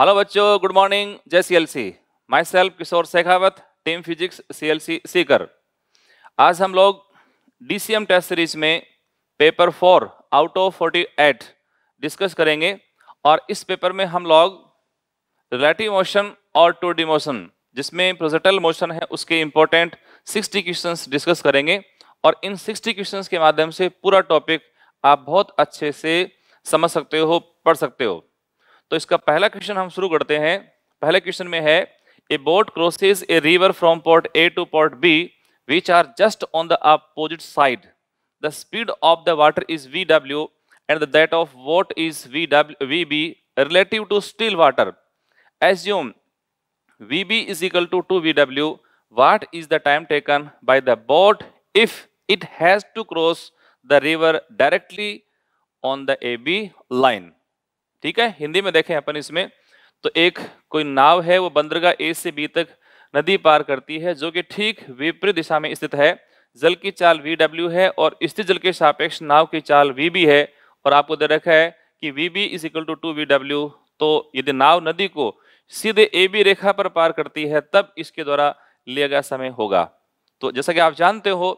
Hello बच्चों good morning जय C L C myself Kishor Shekhawat team physics C L C Sikar आज हम लोग D C M test series में paper four out of forty eight discuss करेंगे और इस पेपर में हम लोग रिलेटिव मोशन और टू डी मोशन जिसमें प्रोजेक्टल मोशन है उसके इंपॉर्टेंट 60 क्वेश्चन डिस्कस करेंगे और इन 60 क्वेश्चन के माध्यम से पूरा टॉपिक आप बहुत अच्छे से समझ सकते हो पढ़ सकते हो तो इसका पहला क्वेश्चन हम शुरू करते हैं पहले क्वेश्चन में है a boat crosses a river from port A to port B which are just on the opposite side the speed of the water is V W and that of boat is V W V B relative to still water assume V B is equal to two V W what is the time taken by the boat if it has to cross the river directly on the A B line ठीक है हिंदी में देखें अपन इसमें तो एक कोई नाव है वो बंदरगाह ए से बी तक नदी पार करती है जो कि ठीक विपरीत दिशा में स्थित है जल की चाल वी डब्ल्यू है और स्थित जल के सापेक्ष नाव की चाल वी बी है और आपको दे रखा है कि V B is equal to two V W तो यदि नाव नदी को सीधे ए बी रेखा पर पार करती है तब इसके द्वारा लिया गया समय होगा तो जैसा कि आप जानते हो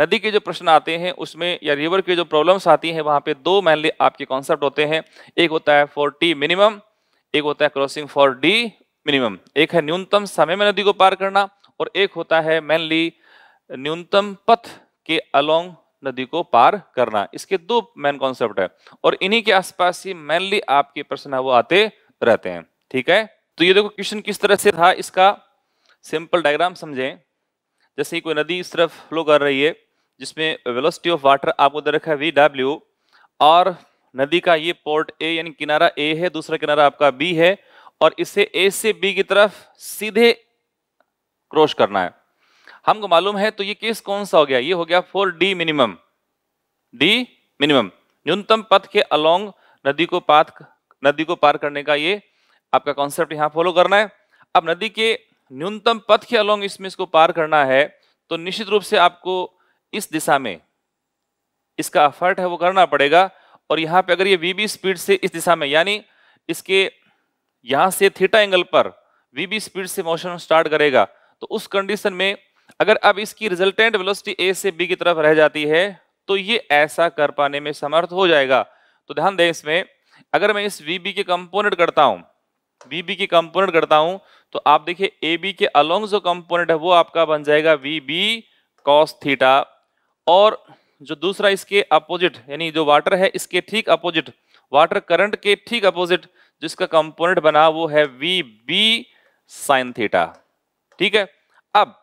नदी के जो प्रश्न आते हैं उसमें या रिवर के जो प्रॉब्लम्स आती हैं वहाँ पे दो मेनली आपके कॉन्सेप्ट होते हैं एक होता है फॉर टी मिनिमम एक होता है क्रॉसिंग फॉर डी मिनिमम एक है न्यूनतम समय में नदी को पार करना और एक होता है मेनली न्यूनतम पथ के अलोंग नदी को पार करना इसके दो मेन कॉन्सेप्ट है और इन्हीं के आसपास ही मेनली आपके प्रश्न है वो आते रहते हैं ठीक है तो ये देखो क्वेश्चन किस तरह से था इसका सिंपल डायग्राम समझें जैसे कोई नदी इस तरफ फ्लो कर रही है जिसमें वेलोसिटी ऑफ वाटर आपको दे रखा है वी डब्ल्यू और नदी का ये पोर्ट ए यानी किनारा ए है दूसरा किनारा आपका बी है और इसे ए से बी की तरफ सीधे क्रॉस करना है हमको मालूम है तो ये केस कौन सा हो गया ये हो गया for D minimum D minimum न्यूनतम पथ के अलोंग नदी को पाथ नदी को पार करने का ये आपका कॉन्सेप्ट यहाँ फॉलो करना है अब नदी के न्यूनतम पथ के अलोंग इसमें इसको पार करना है तो निश्चित रूप से आपको इस दिशा में इसका एफर्ट है वो करना पड़ेगा और यहाँ पे अगर ये वी बी स्पीड से इस दिशा में यानी इसके यहाँ से थीटा एंगल पर वी बी स्पीड से मोशन स्टार्ट करेगा तो उस कंडीशन में अगर अब इसकी रिजल्टेंट वेलोसिटी ए से बी की तरफ रह जाती है तो ये ऐसा कर पाने में समर्थ हो जाएगा तो ध्यान दें इसमें अगर मैं इस वी बी के कंपोनेंट करता हूँ वी बी की कंपोनेंट करता हूं तो आप देखिए ए बी के अलोंग जो कंपोनेंट है वो आपका बन जाएगा वी बी कॉस थीटा और जो दूसरा इसके अपोजिट यानी जो वाटर है इसके ठीक अपोजिट वाटर करंट के ठीक अपोजिट जिसका कंपोनेंट बना वो है वी बी साइन थीटा ठीक है अब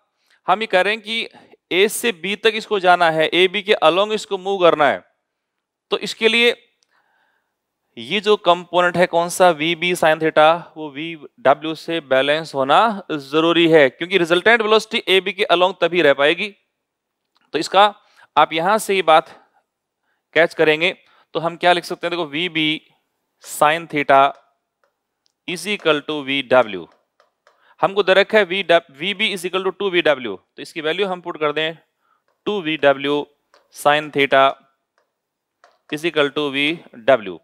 हम ये करें कि ए से बी तक इसको जाना है ए बी के अलोंग इसको मूव करना है तो इसके लिए ये जो कंपोनेंट है कौन सा वी बी साइन थीटा वो वी डब्ल्यू से बैलेंस होना जरूरी है क्योंकि रिजल्टेंट वेलोसिटी ए बी के अलोंग तभी रह पाएगी तो इसका आप यहां से ये बात कैच करेंगे तो हम क्या लिख सकते हैं देखो V B sine theta is equal to V W हमको दे रखा है V V B is equal to two V W तो इसकी वैल्यू हम पुट कर दें two V W sine theta is equal to V W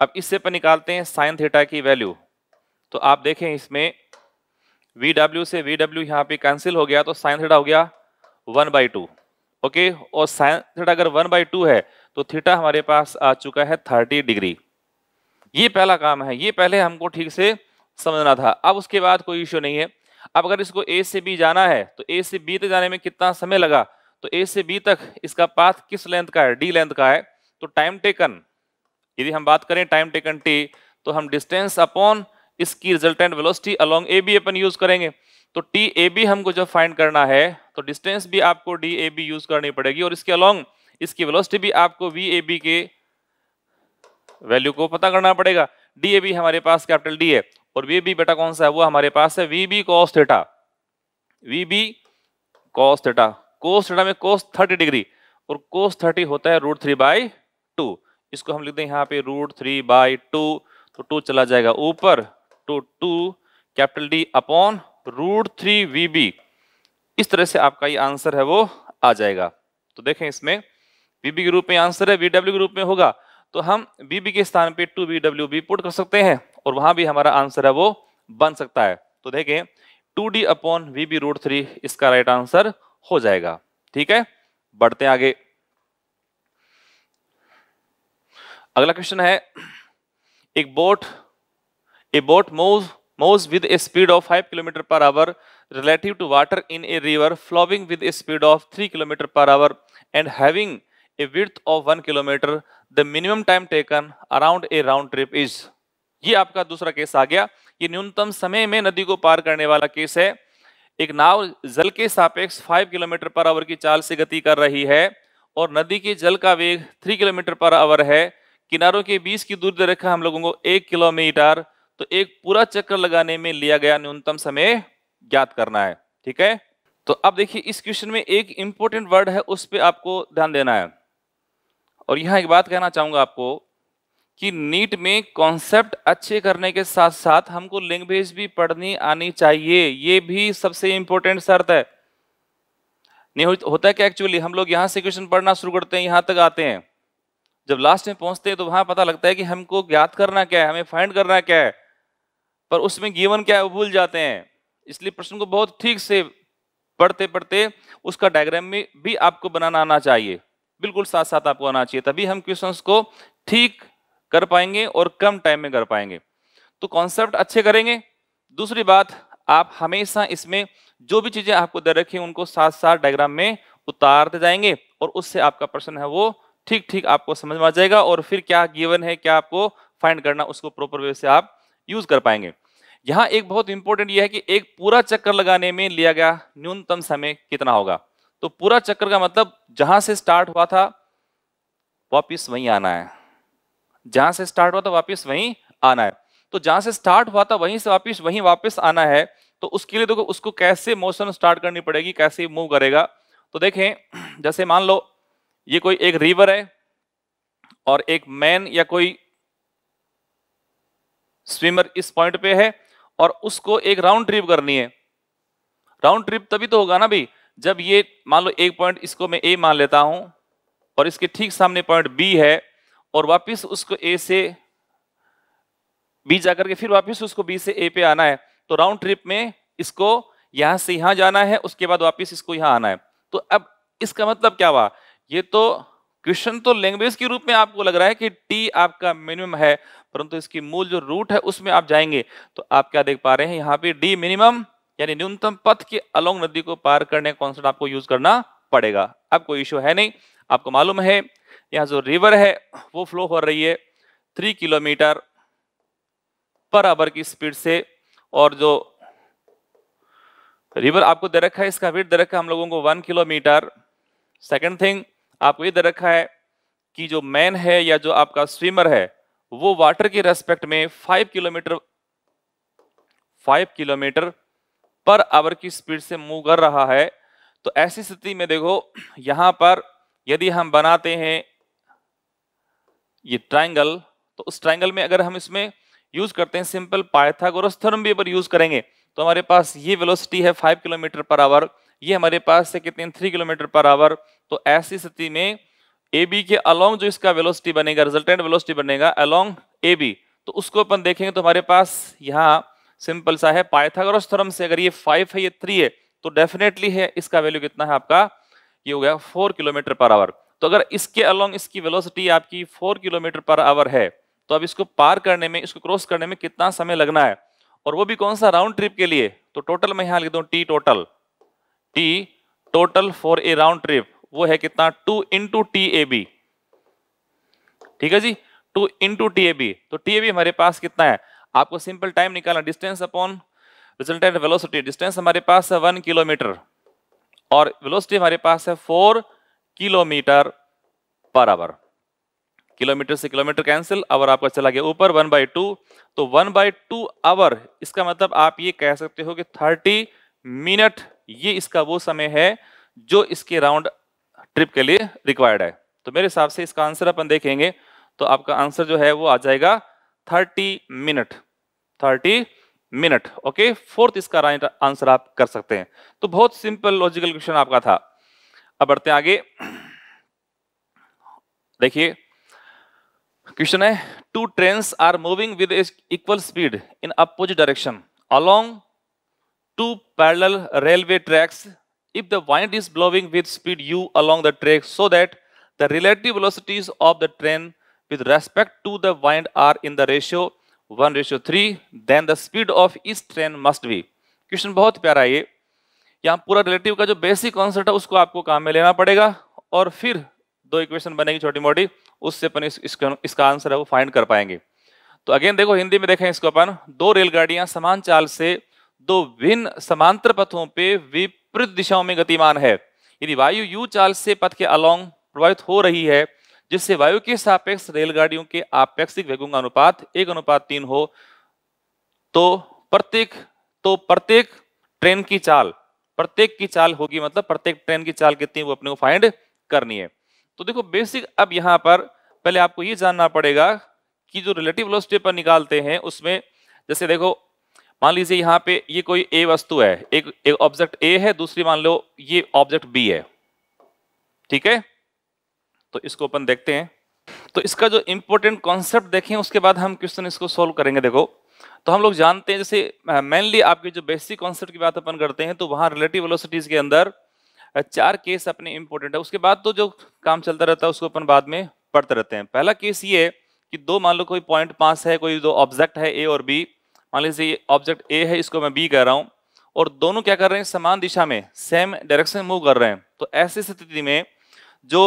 अब इससे पर निकालते हैं साइन थीटा की वैल्यू तो आप देखें इसमें वी डब्ल्यू से वी डब्ल्यू यहाँ पे कैंसिल हो गया तो साइन थीटा हो गया वन बाई टू ओके और साइन थीटा अगर वन बाई टू है तो थीटा हमारे पास आ चुका है थर्टी डिग्री ये पहला काम है ये पहले हमको ठीक से समझना था अब उसके बाद कोई इश्यू नहीं है अब अगर इसको ए से बी जाना है तो ए से बी तक जाने में कितना समय लगा तो ए से बी तक इसका पाथ किस लेंथ का है डी लेंथ का है तो टाइम टेकन यदि हम बात करें टाइम टेकन टी तो हम डिस्टेंस अपॉन इसकी resultant velocity along A B अपन यूज करेंगे तो टी ए बी हमको जब फाइंड करना है तो डिस्टेंस भी आपको डी ए बी यूज करनी पड़ेगी और इसके अलोंग इसकी वेलोसिटी भी आपको वी ए बी के वैल्यू को पता करना पड़ेगा डी ए बी हमारे पास कैपिटल डी है और वी बी बेटा कौन सा है वो हमारे पास है V B cos theta V B cos theta cos theta में कोस थर्टी डिग्री और कोस थर्टी होता है रूट थ्री बाई टू इसको हम लिख दें यहाँ पे रूट थ्री बाई टू तो टू चला जाएगा ऊपर तो two capital D upon root three V B इस तरह से आपका ये आंसर है वो आ जाएगा तो देखें इसमें वी बी के रूप में आंसर है वी डब्ल्यू के रूप में होगा तो हम बीबी बी के स्थान पे two B W B put कर सकते हैं और वहां भी हमारा आंसर है वो बन सकता है तो देखें two D upon V B root three इसका राइट आंसर हो जाएगा ठीक है बढ़ते आगे अगला क्वेश्चन है एक boat a boat move move with a speed of five kilometre per hour relative to water in a river flowing with a speed of three kilometre per hour and having a width of one kilometre the minimum time taken around a round trip is ये आपका दूसरा case आ गया ये न्यूनतम समय में नदी को पार करने वाला केस है एक नाव जल के सापेक्ष फाइव किलोमीटर पर आवर की चाल से गति कर रही है और नदी के जल का वेग थ्री किलोमीटर पर आवर है किनारों के बीच की दूरी रेखा हम लोगों को एक किलोमीटर तो एक पूरा चक्कर लगाने में लिया गया न्यूनतम समय ज्ञात करना है ठीक है तो अब देखिए इस क्वेश्चन में एक इंपॉर्टेंट वर्ड है उस पर आपको ध्यान देना है और यहां एक बात कहना चाहूंगा आपको कि नीट में कॉन्सेप्ट अच्छे करने के साथ साथ हमको लैंग्वेज भी पढ़नी आनी चाहिए ये भी सबसे इंपॉर्टेंट शर्त है नहीं होता है क्या एक्चुअली हम लोग यहां से क्वेश्चन पढ़ना शुरू करते हैं यहां तक आते हैं जब लास्ट में पहुंचते हैं तो वहां पता लगता है कि हमको ज्ञात करना क्या है हमें फाइंड करना क्या है पर उसमें गीवन क्या है वो भूल जाते हैं इसलिए प्रश्न को बहुत ठीक से पढ़ते पढ़ते उसका डायग्राम में भी आपको बनाना आना चाहिए बिल्कुल साथ साथ आपको आना चाहिए तभी हम क्वेश्चन को ठीक कर पाएंगे और कम टाइम में कर पाएंगे तो कॉन्सेप्ट अच्छे करेंगे दूसरी बात आप हमेशा इसमें जो भी चीजें आपको दे रखी उनको साथ साथ डायग्राम में उतारते जाएंगे और उससे आपका प्रश्न है वो ठीक ठीक आपको समझ में आ जाएगा और फिर क्या गिवन है क्या आपको फाइंड करना उसको प्रॉपर वे से आप यूज कर पाएंगे यहाँ एक बहुत इंपॉर्टेंट यह है कि एक पूरा चक्कर लगाने में लिया गया न्यूनतम समय कितना होगा तो पूरा चक्कर का मतलब जहां से स्टार्ट हुआ था वापिस वहीं आना है जहां से स्टार्ट हुआ था वापिस वहीं आना है तो जहां से स्टार्ट हुआ था वहीं से वापिस वहीं वापिस आना है तो उसके लिए देखो उसको कैसे मोशन स्टार्ट करनी पड़ेगी कैसे मूव करेगा तो देखें जैसे मान लो ये कोई एक रिवर है और एक मैन या कोई स्विमर इस पॉइंट पे है और उसको एक राउंड ट्रिप करनी है राउंड ट्रिप तभी तो होगा ना भाई जब ये मान लो एक पॉइंट इसको मैं ए मान लेता हूं और इसके ठीक सामने पॉइंट बी है और वापस उसको ए से बी जाकर के फिर वापस उसको बी से ए पे आना है तो राउंड ट्रिप में इसको यहां से यहां जाना है उसके बाद वापस इसको यहां आना है तो अब इसका मतलब क्या हुआ ये तो क्वेश्चन तो लैंग्वेज के रूप में आपको लग रहा है कि टी आपका मिनिमम है परंतु इसकी मूल जो रूट है उसमें आप जाएंगे तो आप क्या देख पा रहे हैं यहाँ पे डी मिनिमम यानी न्यूनतम पथ के अलोंग नदी को पार करने कॉन्सेप्ट आपको यूज करना पड़ेगा अब कोई इश्यू है नहीं आपको मालूम है यहाँ जो रिवर है वो फ्लो हो रही है थ्री किलोमीटर पर आवर की स्पीड से और जो रिवर आपको दे रखा है इसका वेट दे रखा है हम लोगों को वन किलोमीटर सेकेंड थिंग आपको ये दे रखा है कि जो मैन है या जो आपका स्विमर है वो वाटर के रेस्पेक्ट में five kilometre five kilometre per hour की स्पीड से मूव कर रहा है तो ऐसी स्थिति में देखो यहां पर यदि हम बनाते हैं ये ट्राइंगल तो उस ट्राइंगल में अगर हम इसमें यूज करते हैं सिंपल पाइथागोरस थ्योरम भी पर यूज करेंगे तो हमारे पास ये वेलोसिटी है फाइव किलोमीटर पर आवर ये हमारे पास है कितने थ्री किलोमीटर पर आवर तो ऐसी स्थिति में ए बी के अलोंग जो इसका वेलोसिटी बनेगा रिजल्टेंट वेलोसिटी बनेगा अलोंग ए बी तो उसको अपन देखेंगे तो हमारे पास यहाँ सिंपल सा है पाइथागोरस थ्योरम से अगर ये फाइव है ये थ्री है तो डेफिनेटली है इसका वैल्यू कितना है आपका ये हो गया फोर किलोमीटर पर आवर तो अगर इसके अलोंग इसकी वेलोसिटी आपकी फोर किलोमीटर पर आवर है तो अब इसको पार करने में इसको क्रॉस करने में कितना समय लगना है और वो भी कौन सा राउंड ट्रिप के लिए तो टोटल मैं यहाँ लिख दूँ T total T total for a round trip वो है कितना two into T A B ठीक है जी two into T A B तो टी ए बी हमारे पास कितना है आपको सिंपल टाइम निकालना distance upon resultant velocity distance हमारे पास है वन किलोमीटर और वेलोसिटी हमारे पास है four kilometre per hour kilometer से किलोमीटर कैंसिल आवर आपका चला गया ऊपर वन बाई टू तो वन बाई टू आवर इसका मतलब आप ये कह सकते हो कि थर्टी मिनट ये इसका वो समय है जो इसके राउंड ट्रिप के लिए रिक्वायर्ड है तो मेरे हिसाब से इसका आंसर अपन देखेंगे तो आपका आंसर जो है वो आ जाएगा thirty minute thirty minute okay fourth इसका राइट आंसर आप कर सकते हैं तो बहुत सिंपल लॉजिकल क्वेश्चन आपका था अब बढ़ते आगे देखिए क्वेश्चन है two train are moving with equal speed in opposite direction along two parallel railway tracks if the wind is blowing with speed u along the track so that the relative velocities of the train with respect to the wind are in the ratio 1 ratio 3 then the speed of each train must be question bahut pyara hai ye yahan pura relative ka jo basic concept hai usko aapko kaam mein lena padega aur fir do equation banegi choti मोटी usse अपन इस, इसका, answer hai wo find kar payenge to again dekho hindi mein dekhe isko apan do rail रेलगाड़ियां saman chal se दो भिन्न समांतर पथों पे विपरीत दिशाओं में गतिमान है यदि वायु यू चाल से पथ के अलोंग प्रभावित हो रही है जिससे वायु के सापेक्ष रेलगाड़ियों के आपेक्षिक वेगों का अनुपात एक अनुपात तीन हो तो प्रत्येक तो प्रत्येक ट्रेन की चाल प्रत्येक की चाल होगी मतलब प्रत्येक ट्रेन की चाल कितनी वो अपने को फाइंड करनी है तो देखो बेसिक अब यहाँ पर पहले आपको ये जानना पड़ेगा कि जो रिलेटिव वेलोसिटी पर निकालते हैं उसमें जैसे देखो मान लीजिए यहाँ पे ये कोई ए वस्तु है एक एक ऑब्जेक्ट ए है दूसरी मान लो ये ऑब्जेक्ट बी है ठीक है तो इसको अपन देखते हैं तो इसका जो इम्पोर्टेंट कॉन्सेप्ट देखें उसके बाद हम क्वेश्चन इसको सॉल्व करेंगे देखो तो हम लोग जानते हैं जैसे मेनली आपके जो बेसिक कॉन्सेप्ट की बात अपन करते हैं तो वहाँ रिलेटिव वेलोसिटीज के अंदर चार केस अपने इंपोर्टेंट है उसके बाद तो जो काम चलता रहता है उसको अपन बाद में पढ़ते रहते हैं पहला केस ये कि दो मान लो कोई पॉइंट पांच है कोई दो ऑब्जेक्ट है ए और बी मान लीजिए ये ऑब्जेक्ट ए है इसको मैं बी कह रहा हूँ और दोनों क्या कर रहे हैं समान दिशा में सेम डायरेक्शन मूव कर रहे हैं तो ऐसी स्थिति में जो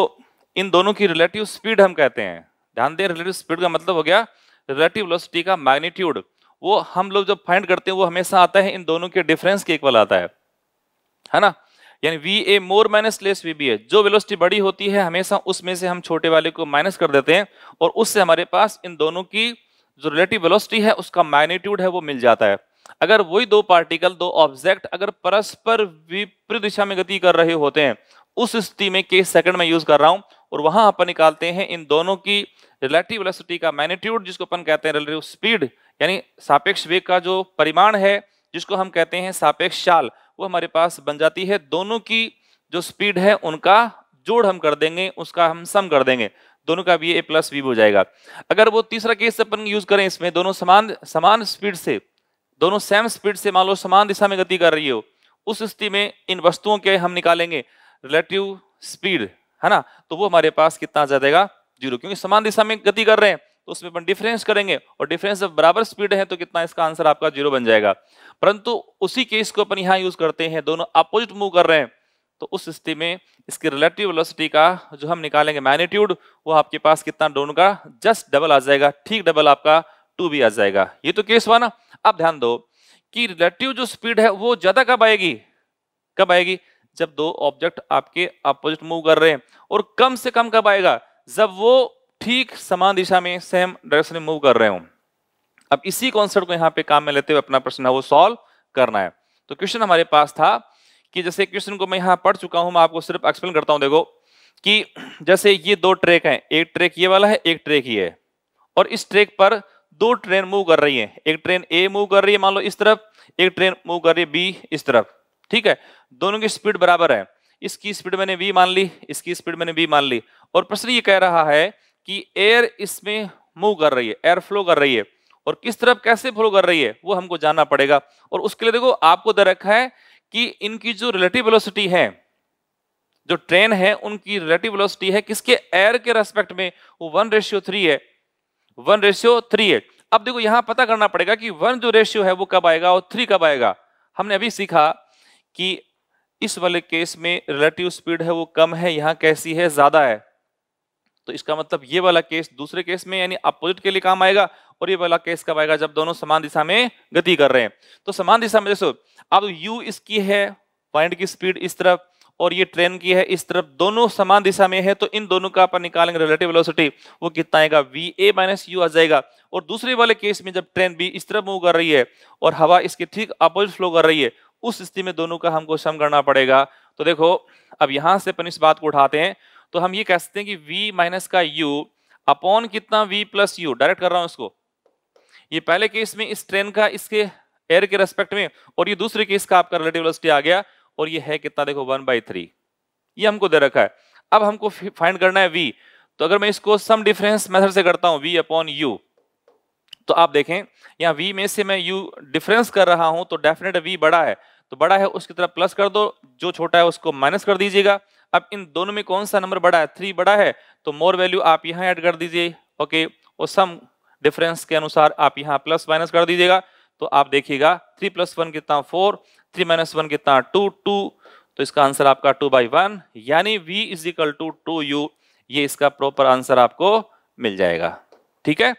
इन दोनों की रिलेटिव स्पीड हम कहते हैं ध्यान दें रिलेटिव स्पीड का मतलब हो गया रिलेटिव वेलोसिटी का मैग्नीट्यूड वो हम लोग जब फाइंड करते हैं वो हमेशा आता है इन दोनों के डिफरेंस के इक्वल आता है है ना यानी V A more minus less V B A जो वेलोसिटी बड़ी होती है हमेशा उसमें से हम छोटे वाले को माइनस कर देते हैं और उससे हमारे पास इन दोनों की जो रिलेटिव वेलोसिटी है उसका मैग्नीट्यूड है वो मिल जाता है अगर वही दो पार्टिकल दो ऑब्जेक्ट अगर परस्पर विपरीत दिशा में गति कर रहे होते हैं उस स्थिति में के सेकंड में यूज कर रहा हूं और वहां अपन निकालते हैं इन दोनों की रिलेटिव वेलोसिटी का मैग्नीट्यूड जिसको अपन कहते हैं रिलेटिव स्पीड यानी सापेक्ष वेग का जो परिमाण है जिसको हम कहते हैं सापेक्ष चाल वो हमारे पास बन जाती है दोनों की जो स्पीड है उनका जोड़ हम कर देंगे उसका हम सम कर देंगे दोनों का भी ए प्लस वी हो जाएगा अगर वो तीसरा केस अपन यूज करें इसमें दोनों समान समान स्पीड से दोनों सेम स्पीड से मान लो समान दिशा में गति कर रही हो उस स्थिति में इन वस्तुओं के हम निकालेंगे रिलेटिव स्पीड है ना तो वो हमारे पास कितना ज्यादा जीरो क्योंकि समान दिशा में गति कर रहे हैं तो उसमें अपन डिफरेंस करेंगे और डिफरेंस जब बराबर स्पीड है तो कितना इसका आंसर आपका जीरो बन जाएगा परंतु उसी केस को अपन यहाँ यूज करते हैं दोनों अपोजिट मूव कर रहे हैं तो उस स्थिति में इसकी रिलेटिव वेलोसिटी का जो हम निकालेंगे मैग्नीट्यूड वो आपके पास कितना डोन का जस्ट डबल आ जाएगा ठीक डबल आपका टू भी आ जाएगा ये तो केस हुआ ना अब ध्यान दो कि रिलेटिव जो स्पीड है वो ज्यादा कब आएगी कब आएगी जब दो ऑब्जेक्ट आपके अपोजिट मूव कर रहे हैं और कम से कम कब आएगा जब वो ठीक समान दिशा में सेम डायरेक्शन में मूव कर रहे हो अब इसी कॉन्सेप्ट को यहां पे काम में लेते हुए अपना प्रश्न है वो सॉल्व करना है तो क्वेश्चन हमारे पास था कि जैसे क्वेश्चन को मैं यहाँ पढ़ चुका हूँ मैं आपको सिर्फ एक्सप्लेन करता हूँ देखो कि जैसे ये दो ट्रैक हैं एक ट्रैक ये वाला है एक ट्रैक ये है और इस ट्रैक पर दो ट्रेन मूव कर रही है एक ट्रेन ए मूव कर रही है मान लो इस तरफ एक ट्रेन मूव कर रही है बी इस तरफ ठीक है दोनों की स्पीड बराबर है इसकी स्पीड मैंने बी मान ली इसकी स्पीड मैंने बी मान ली और प्रश्न ये कह रहा है कि एयर इसमें मूव कर रही है एयर फ्लो कर रही है और किस तरफ कैसे फ्लो कर रही है वो हमको जानना पड़ेगा और उसके लिए देखो आपको दे रखा है कि इनकी जो रिलेटिव वेलोसिटी है जो ट्रेन है उनकी रिलेटिव वेलोसिटी है किसके एयर के रेस्पेक्ट में वो वन रेशियो थ्री है वन रेशियो थ्री है अब देखो यहां पता करना पड़ेगा कि वन जो रेशियो है वो कब आएगा और थ्री कब आएगा हमने अभी सीखा कि इस वाले केस में रिलेटिव स्पीड है वो कम है यहां कैसी है ज्यादा है तो इसका मतलब ये वाला केस दूसरे केस में यानी अपोजिट के लिए काम आएगा और ये वाला केस कब आएगा जब दोनों समान दिशा में गति कर रहे हैं तो समान दिशा में जैसे अब यू इसकी है पॉइंट की स्पीड इस तरफ और ये ट्रेन की है इस तरफ दोनों समान दिशा में है तो इन दोनों का अपन निकालेंगे रिलेटिव वेलोसिटी वो कितना आएगा वी ए माइनस यू आ जाएगा और दूसरे वाले केस में जब ट्रेन बी इस तरफ मूव कर रही है और हवा इसके ठीक अपोजिट फ्लो कर रही है उस स्थिति में दोनों का हमको सम करना पड़ेगा तो देखो अब यहां से अपन इस बात को उठाते हैं तो हम ये कह सकते हैं कि v माइनस का u अपॉन कितना v प्लस यू डायरेक्ट कर रहा हूं इसको ये पहले केस में इस ट्रेन का इसके एयर के रेस्पेक्ट में और ये दूसरे केस का आपका रिलेटिव वेलोसिटी आ गया और ये है कितना देखो वन बाई थ्री ये हमको दे रखा है अब हमको फाइंड करना है v तो अगर मैं इसको सम डिफरेंस मेथड से करता हूं वी अपॉन यू तो आप देखें यहां वी में से मैं यू डिफरेंस कर रहा हूं तो डेफिनेट वी बड़ा है तो बड़ा है उसकी तरफ प्लस कर दो जो छोटा है उसको माइनस कर दीजिएगा अब इन दोनों में कौन सा नंबर बड़ा है थ्री बड़ा है तो मोर वैल्यू आप यहाँ ऐड कर दीजिए ओके और सम डिफरेंस के अनुसार आप यहाँ प्लस माइनस कर दीजिएगा तो आप देखिएगा थ्री प्लस वन कितना फोर थ्री माइनस वन कितना टू टू तो इसका आंसर आपका टू बाई वन यानी v is equal to two U ये इसका प्रॉपर आंसर आपको मिल जाएगा ठीक है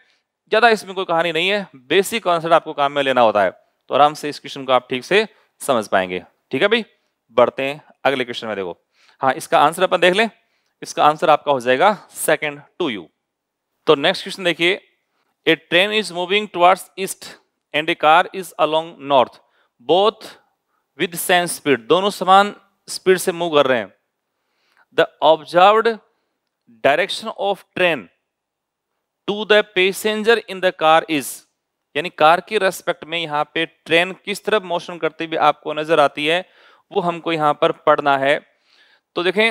ज़्यादा इसमें कोई कहानी नहीं है बेसिक कॉन्सेप्ट आपको काम में लेना होता है तो आराम से इस क्वेश्चन को आप ठीक से समझ पाएंगे ठीक है भाई बढ़ते हैं अगले क्वेश्चन में देखो हाँ इसका आंसर अपन देख लें इसका आंसर आपका हो जाएगा सेकेंड टू यू तो नेक्स्ट क्वेश्चन देखिए a train is moving towards east and a car is along north both with same speed दोनों समान स्पीड से मूव कर रहे हैं the observe direction of train to the passenger in the car is यानी car की respect में यहां पे ट्रेन किस तरफ मोशन करती हुई आपको नजर आती है वो हमको यहां पर पढ़ना है तो देखें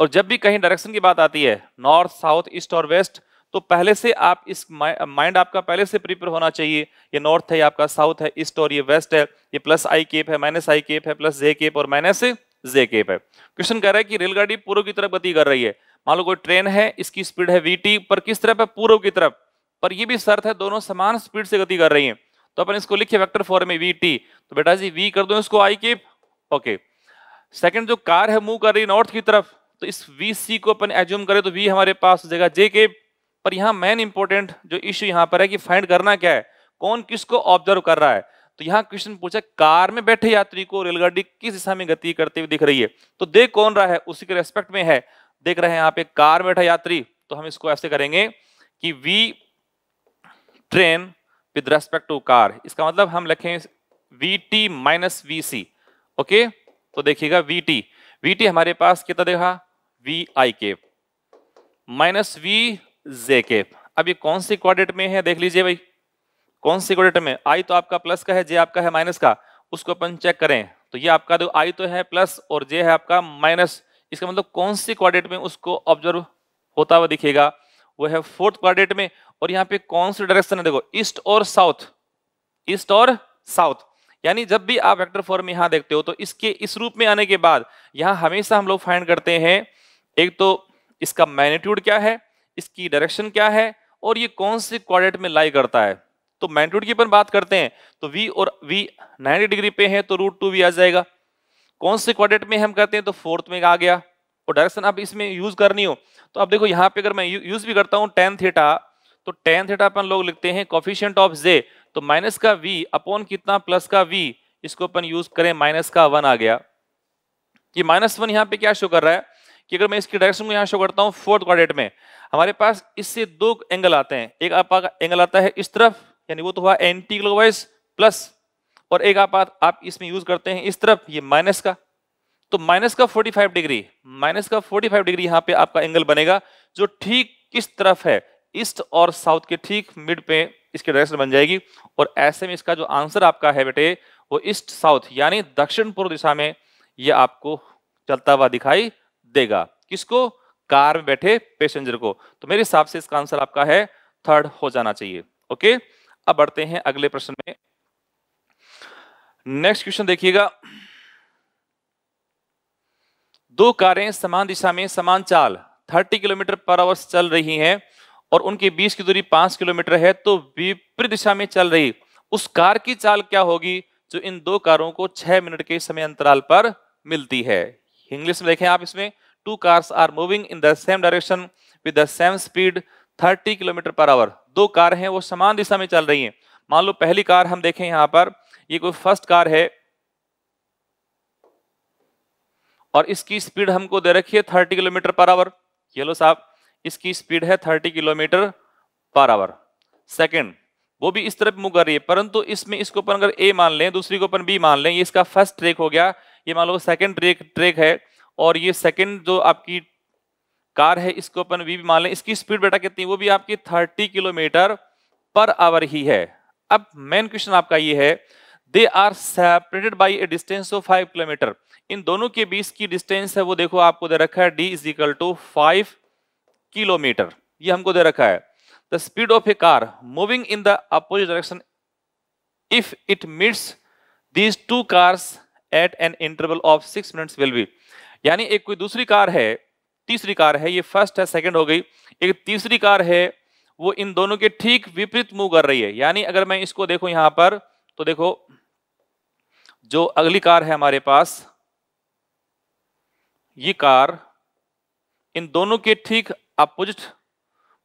और जब भी कहीं डायरेक्शन की बात आती है नॉर्थ साउथ ईस्ट और वेस्ट तो पहले से आप इस माइंड आपका पहले से प्रिपेयर होना चाहिए ये नॉर्थ है ये आपका साउथ है ईस्ट और ये वेस्ट है ये प्लस आई केप है माइनस आई केप है प्लस जे केप और माइनस जे केप है क्वेश्चन कह रहा है कि रेलगाड़ी पूर्व की तरफ गति कर रही है मान लो कोई ट्रेन है इसकी स्पीड है वी पर किस तरफ है पूर्व की तरफ पर यह भी शर्त है दोनों समान स्पीड से गति कर रही है तो अपन इसको लिखिए वेक्टर फॉर्म में वी तो बेटा जी वी कर दो इसको I cap okay okay. Second जो कार है मूव कर रही नॉर्थ की तरफ तो इस वी सी को अपन एज्यूम करें तो वी हमारे पास हो जाएगा जे के पर यहाँ मेन इंपॉर्टेंट जो इश्यू यहाँ पर है कि फाइंड करना क्या है कौन किसको ऑब्जर्व कर रहा है तो यहाँ क्वेश्चन पूछा कार में बैठे यात्री को रेलगाड़ी किस दिशा में गति करते हुए दिख रही है तो देख कौन रहा है उसी के रेस्पेक्ट में है देख रहे हैं यहाँ पे कार में बैठा यात्री तो हम इसको ऐसे करेंगे कि V train with respect to car इसका मतलब हम लिखें V T minus V C okay तो देखिएगा वी टी वी टी हमारे पास कितना देखा V I cap minus V J cap अब ये कौन सी क्वाड्रेट में है देख लीजिए भाई कौन सी क्वाड्रेट में आई तो आपका प्लस का है जे आपका है माइनस का उसको अपन चेक करें तो ये आपका जो आई तो है प्लस और जे है आपका माइनस इसका मतलब कौन सी क्वाड्रेट में उसको ऑब्जर्व होता हुआ दिखेगा वो है फोर्थ क्वाड्रेट में और यहाँ पे कौन सी डायरेक्शन है देखो ईस्ट और साउथ ईस्ट और साउथ यानी जब भी आप वेक्टर फॉर्म यहां देखते हो तो इसके इस रूप में आने के बाद यहां हमेशा हम लोग फाइंड करते हैं एक तो इसका मैग्नीट्यूड क्या है इसकी डायरेक्शन क्या है और ये कौन से क्वाड्रेट में लाई करता है तो मैग्नीट्यूड की अपन बात करते हैं तो वी और वी नाइनटी डिग्री पे है तो रूट टू वी आ जाएगा कौन से क्वाड्रेट में हम करते हैं तो फोर्थ में आ गया और डायरेक्शन आप इसमें यूज करनी हो तो आप देखो यहाँ पे अगर मैं यूज भी करता हूँ टेन थीटा तो टेन थीटा अपन लोग लिखते हैं कॉफिशियंट ऑफ जे तो माइनस का वी अपॉन कितना प्लस का वी इसको अपन यूज करें माइनस का वन आ गया कि माइनस वन यहाँ पे क्या शो कर रहा है कि अगर मैं इसकी डायरेक्शन को यहाँ शो करता हूँ फोर्थ क्वारेट में हमारे पास इससे दो एंगल आते हैं एक आपका एंगल आता है इस तरफ यानी वो तो हुआ एंटी क्लोकवाइज प्लस और एक आप आप इसमें यूज करते हैं इस तरफ ये माइनस का तो माइनस का 45 डिग्री माइनस का 45 डिग्री यहाँ पे आपका एंगल बनेगा जो ठीक किस तरफ है ईस्ट और साउथ के ठीक मिड पे इसकी डायरेक्शन बन जाएगी और ऐसे में इसका जो आंसर आपका है बेटे वो ईस्ट साउथ यानी दक्षिण पूर्व दिशा में ये आपको चलता हुआ दिखाई देगा किसको कार में बैठे पैसेंजर को तो मेरे हिसाब से इसका आंसर आपका है थर्ड हो जाना चाहिए ओके अब बढ़ते हैं अगले प्रश्न में नेक्स्ट क्वेश्चन देखिएगा दो कारें समान दिशा में समान चाल 30 किलोमीटर पर आवर चल रही हैं और उनके बीच की दूरी पांच किलोमीटर है तो विपरीत दिशा में चल रही उस कार की चाल क्या होगी जो इन दो कारों को छह मिनट के समय अंतराल पर मिलती है इंग्लिश में देखें आप इसमें two cars are moving in the same direction with the same speed 30 kilometer per hour दो कार हैं वो समान दिशा में चल रही हैं मान लो पहली कार हम देखें यहां पर ये कोई फर्स्ट कार है और इसकी स्पीड हमको दे रखी है थर्टी किलोमीटर पर आवर ये लो साहब इसकी स्पीड है thirty kilometer per hour second वो भी इस तरफ मुंह कर रही है परंतु इसमें इसको अपन अगर ए मान लें दूसरी को ऊपर बी मान लें ये इसका फर्स्ट ट्रेक हो गया ये मान लो सेकेंड ट्रेक ट्रेक है और ये सेकेंड जो आपकी कार है इसको अपन बी भी मान लें इसकी स्पीड बेटा कितनी वो भी आपकी थर्टी किलोमीटर पर आवर ही है अब मेन क्वेश्चन आपका ये है they are separated by a distance of five kilometer इन दोनों के बीच की डिस्टेंस है वो देखो आपको दे रखा है D is equal to five kilometer ये हमको दे रखा है the speed of a car moving in the opposite direction if it meets these two cars at an interval of six minutes will be यानी एक कोई दूसरी कार है तीसरी कार है ये फर्स्ट है सेकेंड हो गई एक तीसरी कार है वो इन दोनों के ठीक विपरीत मूव कर रही है यानी अगर मैं इसको देखूं यहां पर तो देखो जो अगली कार है हमारे पास ये कार इन दोनों के ठीक अपोजिट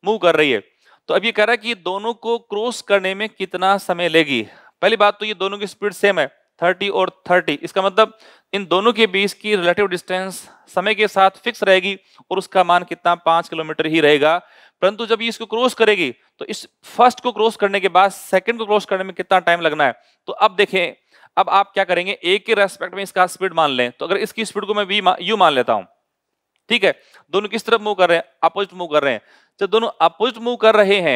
मूव कर रही है तो अब ये कह रहा है कि दोनों को क्रॉस करने में कितना समय लेगी पहली बात तो ये दोनों की स्पीड सेम है 30 और 30 इसका मतलब इन दोनों के बीच की रिलेटिव डिस्टेंस समय के साथ फिक्स रहेगी और उसका मान कितना पांच किलोमीटर ही रहेगा परंतु जब ये इसको क्रॉस करेगी तो इस फर्स्ट को क्रॉस करने के बाद सेकंड को क्रॉस करने में कितना टाइम लगना है तो अब देखें अब आप क्या करेंगे एक के रेस्पेक्ट में इसका स्पीड मान लें तो अगर इसकी स्पीड को मैं वी यू मान लेता हूं ठीक है दोनों किस तरफ मूव कर रहे हैं अपोजिट मूव कर रहे हैं जब दोनों अपोजिट मूव कर रहे हैं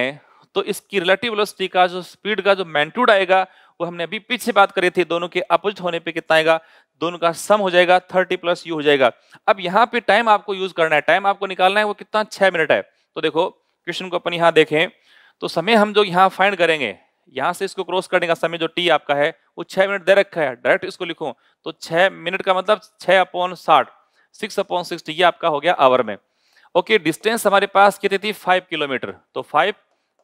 तो इसकी रिलेटिव वेलोसिटी का जो स्पीड का जो मैंटूड आएगा वो हमने अभी पीछे बात करी थी दोनों के अपोजिट होने पे कितना आएगा दोनों का सम हो जाएगा थर्टी प्लस यू हो जाएगा अब यहाँ पे टाइम आपको यूज करना है टाइम आपको निकालना है वो कितना छह मिनट है तो देखो क्वेश्चन को अपन यहाँ देखें तो समय हम जो यहाँ फाइंड करेंगे यहाँ से इसको क्रॉस करने का समय जो टी आपका है वो छह मिनट दे रखा है डायरेक्ट इसको लिखो तो छह मिनट का मतलब छह अपॉन साठ सिक्स अपॉन सिक्स तो ये आपका हो गया आवर में ओके डिस्टेंस हमारे पास कितनी थी फाइव किलोमीटर तो फाइव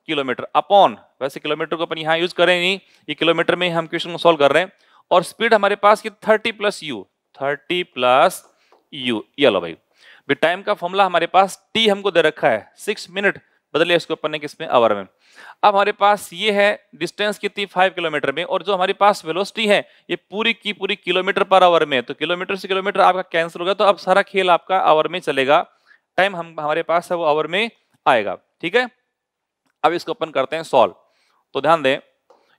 किलोमीटर अपॉन वैसे किलोमीटर को अपन यहाँ यूज करें नहीं ये किलोमीटर में हम क्वेश्चन को सॉल्व कर रहे हैं और स्पीड हमारे पास की thirty plus U thirty plus U ये लो भाई टाइम का फॉर्मूला हमारे पास टी हमको दे रखा है सिक्स मिनट बदलिए इसको अपन ने किसमें आवर में अब हमारे पास ये है डिस्टेंस कितनी फाइव किलोमीटर में और जो हमारे पास वेलोसिटी है ये पूरी की पूरी किलोमीटर पर आवर में तो किलोमीटर से किलोमीटर आपका कैंसिल होगा तो अब सारा खेल आपका आवर में चलेगा टाइम हम हमारे पास है वो आवर में आएगा ठीक है अब इसको ओपन करते हैं सॉल्व तो ध्यान दें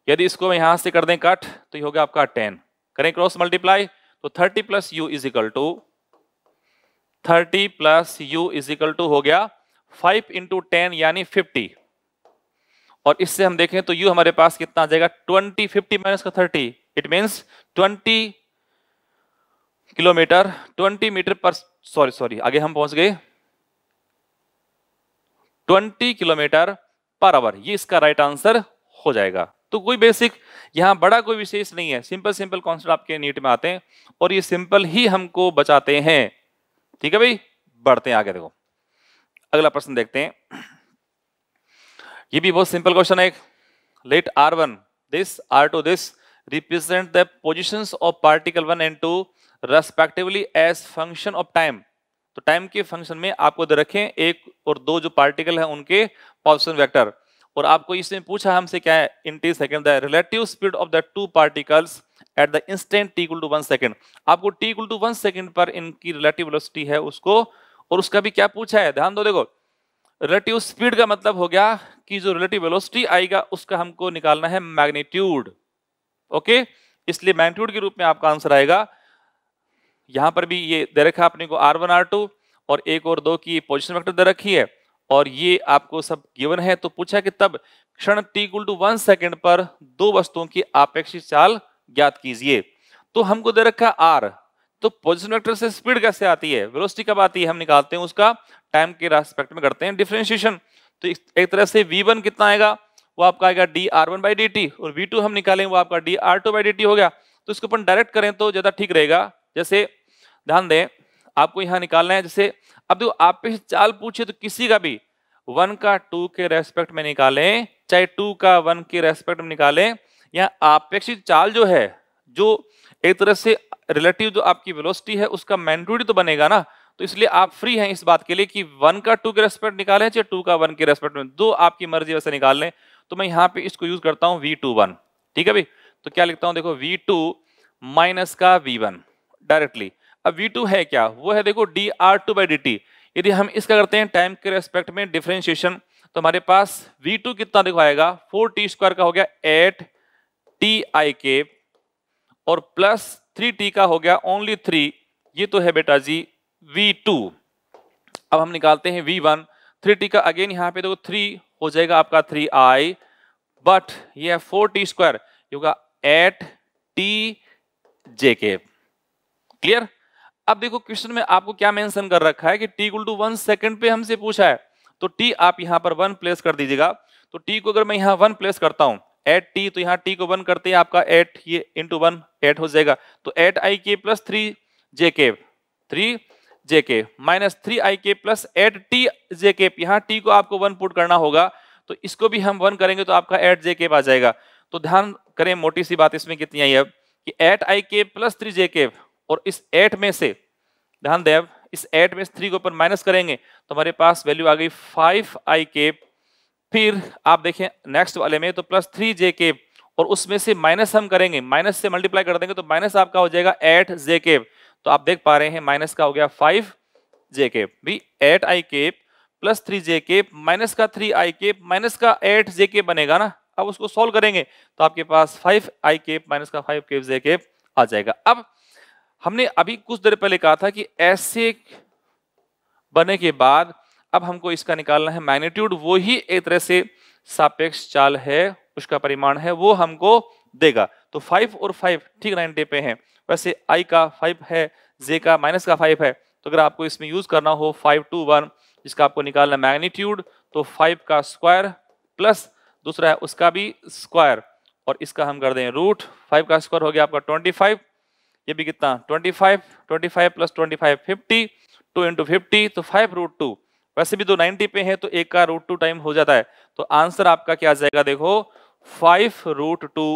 यदि इसको यहां से कर दें कट तो ये हो गया आपका टेन करें क्रॉस मल्टीप्लाई तो thirty plus U is to thirty plus U is to हो गया फाइव इंटू टेन यानी फिफ्टी और इससे हम देखें तो यू हमारे पास कितना आ जाएगा ट्वेंटी फिफ्टी माइनस का thirty it means twenty kilometer twenty meter per sorry sorry आगे हम पहुंच गए ट्वेंटी किलोमीटर पर आवर ये इसका राइट आंसर हो जाएगा तो कोई बेसिक यहां बड़ा कोई विशेष नहीं है सिंपल सिंपल कॉन्सेप्ट आपके नीट में आते हैं और ये सिंपल ही हमको बचाते हैं ठीक है भाई बढ़ते हैं आगे देखो अगला प्रश्न देखते हैं ये भी बहुत सिंपल क्वेश्चन है let R one this R two this represent the position of particle one and two respectively as function of time तो टाइम के फंक्शन में आपको दे रखें एक और दो जो पार्टिकल हैं उनके पॉजिशन वेक्टर और आपको इसमें पूछा हमसे क्या है in T second the relative speed of the two particles at the instant T equal to one second आपको T equal to one second पर इनकी रिलेटिव वेलोसिटी है उसको और उसका भी क्या पूछा है ध्यान दो देखो रिलेटिव स्पीड का मतलब हो गया कि जो रिलेटिव वेलोसिटी आएगा उसका हमको निकालना है मैग्नीट्यूड ओके इसलिए मैग्नीट्यूड के रूप में आपका आंसर आएगा यहां पर भी ये दे रखा अपने को आर वन आर टू और एक और दो की पोजिशन वेक्टर दे रखी है और ये आपको सब गिवन है तो पूछा कि तब क्षण टीकुल टू वन सेकेंड पर दो वस्तुओं की आपेक्षित चाल ज्ञात कीजिए तो हमको दे रखा आर तो पोजिशन वेक्टर से स्पीड कैसे आती है वेलोसिटी कब आती है हम निकालते हैं उसका टाइम के रेस्पेक्ट में करते हैं डिफ्रेंशिएशन तो एक तरह से वी वन कितना आएगा वो आपका आएगा D R one by D T और वी टू हम निकालेंगे वो आपका D R two by D T हो गया तो इसको अपन डायरेक्ट करें तो ज़्यादा ठीक रहेगा जैसे ध्यान दें आपको यहाँ निकालना है जैसे अब देखो आप पे चाल पूछे तो किसी का भी वन का टू के रेस्पेक्ट में निकालें चाहे टू का वन के रेस्पेक्ट में निकालें या आपेक्षित चाल जो है जो एक तरह से रिलेटिव जो आपकी वेलोसिटी है उसका मैंडूड तो बनेगा ना तो इसलिए आप फ्री हैं इस बात के लिए कि वन का टू के रेस्पेक्ट निकालें चाहे टू का वन के रेस्पेक्ट में दो आपकी मर्जी वैसे निकाल लें तो मैं यहाँ पे इसको यूज करता हूँ वी टू वन ठीक है भाई तो क्या लिखता हूँ देखो वी टू माइनस का वी वन डायरेक्टली अब वी टू है क्या वो है देखो D R two by D T यदि हम इसका करते हैं टाइम के रेस्पेक्ट में डिफ्रेंशिएशन तो हमारे पास वी टू कितना देखो आएगा फोर टी स्क्वायर का हो गया एट टी आई के और प्लस थ्री टी का हो गया ओनली थ्री ये तो है बेटा जी वी टू अब हम निकालते हैं वी वन थ्री टी का अगेन यहाँ पे देखो थ्री हो जाएगा आपका थ्री आई बट ये है फोर टी स्क्वायर ये होगा एट टी जे के क्लियर अब देखो क्वेश्चन में आपको क्या मेंशन कर रखा है कि T equal to one second पे हमसे पूछा है तो टी आप यहां पर वन प्लेस कर दीजिएगा तो टी को अगर मैं यहां वन प्लेस करता हूं एट टी तो यहाँ टी को वन करते हैं आपका एट ये इंटू वन एट हो जाएगा तो एट आई के प्लस थ्री जे के थ्री जे के माइनस थ्री आई के प्लस एट टी जे के यहाँ टी को आपको वन पुट करना होगा तो इसको भी हम वन करेंगे तो आपका एट जे के आ जाएगा तो ध्यान करें मोटी सी बात इसमें कितनी आई अब कि एट आई के प्लस थ्री जे के और इस एट में से ध्यान दें अब इस एट में थ्री को ऊपर माइनस करेंगे तो हमारे पास वैल्यू आ गई फाइव आई के फिर आप देखें नेक्स्ट वाले में तो प्लस थ्री जे के और उसमें से माइनस हम करेंगे माइनस से मल्टीप्लाई कर देंगे तो माइनस आपका हो जाएगा एट जे के तो आप देख पा रहे हैं माइनस का हो गया फाइव जे के भी एट आई के प्लस थ्री जे के माइनस का थ्री आई के माइनस का एट जे के बनेगा ना अब उसको सोल्व करेंगे तो आपके पास फाइव आई के माइनस का फाइव के जे के आ जाएगा अब हमने अभी कुछ देर पहले कहा था कि ऐसे बने के बाद अब हमको इसका निकालना है मैग्नीट्यूड वो ही एक तरह से सापेक्ष चाल है उसका परिमाण है वो हमको देगा तो फाइव और फाइव ठीक नाइनटी पे है वैसे आई का फाइव है जे का माइनस का फाइव है तो अगर आपको इसमें यूज करना हो फाइव टू वन जिसका आपको निकालना मैग्नीट्यूड तो फाइव का स्क्वायर प्लस दूसरा है उसका भी स्क्वायर और इसका हम कर दें रूट फाइव का स्क्वायर हो गया आपका ट्वेंटी फाइव ये भी कितना twenty five twenty five plus twenty five fifty two into fifty तो फाइव रूट टू वैसे भी दो नाइनटी पे है तो एक का रूट टू टाइम हो जाता है तो आंसर आपका क्या आ जाएगा देखो five root two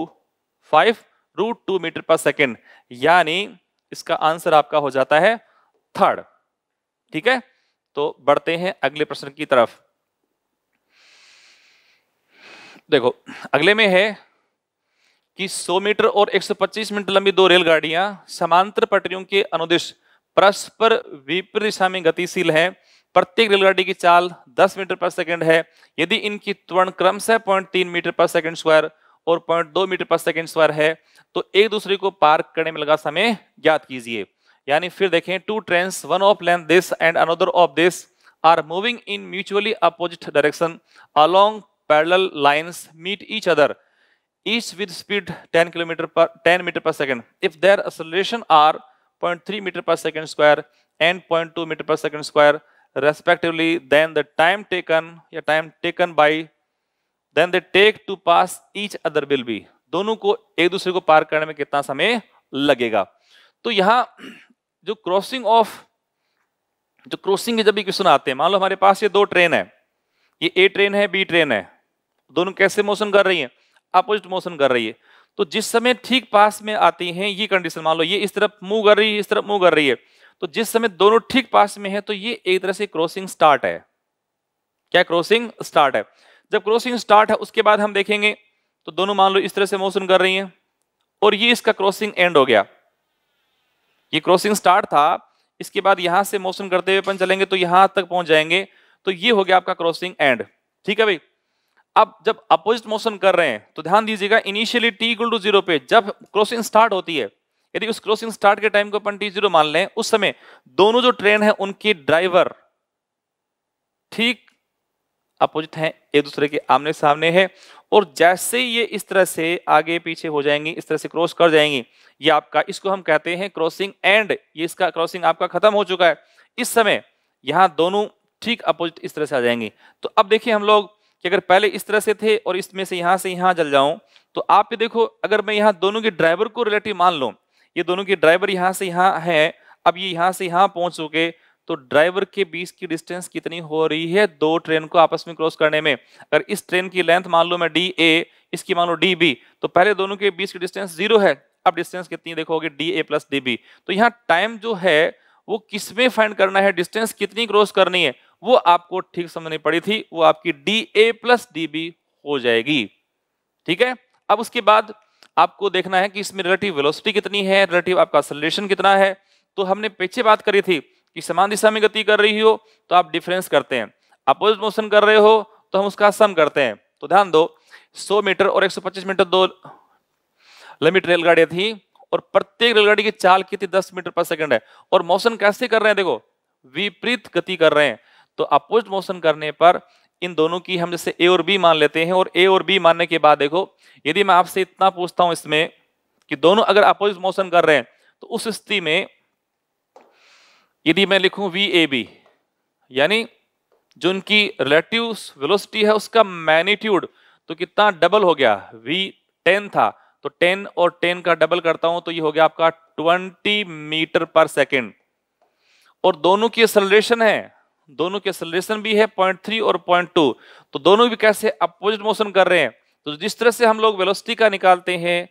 five root two metre per second यानी इसका आंसर आपका हो जाता है थर्ड ठीक है तो बढ़ते हैं अगले प्रश्न की तरफ देखो अगले में है कि 100 मीटर और 125 मीटर लंबी दो रेलगाड़ियां समांतर पटरियों के अनुदेश परस्पर विपरीत दिशा में गतिशील हैं प्रत्येक रेलगाड़ी की चाल 10 मीटर पर सेकंड है यदि इनकी त्वरण से पॉइंट तीन मीटर पर सेकंड स्क्वायर और पॉइंट दो मीटर पर सेकंड स्क्वायर है तो एक दूसरे को पार करने में लगा समय ज्ञात कीजिए यानी फिर देखें two train one of length this and another of this are moving in mutually opposite direction along parallel lines meet each other each with speed 10 kilometer per 10 meter per second if their acceleration are 0.3 meter per second square and 0.2 meter per second square respectively then the time taken या time taken by then they take to pass each other will be दोनों को एक दूसरे को पार करने में कितना समय लगेगा तो यहां जो क्रॉसिंग ऑफ जो क्रॉसिंग के जब भी क्वेश्चन आते हैं मान लो हमारे पास ये दो ट्रेन है ये ए ट्रेन है बी ट्रेन है दोनों कैसे मोशन कर रही है अपोजिट मोशन कर रही है तो जिस समय ठीक पास में आती है ये कंडीशन मान लो ये इस तरफ मूव कर रही है इस तरफ मूव कर रही है तो जिस समय दोनों ठीक पास में है तो ये एक तरह से क्रॉसिंग स्टार्ट है क्या क्रॉसिंग स्टार्ट है जब क्रॉसिंग स्टार्ट है उसके बाद हम देखेंगे तो दोनों मान लो इस तरह से मोशन कर रही हैं और ये इसका क्रॉसिंग एंड हो गया ये क्रॉसिंग स्टार्ट था इसके बाद यहां से मोशन करते हुए अपन चलेंगे तो यहां तक पहुंच जाएंगे तो ये हो गया आपका क्रॉसिंग एंड ठीक है भाई अब जब अपोजिट मोशन कर रहे हैं तो ध्यान दीजिएगा initially T equal to zero पे जब क्रॉसिंग स्टार्ट होती है यदि उस क्रॉसिंग स्टार्ट के टाइम को अपन टी जीरो मान लें उस समय दोनों जो ट्रेन है उनकी ड्राइवर ठीक अपोजिट हैं एक दूसरे के आमने सामने है और जैसे ही ये इस तरह से आगे पीछे हो जाएंगी इस तरह से क्रॉस कर जाएंगी ये आपका इसको हम कहते हैं क्रॉसिंग एंड ये इसका क्रॉसिंग आपका खत्म हो चुका है इस समय यहां दोनों ठीक अपोजिट इस तरह से आ जाएंगे तो अब देखिए हम लोग कि अगर पहले इस तरह से थे और इसमें से यहां से यहां जल जाऊं तो आप ये देखो अगर मैं यहां दोनों के ड्राइवर को रिलेटिव मान लूँ ये दोनों के ड्राइवर यहाँ से यहाँ है अब ये यहाँ से यहाँ पहुंच चुके तो ड्राइवर के बीच की डिस्टेंस कितनी हो रही है दो ट्रेन को आपस में क्रॉस करने में अगर इस ट्रेन की लेंथ मान लो मैं डी ए इसकी मान लो डी बी तो पहले दोनों के बीच की डिस्टेंस जीरो है अब डिस्टेंस कितनी देखोगे D A plus D B तो यहाँ टाइम जो है वो किस में फाइंड करना है डिस्टेंस कितनी क्रॉस करनी है वो आपको ठीक समझनी पड़ी थी वो आपकी D A plus D B हो जाएगी ठीक है अब उसके बाद आपको देखना है कि इसमें रिलेटिव वेलोसिटी कितनी है रिलेटिव आपका सलेशन कितना है तो हमने पीछे बात करी थी कि समान दिशा में गति कर रही हो तो आप डिफरेंस करते हैं अपोजिट मोशन कर रहे हो तो हम उसका सम करते हैं तो ध्यान दो 100 मीटर और 125 मीटर दो लिमिट रेलगाड़ियां थी और प्रत्येक रेलगाड़ी की चाल कितनी 10 मीटर पर सेकंड है और मोशन कैसे कर रहे हैं देखो विपरीत गति कर रहे हैं तो अपोजिट मोशन करने पर इन दोनों की हम जैसे ए और बी मान लेते हैं और ए और बी मानने के बाद देखो यदि मैं आपसे इतना पूछता हूं इसमें कि दोनों अगर अपोजिट मोशन कर रहे हैं तो उस स्थिति में यदि मैं लिखूं वी ए बी यानी जो उनकी रिलेटिव वेलोसिटी है उसका मैग्नीट्यूड तो कितना डबल हो गया वी टेन था तो टेन और टेन का डबल करता हूं तो ये हो गया आपका ट्वेंटी मीटर पर सेकेंड और दोनों की एक्सलरेशन है दोनों की एक्सलेशन भी है पॉइंट थ्री और पॉइंट टू तो दोनों भी कैसे अपोजिट मोशन कर रहे हैं तो जिस तरह से हम लोग वेलोसिटी का निकालते हैं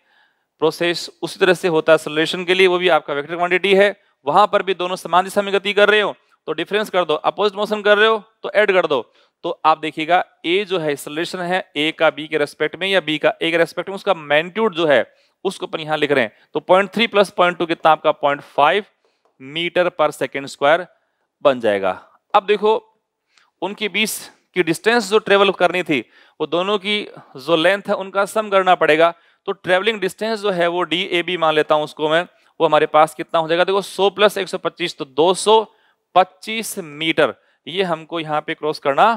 प्रोसेस उसी तरह से होता है एक्सेलरेशन के लिए वो भी आपका वेक्टर क्वांटिटी है वहां पर भी दोनों समान दिशा में गति कर रहे हो तो डिफरेंस कर दो अपोजिट मोशन कर रहे हो तो ऐड कर दो तो आप देखिएगा ए जो है एक्सेलरेशन है ए का बी के रेस्पेक्ट में या बी का ए के रेस्पेक्ट में उसका मैग्नीट्यूड जो है उसको अपन यहां लिख रहे हैं तो point three plus point two कितना आपका point five metre per second square बन जाएगा अब देखो उनके बीच की डिस्टेंस जो ट्रेवल करनी थी वो दोनों की जो लेंथ है उनका सम करना पड़ेगा तो ट्रेवलिंग डिस्टेंस जो है वो डी ए बी मान लेता हूं उसको मैं वो हमारे पास कितना हो जाएगा देखो 100 प्लस 125 तो 225 मीटर ये हमको यहाँ पे क्रॉस करना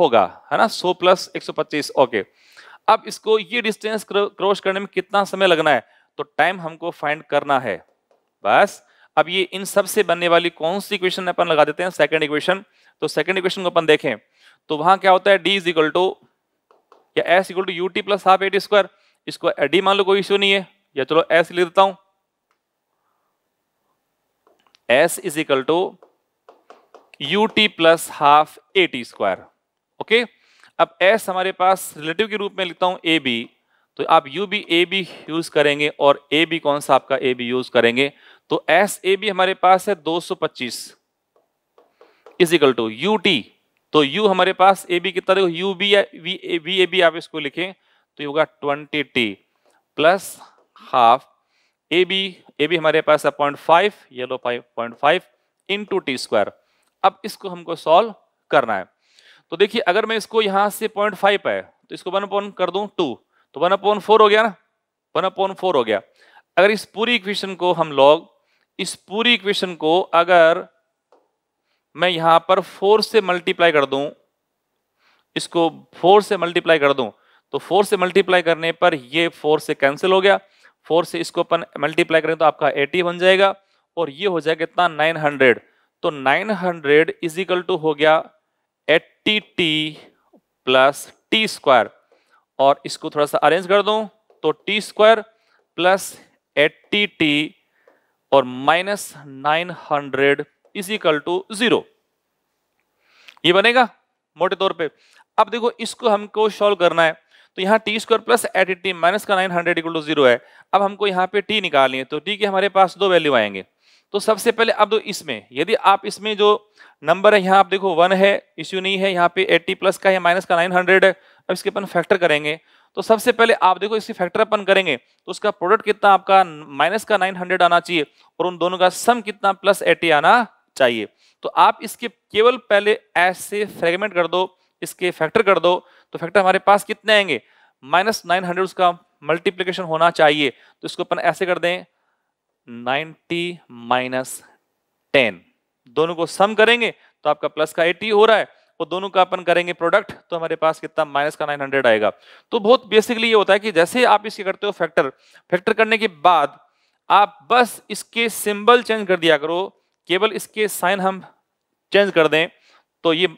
होगा है ना 100 प्लस 125 ओके अब इसको ये डिस्टेंस क्रॉस करने में कितना समय लगना है तो टाइम हमको फाइंड करना है बस अब ये इन सब से बनने वाली कौन सी इक्वेशन अपन लगा देते हैं सेकंड इक्वेशन तो सेकंड इक्वेशन को अपन देखें तो वहां क्या होता है डी इज इक्वल टू या S equal to U T plus half A square इसको डी मान लो कोई इश्यू नहीं है या चलो एस लिख देता हूं S is equal to U T plus half A T square okay अब एस हमारे पास रिलेटिव के रूप में लिखता हूं ए बी तो आप U B A B use करेंगे और ए बी कौन सा आपका ए बी यूज करेंगे तो एस ए बी हमारे पास है 225 इजिकल टू यू टी तो यू हमारे पास ए बी कितना देखो U B V A B आप इसको लिखें तो ये होगा twenty T plus half A B A B हमारे पास है पॉइंट फाइव ये लो point five into T square अब इसको हमको सॉल्व करना है तो देखिए अगर मैं इसको यहां से पॉइंट फाइव है तो इसको वन अपॉन कर दू टू तो वन अपॉन फोर हो गया ना वन अपॉन फोर हो गया अगर इस पूरी इक्वेशन को हम लॉग इस पूरी इक्वेशन को अगर मैं यहां पर फोर से मल्टीप्लाई कर दूं इसको फोर से मल्टीप्लाई कर दूं तो फोर से मल्टीप्लाई करने पर ये फोर से कैंसिल हो गया फोर से इसको अपन मल्टीप्लाई करें तो आपका एटी बन जाएगा और ये हो जाएगा कितना नाइन हंड्रेड तो nine hundred is equal to हो गया eighty T plus T square और इसको थोड़ा सा अरेंज कर दूं तो T square plus eighty T और minus nine hundred is equal to zero बनेगा मोटे तौर पे अब देखो इसको हमको सॉल्व करना है तो यहाँ T square plus eight T minus का nine hundred equal to zero है अब हमको यहाँ पे टी निकालनी है तो टी के हमारे पास दो वैल्यू आएंगे तो सबसे पहले अब दो इसमें यदि आप इसमें जो नंबर है यहाँ आप देखो वन है इश्यू नहीं है यहाँ पे एट्टी प्लस का या माइनस का नाइन हंड्रेड है अब इसके अपन फैक्टर करेंगे तो सबसे पहले आप देखो इसकी फैक्टर अपन करेंगे तो उसका प्रोडक्ट कितना आपका माइनस का 900 आना चाहिए और उन दोनों का सम कितना प्लस 80 आना चाहिए तो आप इसके केवल पहले ऐसे फ्रेगमेंट कर दो इसके फैक्टर कर दो तो फैक्टर हमारे पास कितने आएंगे माइनस नाइन उसका मल्टीप्लीकेशन होना चाहिए तो इसको अपन ऐसे कर दें नाइन्टी माइनस टेन दोनों को सम करेंगे तो आपका प्लस का एटी हो रहा है वो दोनों का अपन करेंगे प्रोडक्ट तो हमारे पास कितना माइनस का 900 आएगा तो बहुत बेसिकली ये होता है कि जैसे आप इसके करते हो फैक्टर फैक्टर करने के बाद आप बस इसके सिंबल चेंज कर दिया करो केवल इसके साइन हम चेंज कर दें तो ये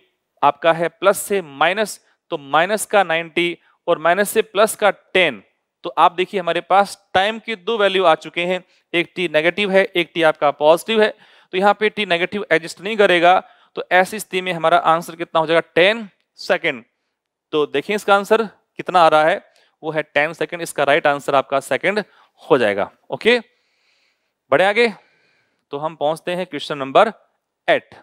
आपका है प्लस से माइनस तो माइनस का नाइन्टी और माइनस से प्लस का टेन तो आप देखिए हमारे पास टाइम के दो वैल्यू आ चुके हैं एक टी नेगेटिव है एक टी आपका पॉजिटिव है तो यहाँ पे टी नेगेटिव एडजस्ट नहीं करेगा तो ऐसी स्थिति में हमारा आंसर कितना हो जाएगा टेन सेकेंड तो देखिए इसका आंसर कितना आ रहा है वो है टेन सेकेंड इसका राइट आंसर आपका सेकेंड हो जाएगा ओके बढ़े आगे तो हम पहुंचते हैं question number eight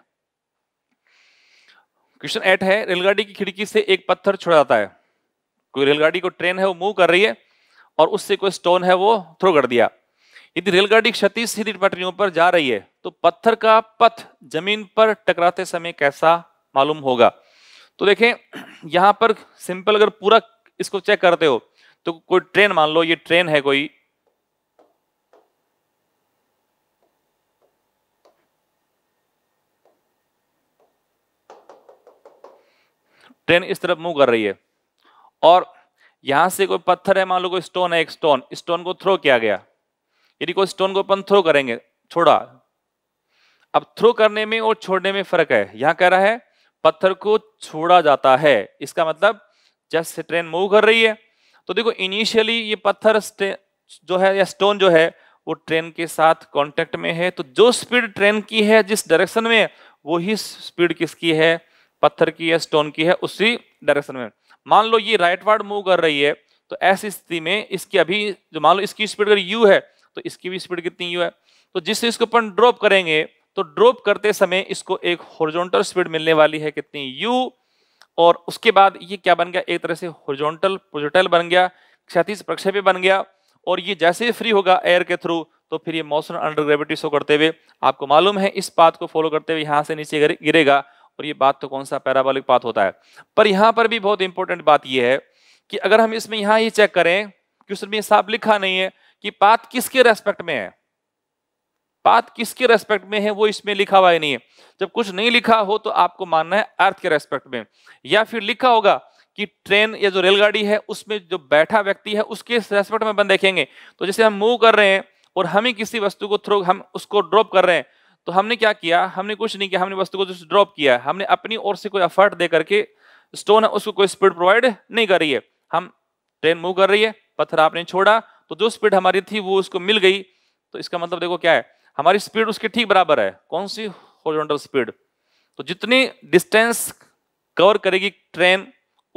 question eight है रेलगाड़ी की खिड़की से एक पत्थर छोड़ा जाता है कोई रेलगाड़ी को ट्रेन है वो मूव कर रही है और उससे कोई स्टोन है वो थ्रो कर दिया यदि रेलगाड़ी क्षति सीधी पटरियों पर जा रही है तो पत्थर का पथ जमीन पर टकराते समय कैसा मालूम होगा तो देखें यहां पर सिंपल अगर पूरा इसको चेक करते हो तो कोई ट्रेन मान लो ये ट्रेन है कोई ट्रेन इस तरफ मूव कर रही है और यहां से कोई पत्थर है मान लो कोई स्टोन है एक स्टोन स्टोन को थ्रो किया गया यदि कोई स्टोन को अपन थ्रो करेंगे छोड़ा अब थ्रो करने में और छोड़ने में फर्क है यहां कह रहा है पत्थर को छोड़ा जाता है इसका मतलब जब ट्रेन मूव कर रही है तो देखो इनिशियली ये पत्थर जो है या स्टोन जो है वो ट्रेन के साथ कांटेक्ट में है तो जो स्पीड ट्रेन की है जिस डायरेक्शन में वही स्पीड किसकी है पत्थर की है स्टोन की है उसी डायरेक्शन में मान लो ये राइट वार्ड मूव कर रही है तो ऐसी स्थिति में इसकी अभी जो मान लो इसकी स्पीड अगर यू है तो इसकी भी स्पीड कितनी यू है तो जिससे इसको अपन ड्रॉप करेंगे तो ड्रॉप करते समय इसको एक हॉरिजॉन्टल स्पीड मिलने वाली है कितनी यू और उसके बाद ये क्या बन गया एक तरह से हॉरिजॉन्टल प्रोजेटाइल बन गया क्षतिज प्रक्षेप बन गया और ये जैसे ही फ्री होगा एयर के थ्रू तो फिर ये मौसम अंडर ग्रेविटी शो करते हुए आपको मालूम है इस पाथ को फॉलो करते हुए यहाँ से नीचे गिरेगा और ये बात तो कौन सा पैराबोलिक पाथ होता है पर यहाँ पर भी बहुत इंपॉर्टेंट बात ये है कि अगर हम इसमें यहाँ ये चेक करें कि उसमें साफ लिखा नहीं है कि पात किसके रेस्पेक्ट में है बात किसके रेस्पेक्ट में है वो इसमें लिखा हुआ ही नहीं है जब कुछ नहीं लिखा हो तो आपको मानना है अर्थ के रेस्पेक्ट में या फिर लिखा होगा कि ट्रेन या जो रेलगाड़ी है उसमें जो बैठा व्यक्ति है उसके रेस्पेक्ट में अपन देखेंगे तो जैसे हम मूव कर रहे हैं और हम ही किसी वस्तु को थ्रो हम उसको ड्रॉप कर रहे हैं तो हमने क्या किया हमने कुछ नहीं किया हमने वस्तु को जो ड्रॉप किया हमने अपनी ओर से कोई एफर्ट दे करके स्टोन है उसको कोई स्पीड प्रोवाइड नहीं कर रही है हम ट्रेन मूव कर रही है पत्थर आपने छोड़ा तो जो स्पीड हमारी थी वो उसको मिल गई तो इसका मतलब देखो क्या है हमारी स्पीड उसके ठीक बराबर है कौन सी हॉरिजॉन्टल स्पीड तो जितनी डिस्टेंस कवर करेगी ट्रेन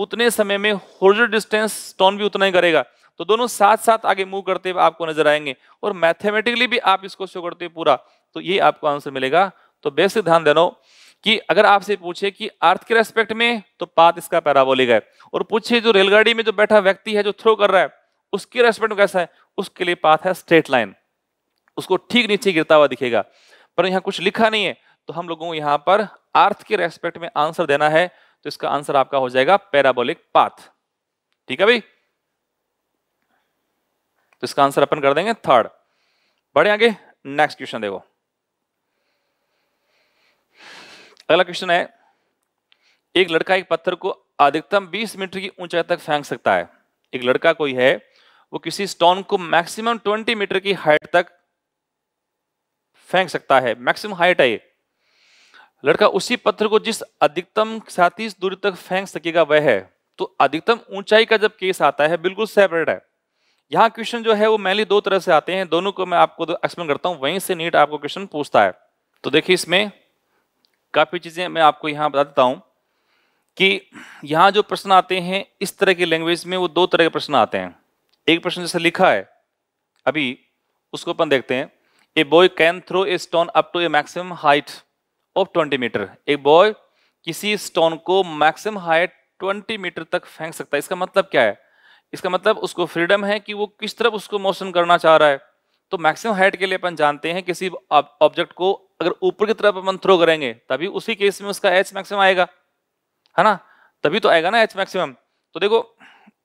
उतने समय में हॉरिजॉन्टल डिस्टेंस स्टोन भी उतना ही करेगा तो दोनों साथ साथ आगे मूव करते हुए आपको नजर आएंगे और मैथमेटिकली भी आप इसको शो करते हुए पूरा तो ये आपको आंसर मिलेगा तो बेसिक ध्यान देना कि अगर आपसे पूछे कि अर्थ के रेस्पेक्ट में तो पात इसका पैराबोलिक है और पूछे जो रेलगाड़ी में जो बैठा व्यक्ति है जो थ्रो कर रहा है उसके रेस्पेक्ट में कैसा है उसके लिए पाथ है स्ट्रेट लाइन उसको ठीक नीचे गिरता हुआ दिखेगा पर यहां कुछ लिखा नहीं है तो हम लोगों को यहां पर अर्थ के रेस्पेक्ट में आंसर देना है तो इसका आंसर आपका हो जाएगा पैराबोलिक पाथ ठीक है भाई तो इसका आंसर अपन कर देंगे थर्ड बढ़े आगे नेक्स्ट क्वेश्चन देखो अगला क्वेश्चन है एक लड़का एक पत्थर को अधिकतम 20 मीटर की ऊंचाई तक फेंक सकता है एक लड़का कोई है वो किसी स्टोन को मैक्सिमम 20 मीटर की हाइट तक फेंक सकता है मैक्सिमम हाइट है ये लड़का उसी पत्थर को जिस अधिकतम सैतीस दूरी तक फेंक सकेगा वह है तो अधिकतम ऊंचाई का जब केस आता है बिल्कुल सेपरेट है यहाँ क्वेश्चन जो है वो मैनली दो तरह से आते हैं दोनों को मैं आपको एक्सप्लेन करता हूँ वहीं से नीट आपको क्वेश्चन पूछता है तो देखिए इसमें काफ़ी चीज़ें मैं आपको यहाँ बता देता हूँ कि यहाँ जो प्रश्न आते हैं इस तरह की लैंग्वेज में वो दो तरह के प्रश्न आते हैं एक प्रश्न जैसे लिखा है अभी उसको अपन देखते हैं a boy can throw a stone up to a maximum height of twenty meter a boy किसी स्टोन को मैक्सिमम हाइट ट्वेंटी मीटर तक फेंक सकता है इसका मतलब क्या है इसका मतलब उसको फ्रीडम है कि वो किस तरफ उसको मोशन करना चाह रहा है तो मैक्सिमम हाइट के लिए अपन जानते हैं किसी ऑब्जेक्ट को अगर ऊपर की तरफ अपन थ्रो करेंगे तभी उसी केस में उसका एच मैक्सिमम आएगा है ना तभी तो आएगा ना एच मैक्सिमम तो देखो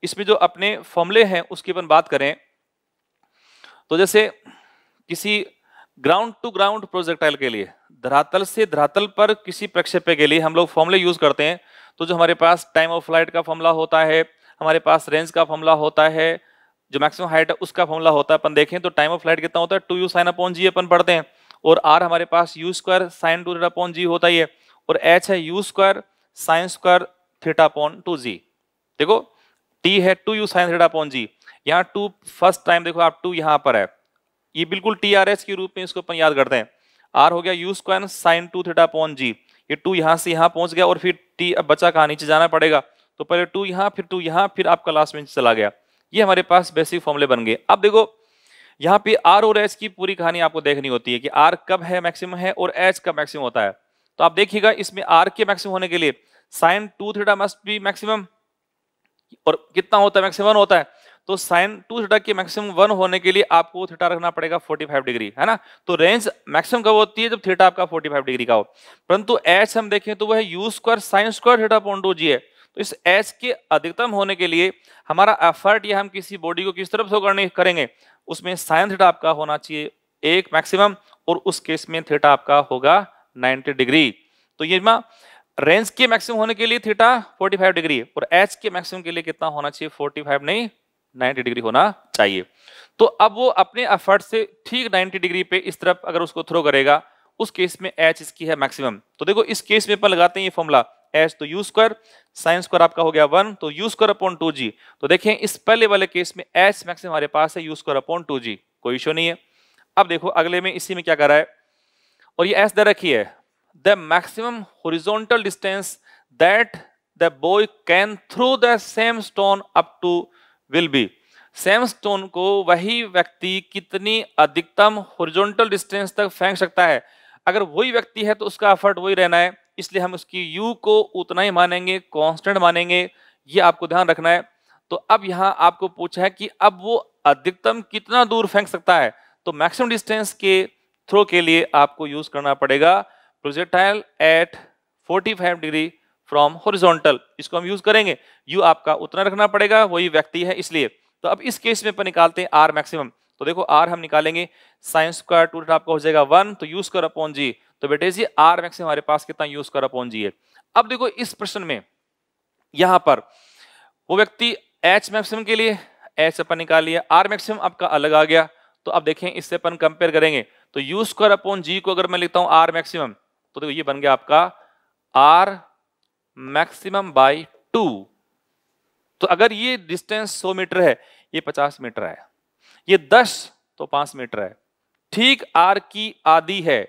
इसमें जो अपने फॉर्मूले हैं उसकी अपन बात करें तो जैसे किसी ग्राउंड टू ग्राउंड प्रोजेक्टाइल के लिए धरातल से धरातल पर किसी प्रक्षेप के लिए हम लोग फॉर्मूले यूज करते हैं तो जो हमारे पास टाइम ऑफ फ्लाइट का फॉर्मूला होता है हमारे पास रेंज का फॉर्मूला होता है जो मैक्सिमम हाइट है उसका फॉर्मूला होता है अपन देखें तो टाइम ऑफ फ्लाइट कितना होता है two u sine upon g अपन पढ़ते हैं और आर हमारे पास u square sine two theta upon g होता ही है और एच है u square sine square theta upon two g देखो टी है two u sine theta upon g यहाँ टू फर्स्ट टाइम देखो आप टू यहाँ पर है ये बिल्कुल टी आर एस के रूप में इसको अपन याद करते हैं आर हो गया u square sine two theta upon g ये टू यहाँ से यहाँ पहुँच गया और फिर टी अब बचा कहाँ नीचे जाना पड़ेगा तो पहले टू यहाँ फिर टू यहाँ फिर आपका लास्ट में चला गया ये हमारे पास बेसिक फॉर्मूले बन गए अब देखो यहाँ पे आर और एच की पूरी कहानी आपको देखनी होती है कि आर कब है मैक्सिमम है और एच कब मैक्सिमम होता है तो आप देखिएगा इसमें आर के मैक्सिमम होने के लिए sine two theta must be maximum और कितना होता है मैक्सिमम होता है तो साइन टू थीटा की मैक्सिमम वन होने के लिए आपको थीटा रखना पड़ेगा 45 डिग्री है ना तो रेंज मैक्सिमम कब होती है जब थीटा आपका 45 डिग्री का हो परंतु एच हम देखें तो वह u square sine square theta point two g है तो इस एच के अधिकतम होने के लिए हमारा एफर्ट या हम किसी बॉडी को किस तरफ से करने करेंगे उसमें साइन थीटा आपका होना चाहिए एक मैक्सिमम और उस केस में थीटा आपका होगा 90 डिग्री तो ये रेंज के मैक्सिमम होने के लिए थीटा 45 डिग्री और एच के मैक्सिमम के लिए कितना होना चाहिए 45 नहीं 90 डिग्री होना चाहिए तो अब वो अपने एफर्ट से ठीक 90 डिग्री पे इस तरफ अगर उसको थ्रो करेगा उस केस में एच इसकी है मैक्सिमम तो देखो इस केस में पर लगाते हैं ये फॉर्मुला एच तो यू स्क्वायर साइन स्क्वायर आपका हो गया वन तो u square upon two g तो देखें इस पहले वाले केस में एच मैक्सिमम हमारे पास है u square upon two g कोई इशू नहीं है अब देखो अगले में इसी में क्या कर रहा है और ये एस दे रखी है the maximum horizontal distance that the boy can throw the same stone up to will be same stone को वही व्यक्ति कितनी अधिकतम हॉरिजॉन्टल डिस्टेंस तक फेंक सकता है अगर वही व्यक्ति है तो उसका एफर्ट वही रहना है इसलिए हम उसकी यू को उतना ही मानेंगे कांस्टेंट मानेंगे ये आपको ध्यान रखना है तो अब यहाँ आपको पूछा है कि अब वो अधिकतम कितना दूर फेंक सकता है तो मैक्सिमम डिस्टेंस के थ्रो के लिए आपको यूज करना पड़ेगा projectile at 45 degree from horizontal इसको हम यूज करेंगे यू आपका उतना रखना पड़ेगा वही व्यक्ति है इसलिए तो अब इस केस में अपन निकालते हैं आर मैक्सिमम तो देखो आर हम निकालेंगे साइंस का टू आपका हो जाएगा वन तो यूज कर अपॉन जी तो बेटे जी आर मैक्सिमम हमारे पास कितना यूज कर अपॉन जी है अब देखो इस प्रश्न में यहां पर वो व्यक्ति एच मैक्सिमम के लिए एच अपन निकाल लिया आर मैक्सिमम आपका अलग आ गया तो अब देखें इससे अपन कंपेयर करेंगे तो यू स्क्वायर अपॉन जी को अगर मैं लिखता हूं आर मैक्सिमम तो देखो ये बन गया आपका आर मैक्सिमम बाई टू तो अगर ये डिस्टेंस 100 मीटर है ये 50 मीटर है ये 10 तो 5 मीटर है ठीक आर की आधी है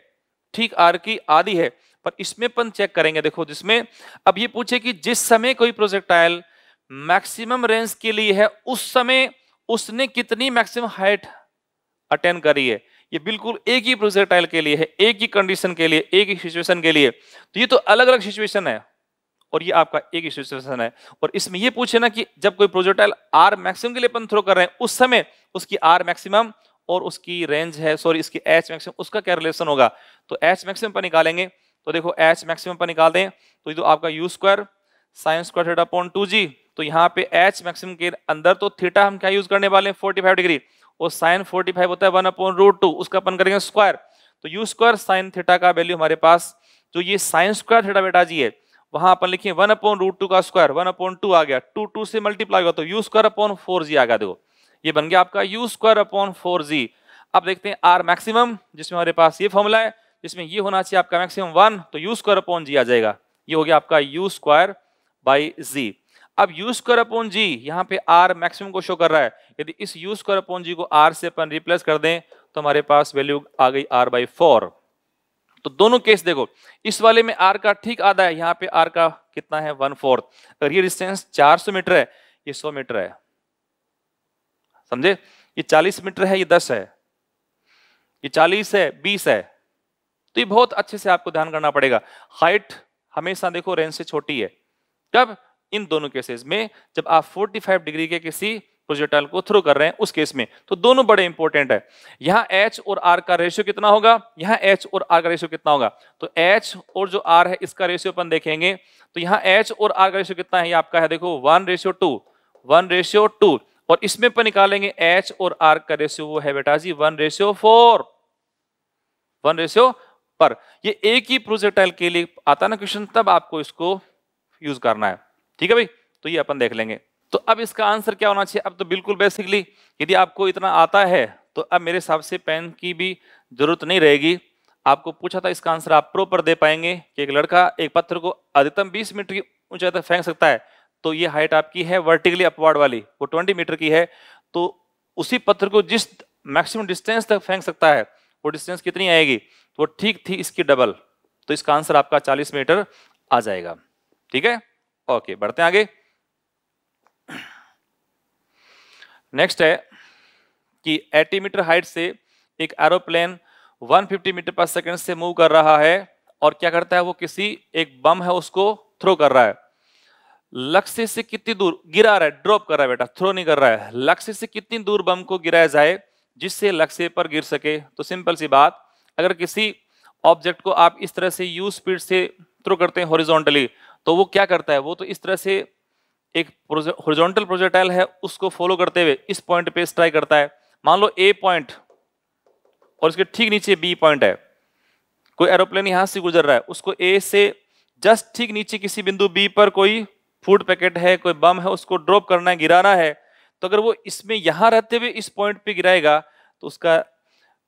ठीक आर की आधी है पर इसमें पन चेक करेंगे देखो जिसमें अब ये पूछे कि जिस समय कोई प्रोजेक्टाइल मैक्सिमम रेंज के लिए है उस समय उसने कितनी मैक्सिमम हाइट अटेन करी है ये बिल्कुल एक ही प्रोजेक्टाइल के लिए है एक ही कंडीशन के लिए एक ही सिचुएशन के लिए तो ये तो अलग अलग सिचुएशन है और ये आपका एक ही सिचुएशन है और इसमें ये पूछे ना कि जब कोई प्रोजेक्टाइल आर मैक्सिमम के लिए अपन थ्रो कर रहे हैं उस समय उसकी आर मैक्सिमम और उसकी रेंज है सॉरी इसकी एच मैक्सिमम उसका क्या रिलेशन होगा तो एच मैक्सिमम पर निकालेंगे तो देखो एच मैक्सिमम पर निकाल दें तो ये तो आपका u square sine square theta upon two g तो यहाँ पे एच मैक्सिमम के अंदर तो थीटा हम क्या यूज करने वाले हैं फोर्टी फाइव डिग्री और साइन फोर्टी फाइव होता है वन अपॉन रूट टू उसका अपन करेंगे स्क्वायर तो यू स्क्वायर साइन थीटा का वैल्यू हमारे पास जो ये साइन स्क्वायर थीटा बेटा जी है वहां अपन लिखिए वन अपॉन रूट टू का स्क्वायर वन अपॉन टू आ गया टू टू से मल्टीप्लाई हुआ तो u square upon four g आ गया देखो ये बन गया आपका u square upon four g अब देखते हैं आर मैक्सिमम जिसमें हमारे पास ये फॉर्मूला है जिसमें ये होना चाहिए आपका मैक्सिमम वन तो यू स्क्वायर अपॉन जी आ जाएगा ये हो गया आपका यू स्क्वायर बाई जी अब यूज कर अपोन जी यहां पे आर मैक्सिमम को शो कर रहा है यदि इस यूज कर अपोन जी को आर से अपन रिप्लेस कर दें तो हमारे पास वैल्यू आ गई आर बाई फोर तो दोनों केस देखो इस वाले में आर का ठीक आधा है यहां पे आर का कितना है वन फोर्थ अगर ये डिस्टेंस 400 मीटर है ये सौ मीटर है समझे ये चालीस मीटर है ये दस है ये चालीस है बीस है तो ये बहुत अच्छे से आपको ध्यान करना पड़ेगा हाइट हमेशा देखो रेंज से छोटी है कब इन दोनों केसेस में जब आप 45 डिग्री के किसी प्रोजेक्टाइल को थ्रो कर रहे हैं उस केस में तो दोनों बड़े इंपॉर्टेंट है यहाँ एच और आर का रेशियो कितना होगा यहाँ एच और आर का रेशियो कितना होगा तो एच और जो आर है इसका रेशियो अपन देखेंगे तो यहाँ एच और आर का रेशियो कितना है ये आपका है देखो one ratio two one ratio two और इसमें पर निकालेंगे एच और आर का रेशियो वो है बेटा जी one ratio four one ratio पर ये एक ही प्रोजेक्टाइल के लिए आता ना क्वेश्चन तब आपको इसको यूज करना है ठीक है भाई तो ये अपन देख लेंगे तो अब इसका आंसर क्या होना चाहिए अब तो बिल्कुल बेसिकली यदि आपको इतना आता है तो अब मेरे हिसाब से पेन की भी जरूरत नहीं रहेगी आपको पूछा था इसका आंसर आप प्रोपर दे पाएंगे कि एक लड़का एक पत्थर को अधिकतम 20 मीटर की ऊंचाई तक फेंक सकता है तो ये हाइट आपकी है वर्टिकली अपवार्ड वाली वो 20 मीटर की है तो उसी पत्थर को जिस मैक्सिमम डिस्टेंस तक फेंक सकता है वो डिस्टेंस कितनी आएगी तो ठीक थी इसकी डबल तो इसका आंसर आपका 40 मीटर आ जाएगा ठीक है ओके बढ़ते हैं आगे नेक्स्ट है कि 80 मीटर हाइट से एक एरोप्लेन 150 मीटर पर सेकंड से मूव कर रहा है और क्या करता है वो किसी एक बम है उसको थ्रो कर रहा है लक्ष्य से कितनी दूर गिरा रहा है ड्रॉप कर रहा है बेटा थ्रो नहीं कर रहा है लक्ष्य से कितनी दूर बम को गिराया जाए जिससे लक्ष्य पर गिर सके तो सिंपल सी बात अगर किसी ऑब्जेक्ट को आप इस तरह से यू स्पीड से थ्रो करते हैं हॉरिजॉन्टली तो वो क्या करता है वो तो इस तरह से एक हॉरिजॉन्टल प्रोजेक्टाइल है उसको फॉलो करते हुए इस पॉइंट पे स्ट्राइक करता है मान लो ए पॉइंट और इसके ठीक नीचे बी पॉइंट है कोई एरोप्लेन यहां से गुजर रहा है उसको ए से जस्ट ठीक नीचे किसी बिंदु बी पर कोई फूड पैकेट है कोई बम है उसको ड्रॉप करना है गिराना है तो अगर वो इसमें यहां रहते हुए इस पॉइंट पे गिराएगा तो उसका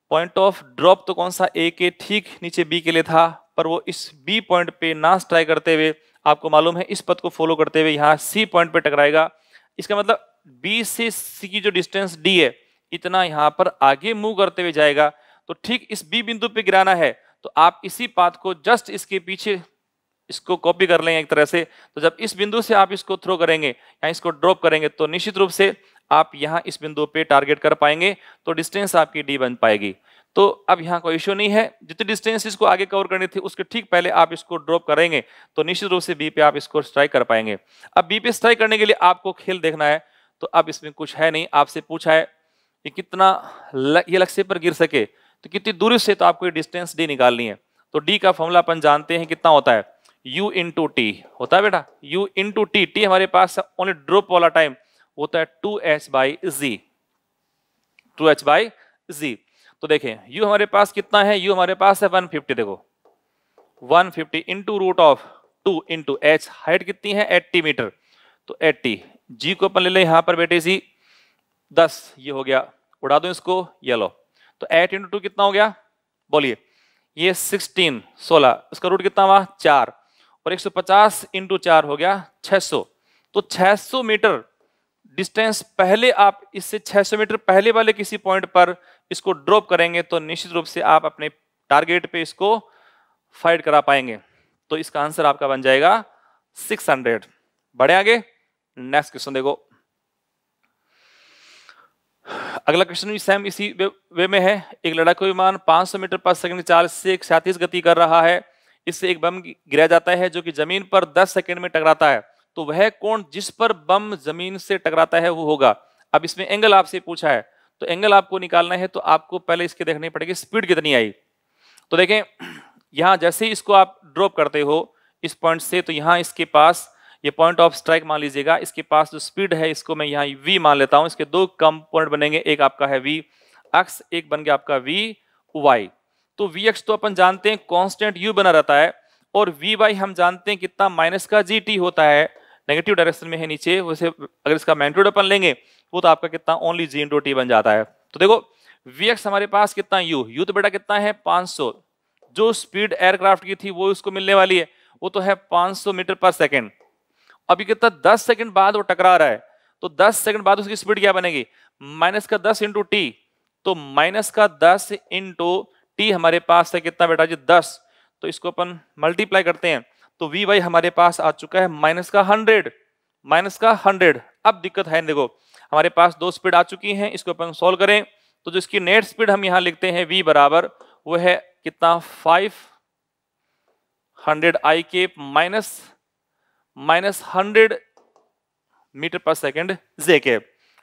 पॉइंट ऑफ ड्रॉप तो कौन सा ए के ठीक नीचे बी के लिए था पर वो इस बी पॉइंट पे ना स्ट्राइक करते हुए आपको मालूम है इस पथ को फॉलो करते हुए यहाँ सी पॉइंट पे टकराएगा इसका मतलब बी से सी की जो डिस्टेंस डी है इतना यहाँ पर आगे मूव करते हुए जाएगा तो ठीक इस बी बिंदु पे गिराना है तो आप इसी पाथ को जस्ट इसके पीछे इसको कॉपी कर लेंगे एक तरह से तो जब इस बिंदु से आप इसको थ्रो करेंगे या इसको ड्रॉप करेंगे तो निश्चित रूप से आप यहाँ इस बिंदु पे टारगेट कर पाएंगे तो डिस्टेंस आपकी डी बन पाएगी तो अब यहाँ कोई इश्यू नहीं है जितनी डिस्टेंस इसको आगे कवर करनी थी उसके ठीक पहले आप इसको ड्रॉप करेंगे तो निश्चित रूप से बी पे आप इसको स्ट्राइक कर पाएंगे अब बी पे स्ट्राइक करने के लिए आपको खेल देखना है तो अब इसमें कुछ है नहीं आपसे पूछा है कि कितना ये लक्ष्य पर गिर सके तो कितनी दूरी से तो आपको ये डिस्टेंस डी निकालनी है तो डी का फॉर्मूला अपन जानते हैं कितना होता है u इंटू टी होता है बेटा u इंटू टी टी हमारे पास ओनली ड्रॉप वाला टाइम होता है two H by g two H by g तो देखें यू हमारे पास कितना है यू हमारे पास है 150 देखो 150 fifty into root of two into H height कितनी है 80 मीटर तो 80 जी को अपन ले लें यहाँ पर बेटे सी 10 ये हो गया उड़ा दो इसको ये लो तो एट इंटू टू कितना हो गया बोलिए ये 16 16 इसका रूट कितना हुआ चार और 150 सौ पचास इंटू चार हो गया 600 तो 600 मीटर डिस्टेंस पहले आप इससे 600 मीटर पहले वाले किसी पॉइंट पर इसको ड्रॉप करेंगे तो निश्चित रूप से आप अपने टारगेट पे इसको फाइट करा पाएंगे तो इसका आंसर आपका बन जाएगा 600 बढ़े आगे नेक्स्ट क्वेश्चन देखो अगला क्वेश्चन भी सेम इसी वे, वे में है एक लड़ाकू विमान 500 मीटर पर सेकंड चाल से एक गति कर रहा है इससे एक बम गिरा जाता है जो कि जमीन पर 10 सेकंड में टकराता है तो वह कोण जिस पर बम जमीन से टकराता है वो होगा अब इसमें एंगल आपसे पूछा है तो एंगल आपको निकालना है तो आपको पहले इसके देखनी पड़ेगी स्पीड कितनी आई तो देखें यहाँ जैसे ही इसको आप ड्रॉप करते हो इस पॉइंट से तो यहाँ इसके पास ये पॉइंट ऑफ स्ट्राइक मान लीजिएगा इसके पास जो स्पीड है इसको मैं यहाँ वी मान लेता हूँ इसके दो कंपोनेंट बनेंगे एक आपका है वी एक्स एक बन गया आपका वी वाई तो वी एक्स तो अपन जानते हैं कॉन्स्टेंट यू बना रहता है और वी वाई हम जानते हैं कितना माइनस का जी टी होता है नेगेटिव डायरेक्शन में है नीचे वैसे अगर इसका मैंट्रोड अपन लेंगे वो तो आपका कितना ओनली जी इंटू टी बन जाता है तो देखो वी हमारे पास कितना यू यू तो बेटा कितना है पांच जो स्पीड एयरक्राफ्ट की थी वो उसको मिलने वाली है वो तो है 500 मीटर पर सेकेंड अभी कितना 10 सेकंड बाद वो टकरा रहा है तो 10 सेकंड बाद उसकी स्पीड क्या बनेगी माइनस का 10 इंटू टी तो माइनस का 10 इंटू टी हमारे पास है कितना बेटा जी 10 तो इसको अपन मल्टीप्लाई करते हैं तो वी वाई हमारे पास आ चुका है माइनस का हंड्रेड माइनस का हंड्रेड अब दिक्कत है देखो हमारे पास दो स्पीड आ चुकी हैं इसको अपन सॉल्व करें तो जो इसकी नेट स्पीड हम यहाँ लिखते हैं वी बराबर वो है कितना फाइव हंड्रेड आई के minus minus hundred metre per second j के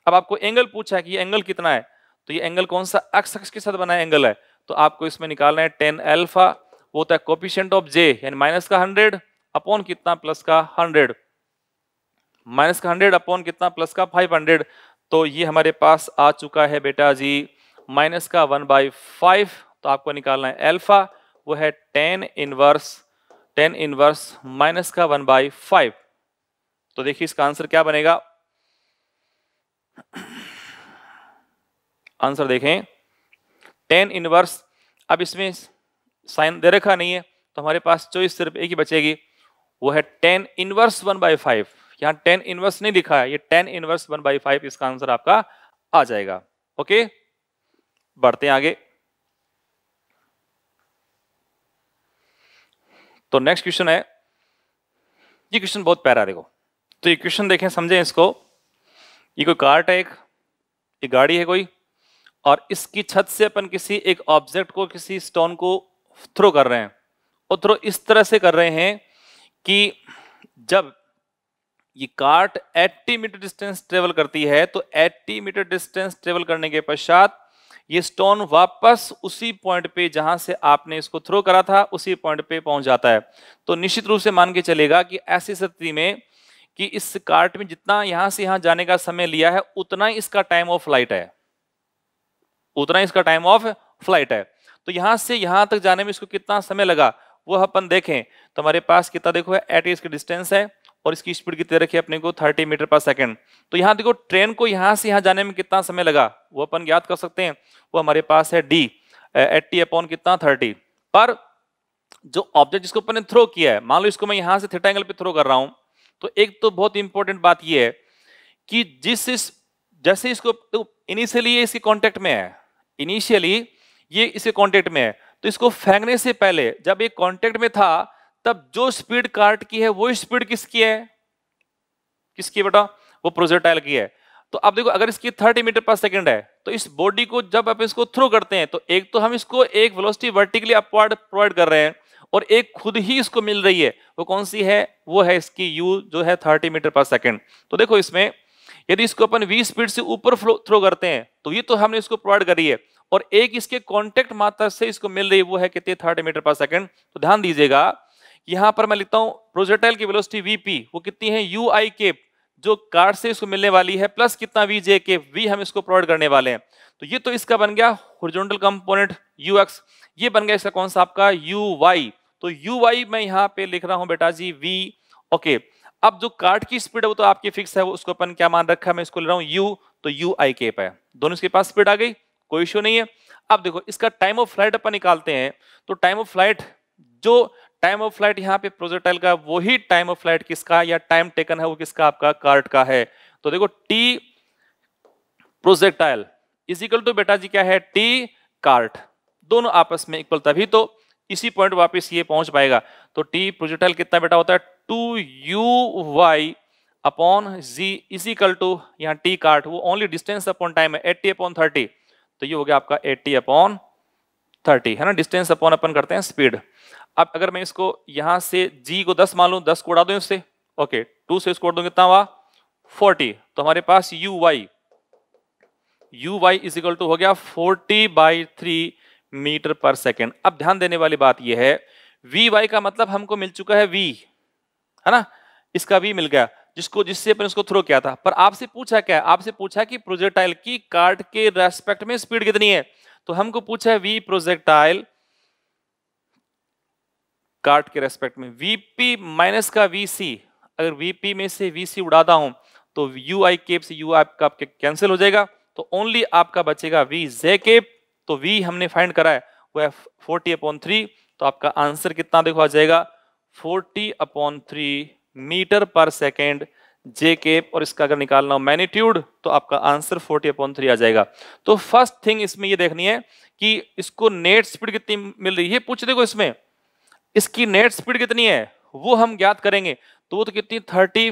अब आपको एंगल पूछा है कि ये एंगल कितना है तो ये एंगल कौन सा एक्स एक्स के साथ बना एंगल है तो आपको इसमें निकालना है टेन एल्फा वो होता है कॉपिशेंट ऑफ जे यानी माइनस का हंड्रेड अपॉन कितना प्लस का हंड्रेड माइनस का हंड्रेड अपॉन कितना प्लस का फाइव हंड्रेड तो ये हमारे पास आ चुका है बेटा जी माइनस का वन बाई फाइव तो आपको निकालना है एल्फा वो है tan inverse tan inverse minus का वन बाई फाइव तो देखिए इसका आंसर क्या बनेगा आंसर देखें टेन इनवर्स अब इसमें साइन दे रखा नहीं है तो हमारे पास चॉइस सिर्फ एक ही बचेगी वो है tan inverse one by five यहाँ टेन इनवर्स नहीं लिखा है ये tan inverse one by five इसका आंसर आपका आ जाएगा ओके बढ़ते हैं आगे तो नेक्स्ट क्वेश्चन है ये क्वेश्चन बहुत प्यारा देखो तो ये क्वेश्चन देखें समझें इसको ये कोई कार्ट है एक ये गाड़ी है कोई और इसकी छत से अपन किसी एक ऑब्जेक्ट को किसी स्टोन को थ्रो कर रहे हैं और थ्रो इस तरह से कर रहे हैं कि जब ये कार्ट 80 मीटर डिस्टेंस ट्रेवल करती है तो 80 मीटर डिस्टेंस ट्रेवल करने के पश्चात ये स्टोन वापस उसी पॉइंट पे जहां से आपने इसको थ्रो करा था उसी पॉइंट पे पहुंच जाता है तो निश्चित रूप से मान के चलेगा कि ऐसी स्थिति में कि इस कार्ट में जितना यहां से यहां जाने का समय लिया है उतना ही इसका टाइम ऑफ फ्लाइट है उतना ही इसका टाइम ऑफ फ्लाइट है तो यहां से यहां तक जाने में इसको कितना समय लगा वो अपन देखें तो हमारे पास कितना देखो है एट इसकी डिस्टेंस है और इसकी स्पीड कितनी रखी अपने को 30 मीटर पर सेकंड तो यहाँ देखो ट्रेन को यहाँ से यहाँ जाने में कितना समय लगा वो अपन याद कर सकते हैं वो हमारे पास है डी एट्टी अपॉन कितना थर्टी पर जो ऑब्जेक्ट जिसको अपने थ्रो किया है मान लो इसको मैं यहाँ से थीटा एंगल पर थ्रो कर रहा हूँ तो एक तो बहुत इंपॉर्टेंट बात यह है कि जिस इस जैसे इसको तो इनिशियली ये इसके कांटेक्ट में है इनिशियली ये इसके कांटेक्ट में है तो इसको फेंकने से पहले जब ये कांटेक्ट में था तब जो स्पीड कार्ट की है वो स्पीड किसकी है किसकी बेटा वो प्रोजेक्टाइल की है तो आप देखो अगर इसकी 30 मीटर पर सेकंड है तो इस बॉडी को जब आप इसको थ्रो करते हैं तो एक तो हम इसको एक वेलोसिटी वर्टिकली अपवर्ड प्रोवाइड कर रहे हैं और एक खुद ही इसको मिल रही है वो कौन सी है वो है इसकी यू जो है थर्टी मीटर पर सेकेंड तो देखो इसमें यदि इसको अपन वी स्पीड से ऊपर थ्रो करते हैं तो ये तो हमने इसको प्रोवाइड करी है और एक इसके कॉन्टेक्ट मात्रा से इसको मिल रही है वो है कितनी थर्टी मीटर पर सेकेंड तो ध्यान दीजिएगा यहां पर मैं लिखता हूं प्रोजेक्टाइल की वेलोसिटी वीपी वो कितनी है यू आई के जो कार्ड से इसको मिलने वाली है प्लस कितना वी जे के वी हम इसको प्रोवाइड करने वाले हैं तो ये तो इसका बन गया हॉरिजॉन्टल कंपोनेंट यू एक्स ये बन गया इसका कौन सा आपका यू वाई तो यू वाई मैं यहां पे लिख रहा हूं बेटा जी वी ओके अब जो कार्ड की स्पीड है वो तो आपकी फिक्स है वो उसको अपन क्या मान रखा है मैं इसको ले रहा हूं यू तो यू आई के पे दोनों इसके पास स्पीड आ गई कोई इश्यू नहीं है अब देखो इसका टाइम ऑफ फ्लाइट अपन निकालते हैं तो टाइम ऑफ फ्लाइट जो टाइम ऑफ फ्लाइट यहाँ पे प्रोजेक्टाइल का वही टाइम ऑफ फ्लाइट किसका या टाइम टेकन है वो किसका आपका कार्ट का है तो देखो टी प्रोजेक्टाइल इजिकल टू बेटा जी क्या है टी कार्ट दोनों आपस में इक्वल तभी तो इसी पॉइंट वापस ये पहुंच पाएगा तो टी प्रोजेक्टाइल कितना बेटा होता है two u y upon g is equal to यहाँ टी कार्ट वो ओनली डिस्टेंस अपॉन टाइम है एट्टी अपॉन थर्टी तो ये हो गया आपका एट्टी अपॉन थर्टी है ना डिस्टेंस अपॉन अपन करते हैं स्पीड अब अगर मैं इसको यहां से जी को दस मान लू दस को उड़ा दू इससे ओके टू से इसको उड़ कितना हुआ फोर्टी तो हमारे पास u y u y is equal to हो गया forty by three metre per second अब ध्यान देने वाली बात यह है वी वाई का मतलब हमको मिल चुका है वी है ना इसका वी मिल गया जिसको जिससे अपने उसको थ्रो किया था पर आपसे पूछा क्या है आपसे पूछा कि प्रोजेक्टाइल की कार्ट के रेस्पेक्ट में स्पीड कितनी है तो हमको पूछा है वी प्रोजेक्टाइल कार्ट के रेस्पेक्ट में वीपी माइनस का वीसी अगर वीपी में से वीसी उड़ाता हूं तो यू आई केप से यू आपका आपके कैंसिल हो जाएगा तो ओनली आपका बचेगा वी जे केप तो वी हमने फाइंड करा है वो है फोर्टी अपॉन थ्री तो आपका आंसर कितना देखो आ जाएगा forty upon three metre per second j cap और इसका अगर निकालना हो मैनीट्यूड तो आपका आंसर 40 अपॉन थ्री आ जाएगा तो फर्स्ट थिंग इसमें ये देखनी है कि इसको नेट स्पीड कितनी मिल रही है पूछ देखो इसमें इसकी नेट स्पीड कितनी है वो हम ज्ञात करेंगे तो वो तो कितनी थर्टी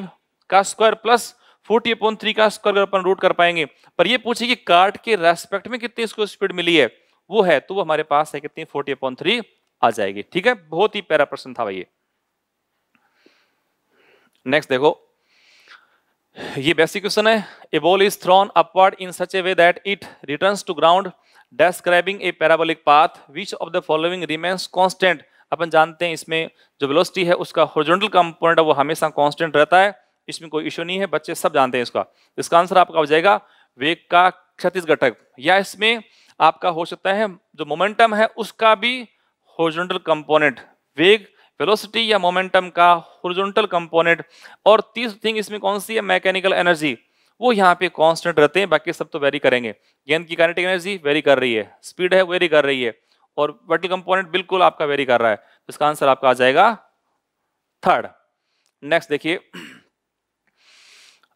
का square plus forty upon three का स्क्वायर अपन रूट कर पाएंगे पर ये पूछे कि कार्ट के रेस्पेक्ट में कितनी इसको स्पीड मिली है वो है तो वो हमारे पास है कितनी फोर्टी अपॉन थ्री आ जाएगी ठीक है बहुत ही प्यारा प्रश्न था भाई नेक्स्ट देखो ये बेसिक क्वेश्चन है a ball is thrown upward in such a way that it returns to ground describing a parabolic path which of the following remains constant अपन जानते हैं इसमें जो वेलोसिटी है उसका हॉरिजॉन्टल कंपोनेंट है वो हमेशा कांस्टेंट रहता है इसमें कोई इशू नहीं है बच्चे सब जानते हैं इसका इसका आंसर आपका हो जाएगा वेग का क्षतिज घटक या इसमें आपका हो सकता है जो मोमेंटम है उसका भी हॉरिजॉन्टल कंपोनेंट वेग वेलोसिटी या मोमेंटम का हॉरिजॉन्टल कंपोनेंट और तीसरी थिंग इसमें कौन सी है मैकेनिकल एनर्जी वो यहाँ पे कांस्टेंट रहते हैं बाकी सब तो वेरी करेंगे गेंद की कैनेटिक एनर्जी वेरी कर रही है स्पीड है वेरी कर रही है और वर्टिकल कंपोनेंट बिल्कुल आपका वेरी कर रहा है तो इसका आंसर आपका आ जाएगा थर्ड नेक्स्ट देखिए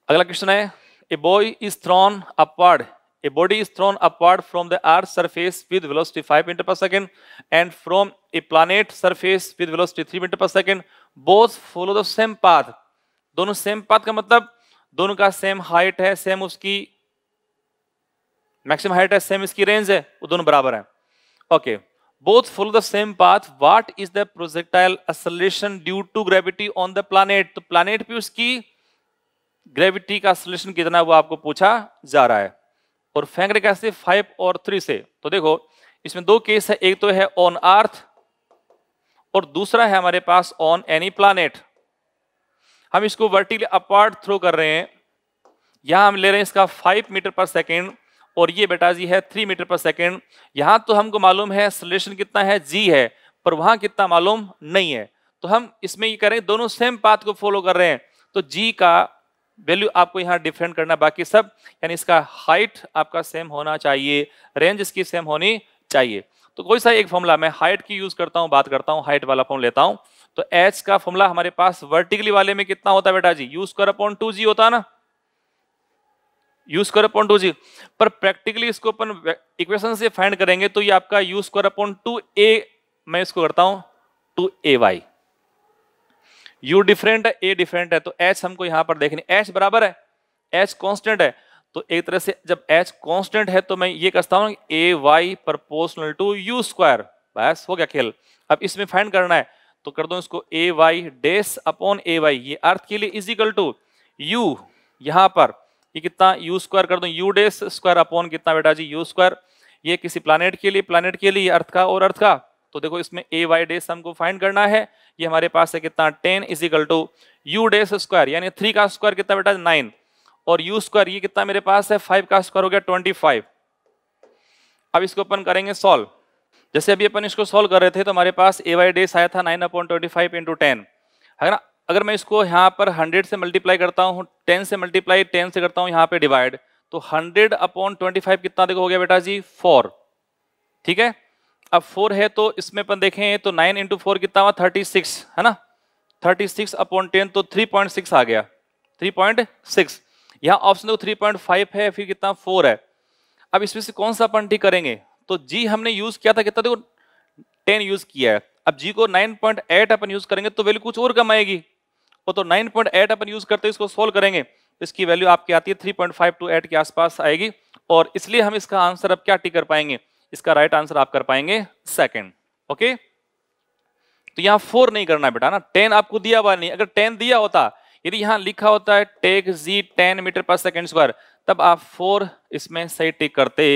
अगला क्वेश्चन है a boy is thrown upward A body is thrown upward from the Earth's surface with velocity 5 meter per second and from a planet's surface with velocity 3 meter per second. Both follow the same path. दोनों same path का मतलब दोनों का same height है same उसकी maximum height है same इसकी range है वो दोनों बराबर है okay both follow the same path what is the projectile acceleration due to gravity on the planet तो प्लानेट पे उसकी ग्रेविटी का असलेशन कितना वो आपको पूछा जा रहा है और फैंक्रिक एसिड फाइव और थ्री से तो देखो इसमें दो केस है एक तो है ऑन अर्थ और दूसरा है हमारे पास ऑन एनी प्लानट हम इसको वर्टिकली अपार्ट थ्रो कर रहे हैं यहां हम ले रहे हैं इसका फाइव मीटर पर सेकेंड और ये बेटा जी है थ्री मीटर पर सेकेंड यहां तो हमको मालूम है सलेशन कितना है जी है पर वहां कितना मालूम नहीं है तो हम इसमें ये करें दोनों सेम पाथ को फॉलो कर रहे हैं तो जी का वैल्यू आपको यहाँ डिफरेंट करना बाकी सब यानी इसका हाइट आपका सेम होना चाहिए रेंज इसकी सेम होनी चाहिए तो कोई सा एक फॉर्मूला मैं हाइट की यूज करता हूँ बात करता हूँ हाइट वाला फॉर्म लेता हूँ तो एच का फॉर्मूला हमारे पास वर्टिकली वाले में कितना होता है बेटा जी यूज कर अपॉन टू जी होता ना यूज कर अपॉन टू जी पर प्रैक्टिकली इसको अपन इक्वेशन से फाइंड करेंगे तो ये आपका यूज कर अपॉन टू ए मैं इसको करता हूँ two a y u different है ए डिफरेंट है तो एच हमको यहां पर देखनी एच बराबर है एच कॉन्स्टेंट है तो एक तरह से जब एच कॉन्स्टेंट है तो मैं ये करता हूँ a y proportional to u square बस हो गया खेल अब इसमें फाइंड करना है तो कर दो इसको a y dash upon a y ये अर्थ के लिए इजिकल टू यू यहां पर ये कितना यू स्क्वायर कर दो यू डेस स्क्वायर अपॉन कितना बेटा जी यू स्क्वायर ये किसी प्लानट के लिए प्लानट के लिए अर्थ का और अर्थ का तो देखो इसमें ए वाई डेस हमको फाइंड करना है ये हमारे पास है कितना ten is equal to u dash square यानी थ्री का स्क्वायर कितना बेटा नाइन और यू स्क्वायर ये कितना मेरे पास है फाइव का स्क्वायर हो गया ट्वेंटी फाइव अब इसको अपन करेंगे सॉल्व जैसे अभी अपन इसको सॉल्व कर रहे थे तो हमारे पास ए वाई डेस आया था nine upon twenty five into ten है ना अगर मैं इसको यहाँ पर हंड्रेड से मल्टीप्लाई करता हूँ टेन से मल्टीप्लाई टेन से करता हूँ यहाँ पे डिवाइड तो हंड्रेड अपॉन ट्वेंटी फाइव कितना देखो हो गया बेटा जी फोर ठीक है अब फोर है तो इसमें अपन देखें तो नाइन इंटू फोर कितना हुआ थर्टी सिक्स है ना थर्टी सिक्स अपॉन टेन तो थ्री पॉइंट सिक्स आ गया थ्री पॉइंट सिक्स यहाँ ऑप्शन देखो थ्री पॉइंट फाइव है फिर कितना फोर है अब इसमें से कौन सा अपन करेंगे तो जी हमने यूज किया था कितना देखो टेन यूज किया है अब जी को नाइन पॉइंट एट अपन यूज करेंगे तो वैल्यू कुछ और कम आएगी और तो नाइन पॉइंट एट अपन यूज करते इसको सोल्व करेंगे तो इसकी वैल्यू आपकी आती है three point five two eight के आसपास आएगी और इसलिए हम इसका आंसर अब क्या टी कर पाएंगे इसका राइट आंसर आप कर पाएंगे सेकेंड ओके तो यहां फोर नहीं करना बेटा ना टेन आपको दिया हुआ नहीं अगर टेन दिया होता यदि यहां लिखा होता है take g ten metre per second square तब आप फोर इसमें सही टेक करते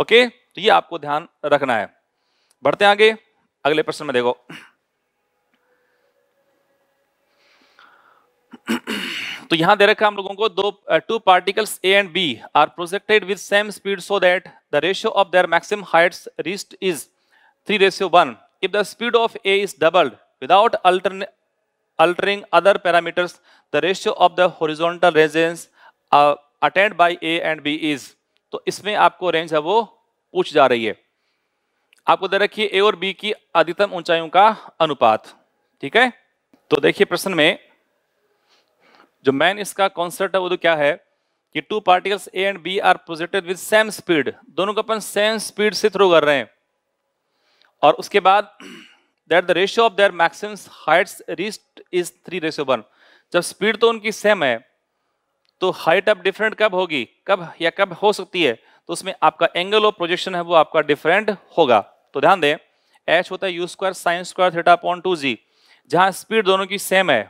ओके तो ये आपको ध्यान रखना है बढ़ते आगे अगले प्रश्न में देखो तो यहां दे रखा हम लोगों को दो two particles A and B are projected with same speed so that the ratio of their maximum heights reached is 3 ratio 1 if the speed of a is doubled without altern altering other parameters the ratio of the horizontal ranges uh, attained by तो इसमें आपको range है वो पूछ जा रही है आपको दे रखिए ए और बी की अधिकतम ऊंचाइयों का अनुपात ठीक है तो देखिए प्रश्न में जो मैन इसका कॉन्सेप्ट है वो तो क्या है कि two particles A and B are projected with same speed दोनों को अपन सेम स्पीड से थ्रो कर रहे हैं और उसके बाद that the ratio of their maximum heights reached is three ratio one जब स्पीड तो उनकी सेम है तो हाइट अब डिफरेंट कब होगी कब या कब हो सकती है तो उसमें आपका एंगल ऑफ प्रोजेक्शन है वो आपका डिफरेंट होगा तो ध्यान दें एच होता है u square sine square theta upon two g जहाँ स्पीड दोनों की सेम है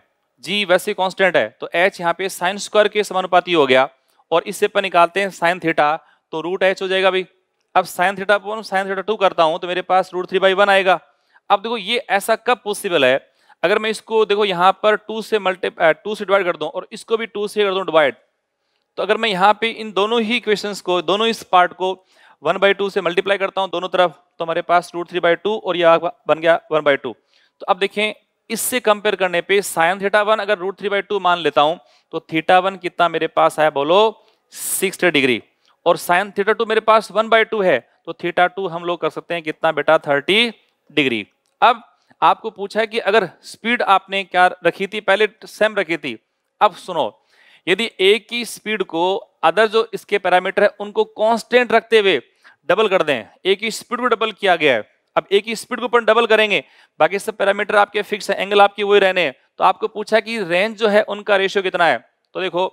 जी वैसे कांस्टेंट है तो एच यहाँ पे साइन स्क्वायर के समानुपाती हो गया और इससे पर निकालते हैं साइन थीटा तो रूट एच हो जाएगा भाई अब साइन थीटा पर साइन थीटा टू करता हूँ तो मेरे पास रूट थ्री बाई वन आएगा अब देखो ये ऐसा कब पॉसिबल है अगर मैं इसको देखो यहाँ पर टू से मल्टी टू से डिवाइड कर दूँ और इसको भी टू से कर दूँ डिवाइड तो अगर मैं यहाँ पे इन दोनों ही क्वेश्चन को दोनों इस पार्ट को वन बाई टू से मल्टीप्लाई करता हूँ दोनों तरफ तो हमारे पास रूट थ्री बाई टू और यह बन गया वन बाई टू तो अब देखें इससे कंपेयर करने पे साइन थीटा वन अगर रूट थ्री बाई टू मान लेता हूं तो थीटा वन कितना मेरे पास आया बोलो सिक्स डिग्री और साइन थीटा टू मेरे पास वन बाई टू है तो थीटा टू हम लोग कर सकते हैं कितना बेटा थर्टी डिग्री अब आपको पूछा है कि अगर स्पीड आपने क्या रखी थी पहले सेम रखी थी अब सुनो यदि ए की स्पीड को अदर जो इसके पैरामीटर है उनको कॉन्स्टेंट रखते हुए डबल कर दें ए की स्पीड को डबल किया गया है अब एक ही स्पीड को अपन डबल करेंगे बाकी सब पैरामीटर आपके फिक्स है एंगल आपके वही रहने तो आपको पूछा कि रेंज जो है उनका रेशियो कितना है तो देखो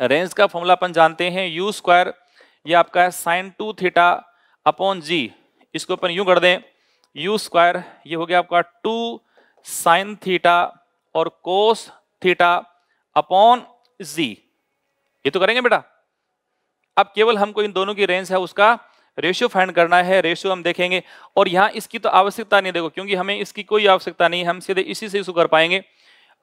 रेंज का फॉर्मूला अपन जानते हैं यू स्क्वायर यह आपका है sine two theta upon g इसको अपन यूं कर दें यू स्क्वायर ये हो गया आपका टू साइन थीटा और कोस थीटा अपॉन जी ये तो करेंगे बेटा अब केवल हमको इन दोनों की रेंज है उसका रेशियो फाइंड करना है रेशियो हम देखेंगे और यहाँ इसकी तो आवश्यकता नहीं देखो क्योंकि हमें इसकी कोई आवश्यकता नहीं हम सीधे इसी से इशू कर पाएंगे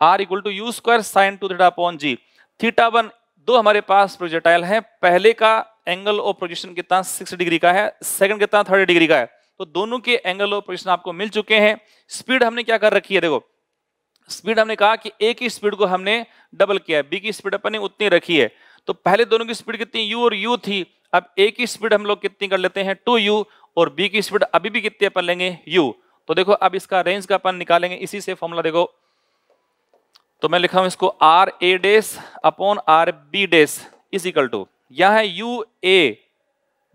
R equal to u square sine two theta upon g theta one दो हमारे पास प्रोजेक्टाइल है पहले का एंगल ऑफ प्रोजेक्शन कितना सिक्स डिग्री का है सेकंड कितना थर्टी डिग्री का है तो दोनों के एंगल ऑफ प्रोजेक्शन आपको मिल चुके हैं स्पीड हमने क्या कर रखी है देखो स्पीड हमने कहा कि ए की स्पीड को हमने डबल किया है बी की स्पीड अपन ने उतनी रखी है तो पहले दोनों की स्पीड कितनी यू और यू थी अब ए की स्पीड हम लोग कितनी कर लेते हैं टू यू और बी की स्पीड अभी भी कितनी अपन लेंगे यू तो देखो अब इसका रेंज का अपन निकालेंगे इसी से फॉर्मूला देखो तो मैं लिखा हूं इसको R A dash upon R B dash is equal to यह है यू ए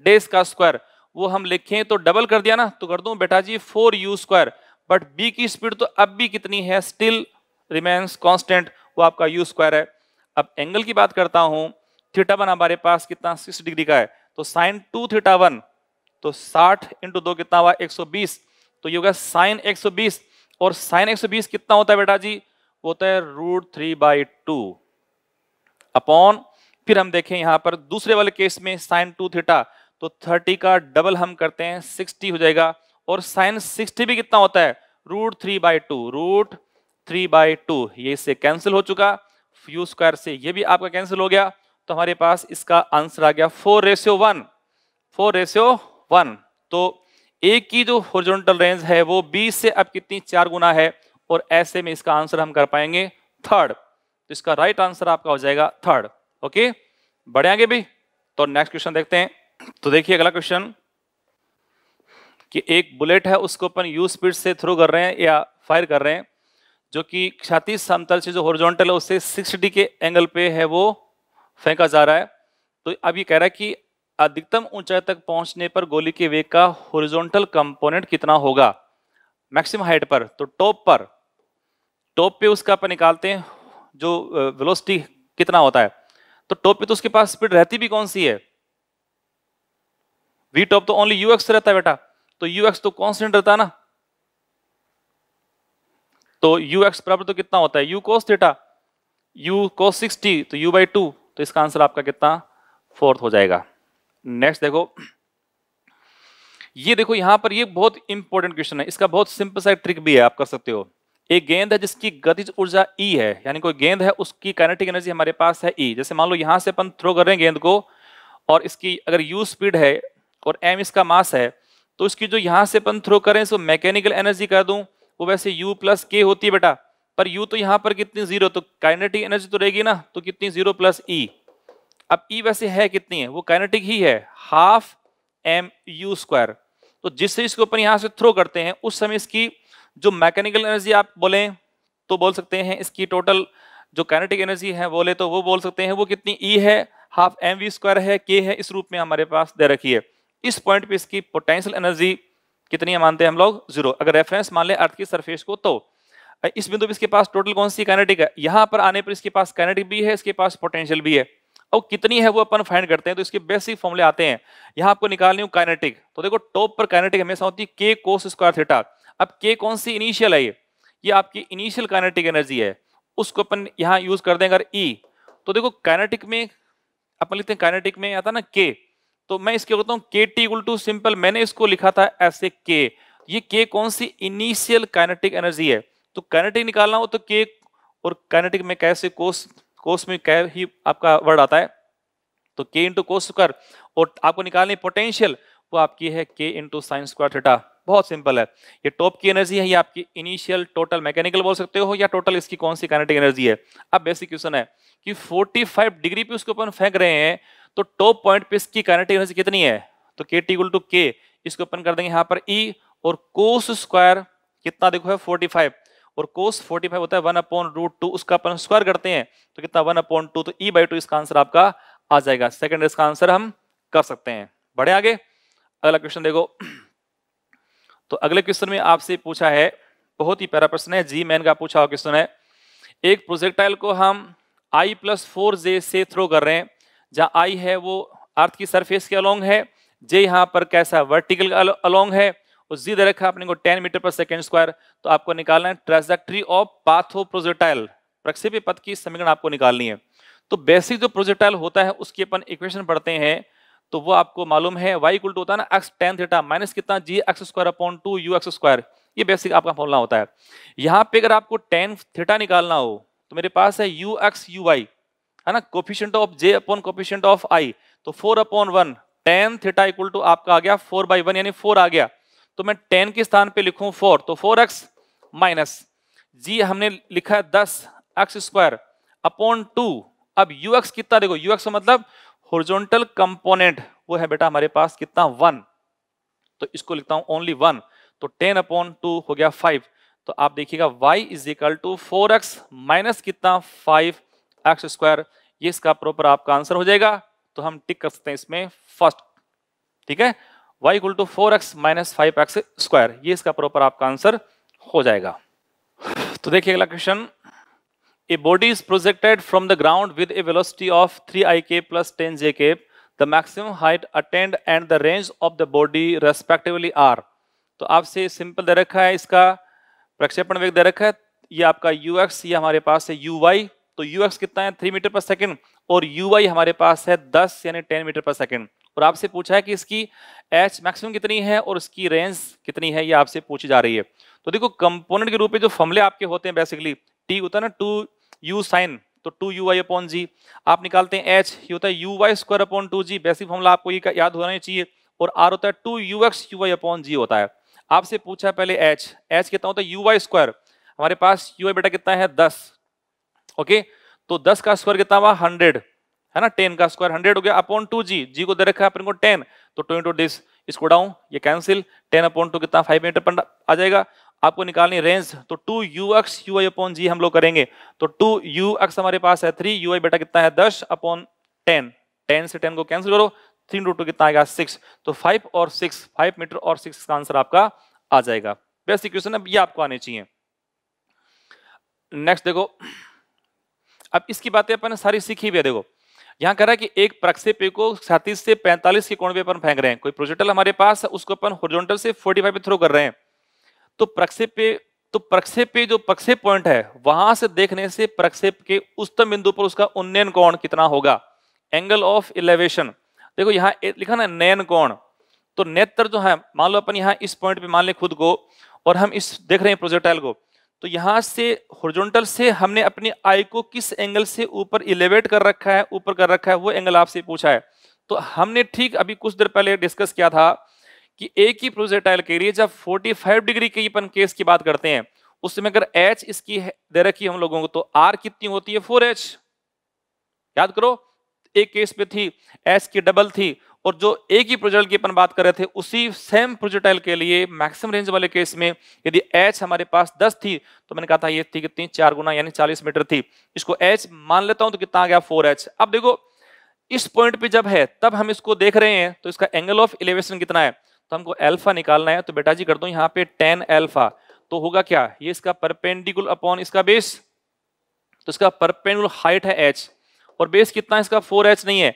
डेस का स्क्वायर वो हम लिखें तो डबल कर दिया ना तो कर दू बेटा जी four u square but B की स्पीड तो अब भी कितनी है स्टिल रिमेन्स कॉन्स्टेंट वो आपका यू स्क्वायर है अब एंगल की बात करता हूं थीटा वन हमारे पास कितना सिक्स डिग्री का है तो साइन टू थीटा वन तो साठ इंटू दो कितना हुआ एक सौ बीस तो ये होगा साइन एक सौ बीस और साइन एक सौ बीस कितना होता है बेटा जी वो होता है root three by two upon फिर हम देखें यहां पर दूसरे वाले केस में साइन टू थीटा तो थर्टी का डबल हम करते हैं सिक्सटी हो जाएगा और साइन सिक्सटी भी कितना होता है root three by two root three by two ये इससे कैंसिल हो चुका फ्यू स्क्वायर से ये भी आपका कैंसिल हो गया तो हमारे पास इसका आंसर आ गया four ratio one four ratio one तो ए की जो हॉरिजॉन्टल रेंज है वो बी से अब कितनी चार गुना है और ऐसे में इसका आंसर हम कर पाएंगे थर्ड तो इसका राइट आंसर आपका हो जाएगा थर्ड ओके बढ़े आगे भी तो नेक्स्ट क्वेश्चन देखते हैं तो देखिए अगला क्वेश्चन कि एक बुलेट है उसको अपन यू स्पीड से थ्रो कर रहे हैं या फायर कर रहे हैं जो कि क्षति समतल से जो हॉरिजॉन्टल है उससे 60 डिग्री के एंगल पे है वो फेंका जा रहा है तो अब ये कह रहा है कि अधिकतम ऊंचाई तक पहुंचने पर गोली के वेग का होरिजोनटल कंपोनेंट कितना होगा मैक्सिमम हाइट पर तो टॉप पर टॉप पे उसका अपन निकालते हैं जो वेलोसिटी कितना होता है तो टॉप पे तो उसके पास स्पीड रहती भी कौन सी है वी टॉप तो ओनली यूएक्स रहता है बेटा तो यूएक्स तो कॉन्स्टेंट रहता है ना तो यूएक्स बराबर तो कितना होता है u cos theta u cos sixty तो यू बाई टू तो इसका आंसर आपका कितना फोर्थ हो जाएगा नेक्स्ट देखो ये देखो यहां पर ये बहुत इंपॉर्टेंट क्वेश्चन है इसका बहुत सिंपल सा ट्रिक भी है आप कर सकते हो एक गेंद है जिसकी गतिज ऊर्जा ई e है यानी कोई गेंद है उसकी काइनेटिक एनर्जी हमारे पास है ई e। जैसे मान लो यहां से अपन थ्रो कर रहे हैं गेंद को और इसकी अगर यू स्पीड है और एम इसका मास है तो इसकी जो यहां से अपन थ्रो करें इसको मैकेनिकल एनर्जी कर दूं वो वैसे यू प्लस के होती है बेटा पर यू तो यहां पर कितनी जीरो तो काइनेटिक एनर्जी तो रहेगी ना तो कितनी जीरो प्लस ई अब ई e वैसे है कितनी है वो काइनेटिक ही है हाफ एम यू स्क्वायर तो जिस चीज को अपन यहां से थ्रो करते हैं उस समय इसकी जो मैकेनिकल एनर्जी आप बोले तो बोल सकते हैं इसकी टोटल जो काइनेटिक एनर्जी है बोले तो वो बोल सकते हैं वो कितनी ई e है हाफ एम वी स्क्वायर है के है इस रूप में हमारे पास दे रखी है इस पॉइंट पे इसकी पोटेंशियल एनर्जी कितनी है मानते हैं हम लोग जीरो अगर रेफरेंस मान ले अर्थ की सरफेस को तो इस बिंदु पर इसके पास टोटल कौन सी कैनेटिक है यहां पर आने पर इसके पास कैनेटिक भी है इसके पास पोटेंशियल भी है और कितनी है वो अपन फाइंड करते हैं तो इसके बेसिक फॉर्मूले आते हैं यहाँ आपको निकालनी हूँ काइनेटिक तो देखो टॉप पर काइनेटिक हमेशा होती है के कोस स्क्वायर थीटा अब के कौन सी इनिशियल है ये ये आपकी इनिशियल काइनेटिक एनर्जी है उसको अपन यहाँ यूज कर दें अगर ई e। तो देखो काइनेटिक में अपन लिखते हैं काइनेटिक में आता ना के तो मैं इसके बोलता हूँ के टी इक्वल टू सिंपल मैंने इसको लिखा था ऐसे के ये के कौन सी इनिशियल काइनेटिक एनर्जी है तो कैनेटिक निकालना हो तो के और कैनेटिक में कैसे कोस कोस में कै ही आपका वर्ड आता है तो के इंटू कोस कर और आपको निकालनी पोटेंशियल वो आपकी है के इंटू साइन स्क्वायर थीटा बहुत सिंपल है ये टॉप की एनर्जी है ये आपकी इनिशियल टोटल मैकेनिकल बोल सकते हो या टोटल इसकी कौन सी कैनेटिक एनर्जी है अब बेसिक क्वेश्चन है कि 45 डिग्री पे उसके ऊपर फेंक रहे हैं तो टॉप पॉइंट पे इसकी कैनेटिक एनर्जी कितनी है तो के टी टू के इसको ओपन कर देंगे यहाँ पर ई e और कोस स्क्वायर कितना देखो है फाइव और कोस 45 होता है वन अपॉन रूट टू उसका अपन स्क्वायर करते हैं तो कितना वन अपॉन टू तो ई बाई टू इसका आंसर आपका आ जाएगा सेकेंड इसका आंसर हम कर सकते हैं बढ़े आगे अगला क्वेश्चन देखो तो अगले क्वेश्चन में आपसे पूछा है बहुत ही प्यारा प्रश्न है जी मैन का पूछा हुआ क्वेश्चन है एक प्रोजेक्टाइल को हम आई प्लस फोर जे से थ्रो कर रहे हैं जहाँ आई है वो अर्थ की सरफेस के अलोंग है जे यहाँ पर कैसा वर्टिकल अलोंग है और जी दे रखा अपने को ten metre per second square तो आपको निकालना है ट्रेजेक्ट्री ऑफ पाथो प्रोजेक्टाइल प्रक्षेपी पथ की समीकरण आपको निकालनी है तो बेसिक जो प्रोजेक्टाइल होता है उसकी अपन इक्वेशन पढ़ते हैं तो वो आपको मालूम है वाई इक्वल टू होता है ना एक्स टेन थीटा माइनस कितना g x square upon two u x square ये बेसिक आपका फॉर्मूला होता है यहाँ पे अगर आपको टेन थीटा निकालना हो तो मेरे पास है यू एक्स यू वाई है ना coefficient of j upon coefficient of i तो four upon one tan theta equal to आपका आ गया फोर बाई वन यानी फोर आ गया तो मैं टेन के स्थान पे लिखूं फोर तो फोर एक्स माइनस जी हमने लिखा है दस एक्स स्क्वायर अपॉन टू अब यू एक्स कितना देखो यू एक्स मतलब होरिजोनटल कंपोनेंट वो है बेटा हमारे पास कितना वन तो इसको लिखता हूं ओनली वन तो टेन अपॉन टू हो गया फाइव तो आप देखिएगा y is equal to four x minus कितना फाइव एक्स स्क्वायर ये इसका प्रॉपर आपका आंसर हो जाएगा तो हम टिक कर सकते हैं इसमें फर्स्ट ठीक है y equal to four x minus five x square ये इसका प्रॉपर आपका आंसर हो जाएगा तो देखिए अगला question a body is projected from the ground with a velocity of three i के प्लस टेन जे के the maximum height attained and the range of the body respectively are तो आपसे सिंपल दे रखा है इसका प्रक्षेपण वेग दे रखा है ये आपका यू एक्स ये हमारे पास है यू वाई तो यू एक्स कितना है थ्री मीटर पर सेकेंड और यू हमारे पास है दस यानी टेन मीटर पर सेकेंड और आपसे पूछा है कि इसकी एच मैक्सिमम कितनी है और इसकी रेंज कितनी है ये आपसे पूछी जा रही है तो देखो कंपोनेंट के रूप में जो फमले आपके होते हैं बेसिकली टी होता है ना टू यू साइन तो two u y upon g आप निकालते हैं एच ये होता है u y square upon two g basic formula आपको ये याद होना चाहिए और आर होता है two u x u y upon g होता है आपसे पूछा है पहले एच एच कितना होता है यू वाई स्क्वायर हमारे पास यू वाई बेटा कितना है दस ओके okay? तो दस का स्क्वायर कितना हुआ हंड्रेड है ना टेन का स्क्वायर हंड्रेड हो गया अपॉन टू जी जी को दे रखा है अपन को टेन तो ट्वेंटी डिस इसको डाउन ये कैंसिल टेन अपॉन टू कितना फाइव मीटर पर आ जाएगा आपको निकालनी रेंज तो टू यू एक्स यू आई अपॉन जी हम लोग करेंगे तो टू यू एक्स हमारे पास है थ्री यू आई बेटा कितना है दस अपॉन टेन टेन से टेन को कैंसिल करो थ्री इंटू टू कितना आएगा सिक्स तो फाइव और सिक्स फाइव मीटर और सिक्स का आंसर आपका आ जाएगा बेस्ट क्वेश्चन है ये आपको आने चाहिए नेक्स्ट देखो अब इसकी बातें अपन सारी सीखी भी है देखो यहाँ कह रहा है कि एक प्रक्षेपी को सैंतीस से पैंतालीस के कोण पे अपन फेंक रहे हैं कोई प्रोजेक्टल हमारे पास है उसको अपन हॉरिजॉन्टल से 45 पे थ्रो कर रहे हैं तो प्रक्षेपी तो प्रक्षेपी जो प्रक्षेप पॉइंट है वहां से देखने से प्रक्षेप के उच्चतम बिंदु पर उसका उन्नयन कोण कितना होगा एंगल ऑफ इलेवेशन देखो यहाँ लिखा ना नयन कोण तो नेत्र जो है मान लो अपन यहाँ इस पॉइंट पे मान लें खुद को और हम इस देख रहे हैं प्रोजेक्टाइल को तो यहां से हॉरिजॉन्टल से हमने अपने आई को किस एंगल से ऊपर इलेवेट कर रखा है ऊपर कर रखा है वो एंगल आपसे पूछा है तो हमने ठीक अभी कुछ देर पहले डिस्कस किया था कि एक ही प्रोजेक्टाइल के लिए जब 45 डिग्री के अपन केस की बात करते हैं उसमें अगर एच इसकी दे रखी हम लोगों को तो आर कितनी होती है फोर एच याद करो एक केस पे थी एच की डबल थी और जो एक ही प्रोजेक्टाइल की अपन बात कर रहे थे उसी सेम प्रोजेक्टाइल के लिए मैक्सिमम रेंज वाले केस में यदि एच हमारे पास 10 थी तो मैंने कहा था ये थी कितनी चार गुना यानी 40 मीटर थी इसको एच मान लेता हूं तो कितना आ गया एच अब देखो इस पॉइंट पे जब है तब हम इसको देख रहे हैं तो इसका एंगल ऑफ इलेवेशन कितना है तो हमको एल्फा निकालना है तो बेटा जी कर दो यहाँ पे टेन एल्फा तो होगा क्या ये इसका परपेंडिकुल अपॉन इसका बेस तो इसका परपेंडिकुल हाइट है एच और बेस कितना है इसका फोर एच नहीं है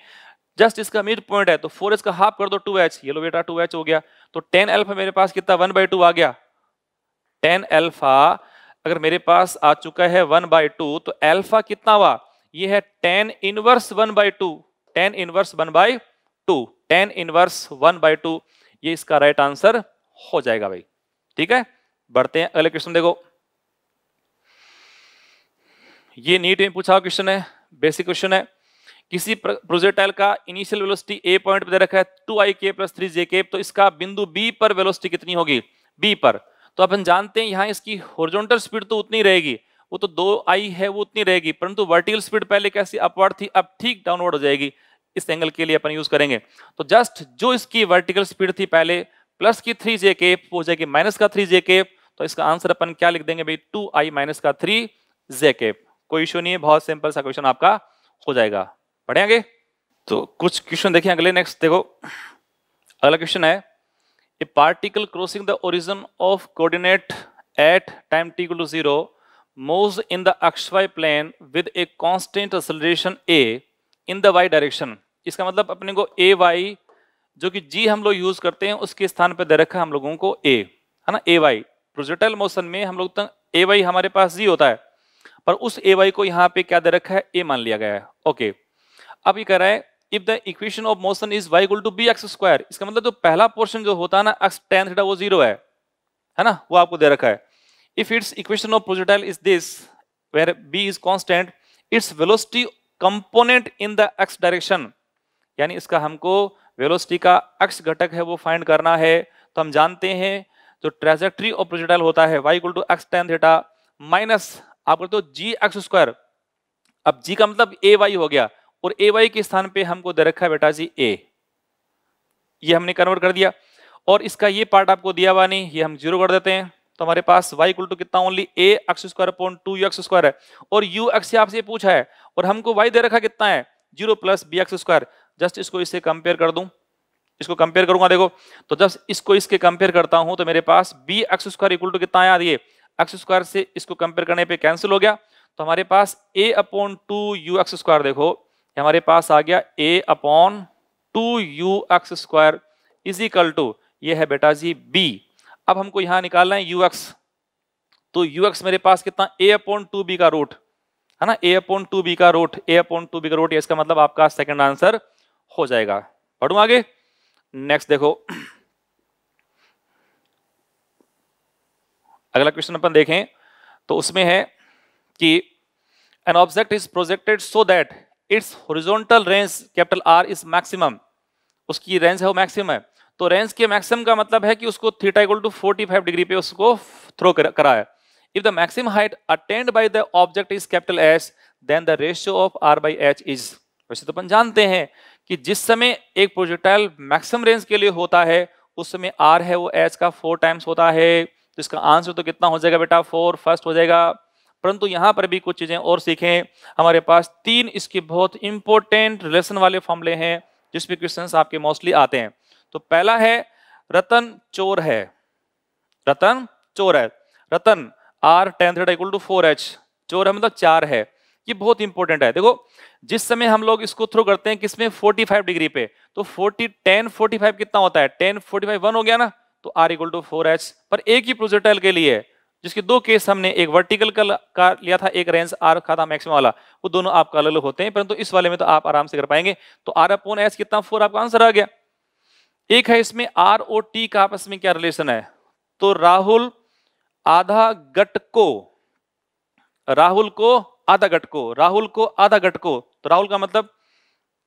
जस्ट इसका मिड पॉइंट है तो फोर इसका का हाफ कर दो टू एच ये लो बेटा टू एच हो गया तो टेन एल्फा मेरे पास कितना वन बाई टू आ गया टेन एल्फा अगर मेरे पास आ चुका है वन बाई टू तो एल्फा कितना हुआ ये है tan inverse one by two tan inverse one by two tan inverse one by two ये इसका राइट आंसर हो जाएगा भाई ठीक है बढ़ते हैं अगले क्वेश्चन देखो ये नीट में पूछा क्वेश्चन है बेसिक क्वेश्चन है किसी प्रोजेक्टाइल का इनिशियल वेलोसिटी ए पॉइंट पर दे रखा है टू आई के प्लस थ्री जे के तो इसका बिंदु बी पर वेलोसिटी कितनी होगी बी पर तो अपन जानते हैं यहाँ इसकी होरिजोनटल स्पीड तो उतनी रहेगी वो तो दो आई है वो उतनी रहेगी परंतु वर्टिकल स्पीड पहले कैसी अपवर्ड थी अब ठीक डाउनवर्ड हो जाएगी इस एंगल के लिए अपन यूज करेंगे तो जस्ट जो इसकी वर्टिकल स्पीड थी पहले प्लस की थ्री जे के हो जाएगी माइनस का थ्री जे के तो इसका आंसर अपन क्या लिख देंगे भाई टू आई माइनस का थ्री जे के कोई इशू नहीं है बहुत सिंपल सा क्वेश्चन आपका हो जाएगा पढ़ेंगे तो कुछ क्वेश्चन देखिए अगले नेक्स्ट देखो अगला क्वेश्चन है a particle crossing the origin of coordinate at time t to zero moves in the xy plane with a constant acceleration a in the Y direction इसका मतलब अपने को ए वाई जो कि जी हम लोग यूज करते हैं उसके स्थान पर दे रखा हम लोगों को ए है ना ए वाई प्रोजेक्टाइल मोशन में हम लोग तक ए वाई हमारे पास जी होता है पर उस ए वाई को यहाँ पे क्या दे रखा है ए मान लिया गया है ओके okay. अब ये कह रहा है if the equation of motion is y equal to b x square इसका मतलब जो पहला पोर्शन जो होता है ना एक्स टेन थीटा वो जीरो है है ना वो आपको दे रखा है if its equation of projectile is this where b is constant its velocity component in the x direction यानी इसका हमको वेलोसिटी का एक्स घटक है वो फाइंड करना है तो हम जानते हैं जो ट्रेजेक्ट्री ऑफ प्रोजेक्टाइल होता है y equal to x tan theta minus आप बोलते हो जी एक्स स्क्वायर अब जी का मतलब ए वाई हो गया और ए वाई के स्थान पे हमको दे रखा है बेटा जी ए ये हमने कन्वर्ट कर दिया और इसका ये पार्ट आपको दिया हुआ नहीं ये हम जीरो कर देते हैं तो हमारे पास y इक्वल टू कितना only a x square upon two u x square है और u एक्स से आपसे पूछा है और हमको y दे रखा कितना है zero plus b x square just इसको इससे कंपेयर कर दूं इसको कंपेयर करूंगा देखो तो जब इसको इसके कंपेयर करता हूं तो मेरे पास b x square equal to कितना आया ये एक्स स्क्वायर से इसको कंपेयर करने पर कैंसिल हो गया तो हमारे पास a upon two u x square देखो हमारे पास आ गया a upon two u x square is equal to ये है बेटा जी बी अब हमको यहां निकालना है यू एक्स तो यू एक्स मेरे पास कितना ए अपॉन टू बी का रूट है ना ए अपॉन टू बी का root a upon two b का रूट इसका मतलब आपका सेकंड आंसर हो जाएगा पढ़ू आगे नेक्स्ट देखो अगला क्वेश्चन अपन देखें तो उसमें है कि an object is projected so that its horizontal range capital R is maximum उसकी रेंज है वो मैक्सिमम है तो रेंज के मैक्सिमम का मतलब है कि उसको थीटा इक्वल टू 45 डिग्री पे उसको थ्रो कर, करा है if the maximum height attend by the object is capital H then the ratio of R by H is वैसे तो अपन जानते हैं कि जिस समय एक प्रोजेक्टाइल मैक्सिमम रेंज के लिए होता है उस समय आर है वो एच का फोर टाइम्स होता है तो इसका आंसर तो कितना हो जाएगा बेटा फोर फर्स्ट हो जाएगा परंतु यहाँ पर भी कुछ चीज़ें और सीखें हमारे पास तीन इसके बहुत इंपॉर्टेंट रिलेशन वाले फॉर्मले हैं जिसपे क्वेश्चन आपके मोस्टली आते हैं तो पहला है रतन चोर है रतन चोर है Ratan R tan equal to four H चोर है मतलब चार है ये बहुत इंपॉर्टेंट है देखो जिस समय हम लोग इसको थ्रो करते हैं किसमें 45 डिग्री पे तो 40 10 45 कितना होता है 10 45 वन हो गया ना तो R equal to four H पर एक ही प्रोजेक्टाइल के लिए जिसके दो केस हमने एक वर्टिकल का, का लिया था एक रेंज आर रखा था मैक्सिमम वाला वो दोनों आपका अलग होते हैं परंतु तो इस वाले में तो आप आराम से कर पाएंगे तो आर अपोन एस कितना फोर आपका आंसर आ गया एक है इसमें आर ओ टी का आपस में क्या रिलेशन है तो राहुल आधा गट को राहुल को आधा गट को राहुल को आधा गट को तो राहुल का मतलब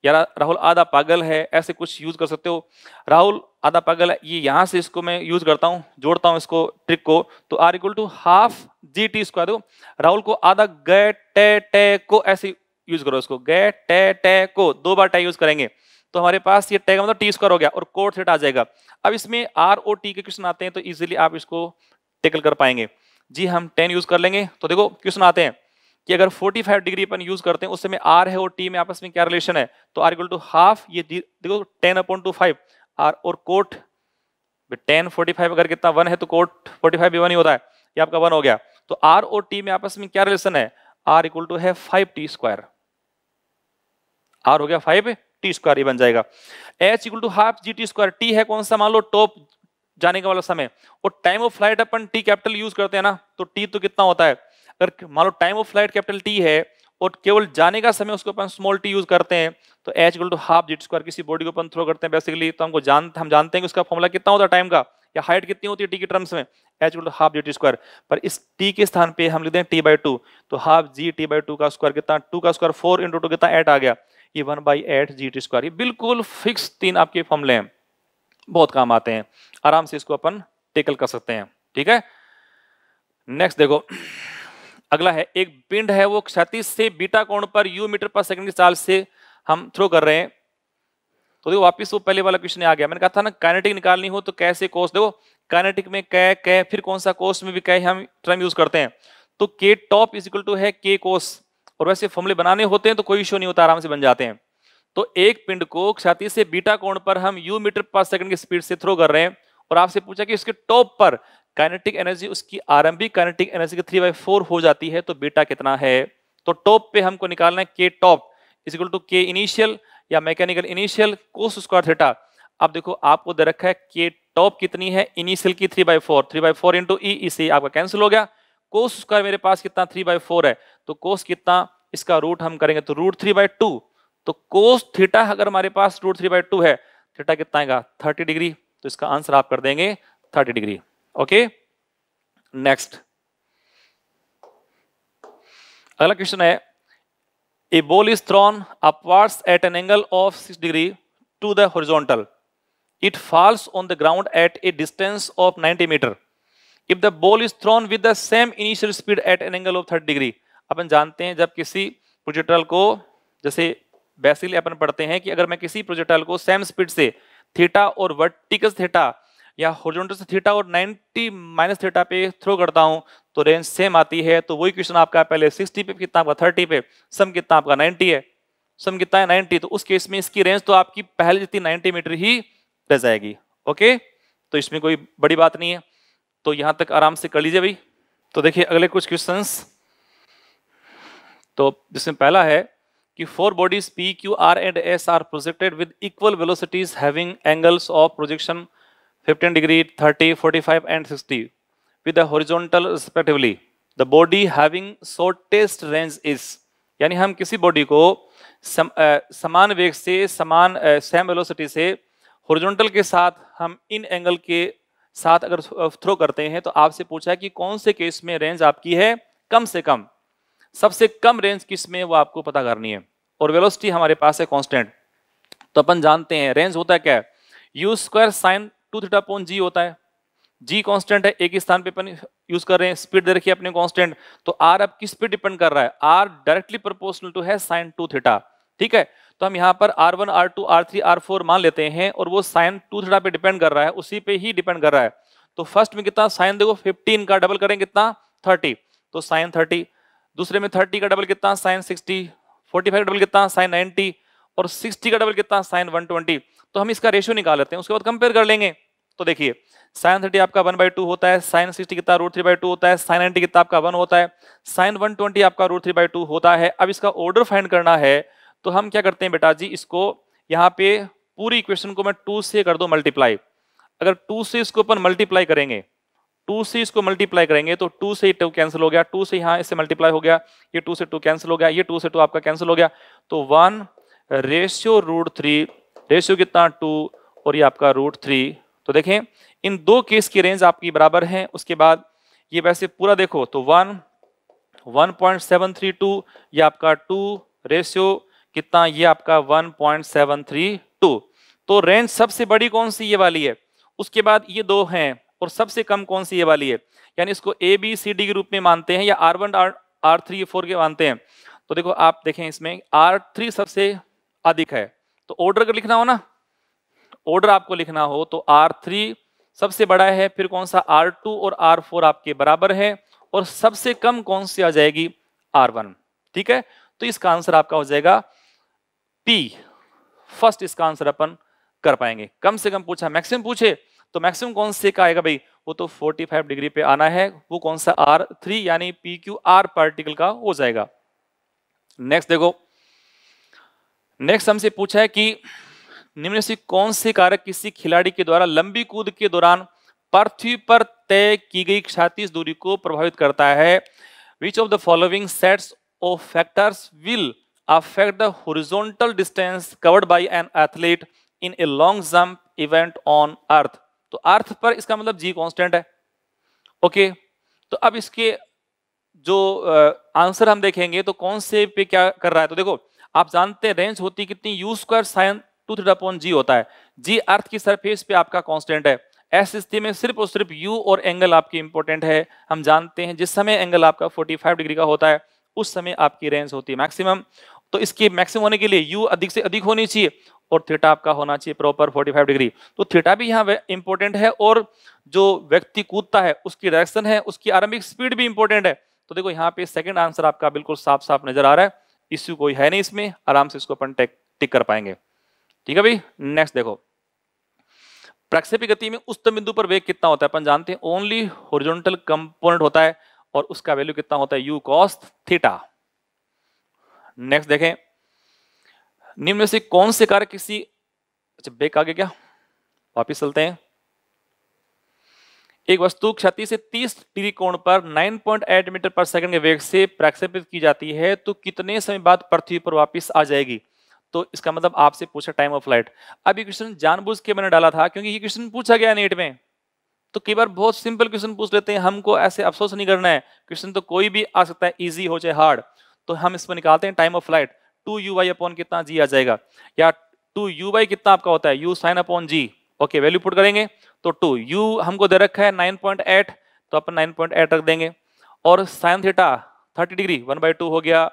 या राहुल आधा पागल है ऐसे कुछ यूज कर सकते हो राहुल आधा पागल है ये यहाँ से इसको मैं यूज करता हूँ जोड़ता हूँ इसको ट्रिक को तो R equal to half g t square दो राहुल को आधा गए टे टे को ऐसे यूज करो इसको गए टे टे को दो बार टे यूज करेंगे तो हमारे पास ये टे का मतलब टी स्क्वायर हो गया और कोर्ट सेट आ जाएगा अब इसमें आर ओ टी के क्वेश्चन आते हैं तो इजिली आप इसको टेकल कर पाएंगे जी हम टेन यूज कर लेंगे तो देखो क्वेश्चन आते हैं कि अगर 45 डिग्री अपन यूज करते हैं उस समय आर है और टी में आपस में क्या रिलेशन है तो आर इक्वल टू हाफ ये देखो ten upon two five R और कोट टेन फोर्टी फाइव अगर कितना वन है तो कोट फोर्टी फाइव भी वन ही होता है ये आपका वन हो गया तो आर और टी में आपस में क्या रिलेशन है आर इक्वल टू है फाइव टी स्क्वायर आर हो गया फाइव टी स्क्वायर ये बन जाएगा H equal to half g t square t है कौन सा मान लो टॉप जाने का वाला समय और टाइम ऑफ फ्लाइट अपन टी कैपिटल यूज करते हैं ना तो टी तो कितना होता है अगर मान लो time of flight capital T है और केवल जाने का समय उसको अपन स्मॉल टी यूज करते हैं तो H equal to half g t square किसी बॉडी को अपन थ्रो करते हैं बेसिकली तो हमको जान हम जानते हैं कि उसका फॉर्मूला कितना होता है टाइम का या हाइट कितनी होती है टी के टर्म्स में H equal to half g t square पर इस टी के स्थान पे हम लिखते हैं टी बाई टू तो half g t by two का स्क्वायर कितना टू का स्क्वायर फोर इंटू टू कितना एट आ गया ये one by eight g t square ये बिल्कुल फिक्स तीन आपके फॉर्मूले हैं बहुत काम आते हैं आराम से इसको अपन टेकल कर सकते हैं ठीक है नेक्स्ट देखो अगला है एक पिंड है वो क्षति से बीटा कोण पर यू मीटर पर सेकंड की चाल से हम थ्रो कर रहे हैं तो देखो वापस वो पहले वाला क्वेश्चन आ गया मैंने कहा था ना कैनेटिक निकालनी हो तो कैसे कोस देखो कैनेटिक में कै कै फिर कौन सा कोस में भी कै हम टर्म यूज करते हैं तो के टॉप इज इक्वल टू है के कोस और वैसे फॉर्मूले बनाने होते हैं तो कोई इश्यू नहीं होता आराम से बन जाते हैं तो एक पिंड को क्षति से बीटा कोण पर हम यू मीटर पर सेकंड की स्पीड से थ्रो कर रहे हैं और आपसे पूछा कि उसके टॉप पर काइनेटिक एनर्जी उसकी आरंभिक काइनेटिक एनर्जी की थ्री बाई फोर हो जाती है तो बीटा कितना है तो टॉप पे हमको निकालना है के टॉप इजिकल टू के इनिशियल या mechanical initial cos square theta अब देखो आपको दे रखा है के टॉप कितनी है इनिशियल की three by four three by four into E इसे आपका कैंसिल हो गया कोस स्क्वायर मेरे पास कितना थ्री बाई फोर है तो कोस कितना इसका रूट हम करेंगे तो रूट थ्री बाई टू तो कोस थीटा अगर हमारे पास रूट थ्री बाई टू है थीटा कितना आएगा थर्टी डिग्री तो इसका आंसर आप कर देंगे थर्टी डिग्री ओके नेक्स्ट अगला क्वेश्चन है a ball is thrown upwards at an angle of six degree to the horizontal it falls on the ground at a distance of 90 metre if the ball is thrown with the same initial speed at an angle of third degree अपन जानते हैं जब किसी projectile को जैसे basically अपन पढ़ते हैं कि अगर मैं किसी प्रोजेक्टाइल को सेम स्पीड से थीटा और वर्टिकल थीटा या हॉरिजॉन्टल से थीटा और 90 माइनस थीटा पे थ्रो करता हूँ तो रेंज सेम आती है तो वही क्वेश्चन आपका पहले 60 पे कितना आपका 30 पे सम कितना आपका 90 है सम कितना है 90 तो उस केस में इसकी रेंज तो आपकी पहले जितनी 90 मीटर ही रह जाएगी ओके तो इसमें कोई बड़ी बात नहीं है तो यहाँ तक आराम से कर लीजिए भाई तो देखिए अगले कुछ क्वेश्चन तो जिसमें पहला है कि four bodies P Q R and S are projected with equal velocities having angles of projection 15 degree, 30, 45 and 60 with the horizontal respectively. The body having shortest range is यानी हम किसी बॉडी को सम, आ, समान वेग से समान सेम वेलोसिटी से horizontal के साथ हम इन एंगल के साथ अगर थ्रो करते हैं तो आपसे पूछा है कि कौन से केस में रेंज आपकी है कम से कम सबसे कम रेंज किस में वो आपको पता करनी है और वेलोसिटी हमारे पास है कांस्टेंट तो अपन जानते हैं रेंज होता है क्या u square sine two theta upon g होता है जी कांस्टेंट है एक स्थान पे अपन यूज कर रहे हैं स्पीड दे रखी है अपने कांस्टेंट तो आर अब किस पे डिपेंड कर रहा है आर डायरेक्टली प्रोपोर्शनल टू है साइन टू थीटा ठीक है तो हम यहाँ पर R one R two R three R four मान लेते हैं और वो साइन टू थीटा पे डिपेंड कर रहा है उसी पे ही डिपेंड कर रहा है तो फर्स्ट में कितना साइन देखो फिफ्टीन का डबल करें कितना थर्टी तो साइन थर्टी दूसरे में थर्टी का डबल कितना sine sixty forty five double कितना साइन नाइनटी और सिक्सटी का डबल कितना साइन वन ट्वेंटी तो हम इसका रेशियो निकाल लेते हैं उसके बाद कंपेयर कर लेंगे तो देखिए साइन थर्टी आपका वन बाई टू होता है साइन सिक्सटी कितना रूट थ्री बाई टू होता है साइन नाइनटी कितना आपका वन होता है साइन वन ट्वेंटी आपका रूट थ्री बाई टू होता है अब इसका ऑर्डर फाइंड करना है तो हम क्या करते हैं बेटा जी इसको यहाँ पे पूरी इक्वेशन को मैं टू से कर दो मल्टीप्लाई अगर टू से इसको अपन मल्टीप्लाई करेंगे टू से इसको मल्टीप्लाई करेंगे तो टू से टू कैंसिल हो गया टू से यहाँ इससे मल्टीप्लाई हो गया ये टू से टू कैंसिल हो गया ये टू से टू आपका कैंसिल हो गया तो one ratio root three ratio कितना टू और ये आपका रूट थ्री तो देखें इन दो केस की रेंज आपकी बराबर है उसके बाद ये वैसे पूरा देखो तो one one point seven three two ये आपका टू रेशियो कितना ये आपका one point seven three two तो रेंज सबसे बड़ी कौन सी ये वाली है उसके बाद ये दो हैं और सबसे कम कौन सी ये वाली है यानी इसको ए बी सी डी के रूप में मानते हैं या R one R R three four के मानते हैं तो देखो आप देखें इसमें आर थ्री सबसे अधिक है तो ऑर्डर अगर लिखना हो ना ऑर्डर आपको लिखना हो तो आर थ्री सबसे बड़ा है फिर कौन सा आर टू और आर फोर आपके बराबर है और सबसे कम कौन सी आ जाएगी आर वन ठीक है तो इसका आंसर आपका हो जाएगा पी फर्स्ट इसका आंसर अपन कर पाएंगे कम से कम पूछा मैक्सिमम पूछे तो मैक्सिमम कौन से का आएगा भाई वो तो 45 डिग्री पे आना है वो कौन सा आर थ्री यानी पी क्यू आर पार्टिकल का हो जाएगा नेक्स्ट देखो नेक्स्ट हमसे पूछा है कि निम्न से कौन से कारक किसी खिलाड़ी के द्वारा लंबी कूद के दौरान पृथ्वी पर तय की गई क्षातीस दूरी को प्रभावित करता है which of the following sets of factors will affect the horizontal distance covered by an athlete in a long jump event on earth तो अर्थ पर इसका मतलब जी कॉन्स्टेंट है ओके तो अब इसके जो आंसर हम देखेंगे तो कौन से पे क्या कर रहा है तो देखो आप जानते हैं रेंज होती कितनी u square sine two three upon g होता है जी अर्थ की सरफेस पे आपका कांस्टेंट है ऐसी स्थिति में सिर्फ और सिर्फ यू और एंगल आपकी इंपॉर्टेंट है हम जानते हैं जिस समय एंगल आपका 45 डिग्री का होता है उस समय आपकी रेंज होती है मैक्सिमम तो इसकी मैक्सिमम होने के लिए यू अधिक से अधिक होनी चाहिए और थीटा आपका होना चाहिए प्रॉपर 45 डिग्री तो थीटा भी यहाँ इंपॉर्टेंट है और जो व्यक्ति कूदता है उसकी डायरेक्शन है उसकी आरंभिक स्पीड भी इंपॉर्टेंट है तो देखो यहाँ पे सेकंड आंसर आपका बिल्कुल साफ साफ नजर आ रहा है इश्यू कोई है नहीं इसमें आराम से इसको अपन टेक टिक कर पाएंगे ठीक है भाई नेक्स्ट देखो प्रक्षेपी गति में उच्चतम बिंदु पर वेग कितना होता है अपन जानते हैं ओनली होरिजोनटल कंपोनेंट होता है और उसका वैल्यू कितना होता है यू कॉस थीटा नेक्स्ट देखें निम्न से कौन से कार्य किसी अच्छा बेक आगे क्या वापिस चलते हैं एक वस्तु क्षति से 30 डिग्री कोण पर 9.8 मीटर पर सेकंड के वेग से प्रक्षेपित की जाती है तो कितने समय बाद पृथ्वी पर वापस आ जाएगी तो इसका मतलब आपसे पूछा टाइम ऑफ फ्लाइट अब ये क्वेश्चन जानबूझ के मैंने डाला था क्योंकि ये क्वेश्चन पूछा गया नेट में तो कई बार बहुत सिंपल क्वेश्चन पूछ लेते हैं हमको ऐसे अफसोस नहीं करना है क्वेश्चन तो कोई भी आ सकता है ईजी हो चाहे हार्ड तो हम इसमें निकालते हैं time of flight two u y upon कितना जी आ जाएगा या टू यू वाई कितना आपका होता है u sine upon g okay value put करेंगे तो टू यू हमको दे रखा है नाइन पॉइंट एट तो अपन नाइन पॉइंट एट रख देंगे और sine theta thirty degree one by two हो गया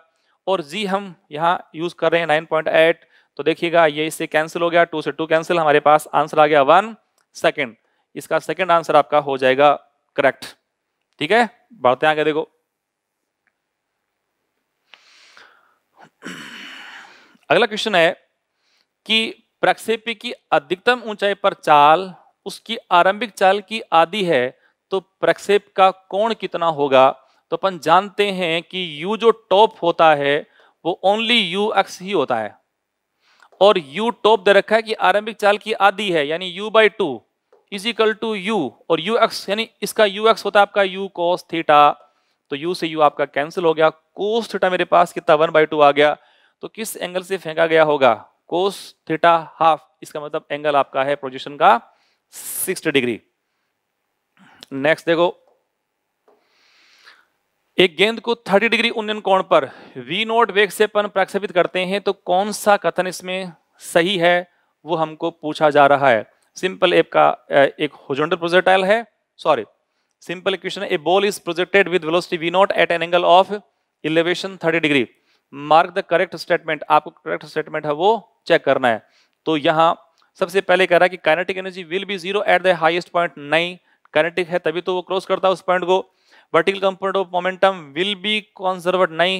और जी हम यहाँ यूज कर रहे हैं नाइन पॉइंट एट तो देखिएगा ये इससे कैंसिल हो गया टू से टू कैंसिल हमारे पास आंसर आ गया वन सेकेंड इसका सेकेंड आंसर आपका हो जाएगा करेक्ट ठीक है बढ़ते आगे देखो अगला क्वेश्चन है कि प्रक्षेपी की अधिकतम ऊंचाई पर चाल उसकी आरंभिक चाल की आदि है तो प्रक्षेप का कोण कितना होगा तो अपन जानते हैं कि यू जो टॉप होता है वो ओनली यू एक्स ही होता है और यू टॉप दे रखा है कि आरंभिक चाल की आदि है यानी u by two equal to u और यू एक्स यानी इसका यू एक्स होता है आपका यू कोस थीटा तो यू से यू आपका कैंसिल हो गया कोस थीटा मेरे पास कितना वन बाई टू आ गया तो किस एंगल से फेंका गया होगा कोस थीटा हाफ इसका मतलब एंगल आपका है प्रोजेक्शन का सिक्स डिग्री नेक्स्ट देखो एक गेंद को 30 डिग्री उन्नयन कोण पर वी नोट वेग से पन प्रक्षेपित करते हैं तो कौन सा कथन इसमें सही है वो हमको पूछा जा रहा है सिंपल एप का एक होजोंडल प्रोजेक्टाइल है sorry simple question a ball is projected with velocity v naught at an angle of elevation 30 degree mark the correct statement आपको करेक्ट स्टेटमेंट है वो चेक करना है तो यहां सबसे पहले कह रहा है कि kinetic energy will be zero at the highest point नहीं काइनेटिक है तभी तो वो क्रॉस करता है उस पॉइंट को vertical component of momentum will be conserved नहीं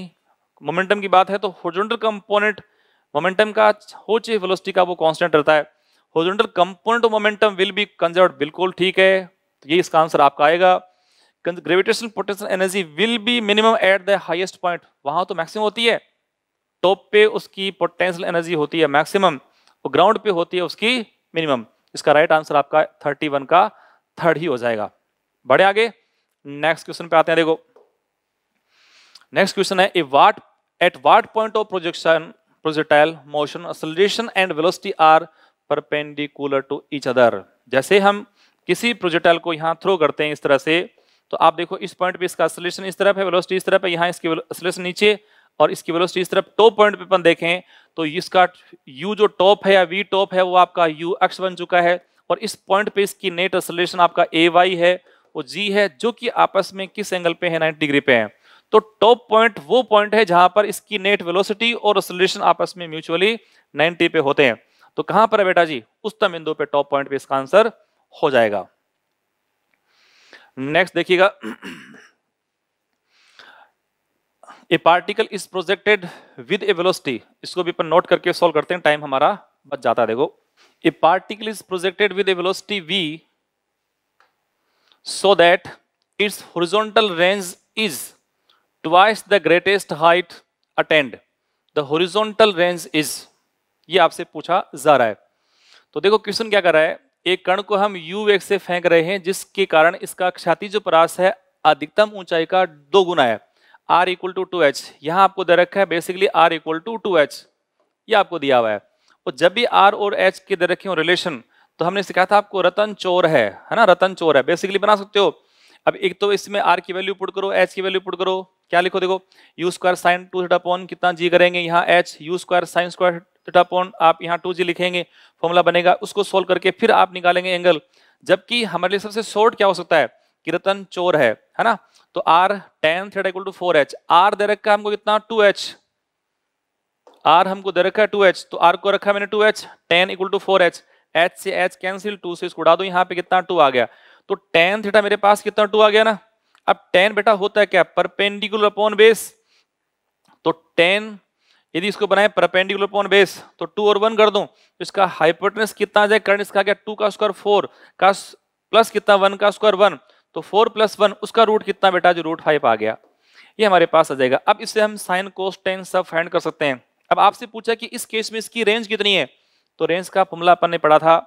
मोमेंटम की बात है तो होजोंडल कंपोनेंट मोमेंटम का हो चाहे वेलोसिटी का वो कांस्टेंट रहता है horizontal component of momentum will be conserve बिल्कुल ठीक है तो ये इसका आंसर आपका आएगा gravitation potential energy will be minimum at the highest point वहां तो मैक्सिमम होती है टॉप पे उसकी पोटेंशियल एनर्जी होती है मैक्सिमम वो ग्राउंड पे होती है उसकी मिनिमम इसका राइट आंसर आपका थर्टी वन का थर्ड ही हो जाएगा बड़े आगे नेक्स्ट क्वेश्चन पे आते हैं देखो नेक्स्ट क्वेश्चन है what at what point of projection projectile motion acceleration and velocity are perpendicular to each other जैसे हम किसी प्रोजेक्टाइल को यहाँ थ्रो करते हैं इस तरह से तो आप देखो इस पॉइंट पे इसका असलेशन इस तरफ है वेलोसिटी इस तरफ है यहाँ इसकी असलेशन नीचे और इसकी वेलोसिटी इस तरफ टॉप पॉइंट पे अपन देखें तो इसका यू जो टॉप है या वी टॉप है वो आपका यू एक्स बन चुका है और इस पॉइंट पे इसकी नेट एक्सलेशन आपका ए वाई है वो जी है जो कि आपस में किस एंगल पे है 90 डिग्री पे है तो टॉप पॉइंट वो पॉइंट है जहां पर इसकी नेट वेलोसिटी और एक्सलेशन आपस में म्यूचुअली 90 पे होते हैं तो कहां पर है बेटा जी उत्तम बिंदु पे टॉप पॉइंट पे इसका आंसर हो जाएगा नेक्स्ट देखिएगा a particle is projected with a velocity इसको भी अपन नोट करके सॉल्व करते हैं टाइम हमारा बच जाता है देखो a particle is projected with a velocity v so that its horizontal range is twice the greatest height attained the horizontal range is ये आपसे पूछा जा रहा है तो देखो क्वेश्चन क्या कर रहा है एक कण को हम यू वेग से फेंक रहे हैं जिसके कारण इसका क्षाती जो परास है अधिकतम ऊंचाई का दो गुना है are equal to two H यहाँ आपको दे रखा है basically R equal to two H ये आपको दिया हुआ है और तो जब भी आर और एच के दे रखे हो रिलेशन तो हमने सिखाया था आपको रतन चोर है है ना रतन चोर है बेसिकली बना सकते हो अब एक तो इसमें आर की वैल्यू पुट करो एच की वैल्यू पुट करो क्या लिखो देखो u square sine two theta upon कितना जी करेंगे यहाँ H u square sine square theta upon आप यहाँ टू जी लिखेंगे फॉर्मूला बनेगा उसको सोल्व करके फिर आप निकालेंगे एंगल जबकि हमारे लिए सबसे शॉर्ट क्या हो सकता है कि रतन चोर है है ना तो are tan theta equal to four H R दे रखा हमको कितना टू एच आर हमको दे रखा है टू एच तो आर को रखा मैंने two H tan equal to four H H से एच कैंसिल टू से इसको उड़ा दो यहाँ पे कितना टू आ गया तो टेन थीटा मेरे पास कितना टू आ गया ना अब टेन बेटा होता है क्या परपेंडिकुलर अपॉन बेस तो टेन यदि इसको बनाए परपेंडिकुलर अपॉन बेस तो टू और वन कर दो तो इसका हाइपोटेनस कितना आ जाए करंट इसका क्या टू का स्क्वायर फोर का प्लस कितना वन का स्क्वायर वन तो फोर प्लस वन उसका रूट कितना बेटा जो रूट फाइव आ गया ये हमारे पास आ जाएगा अब इससे हम साइन कोस टेन सब फाइंड कर सकते हैं अब आपसे पूछा कि इस केस में इसकी रेंज कितनी है तो रेंज का फुमला अपन ने पढ़ा था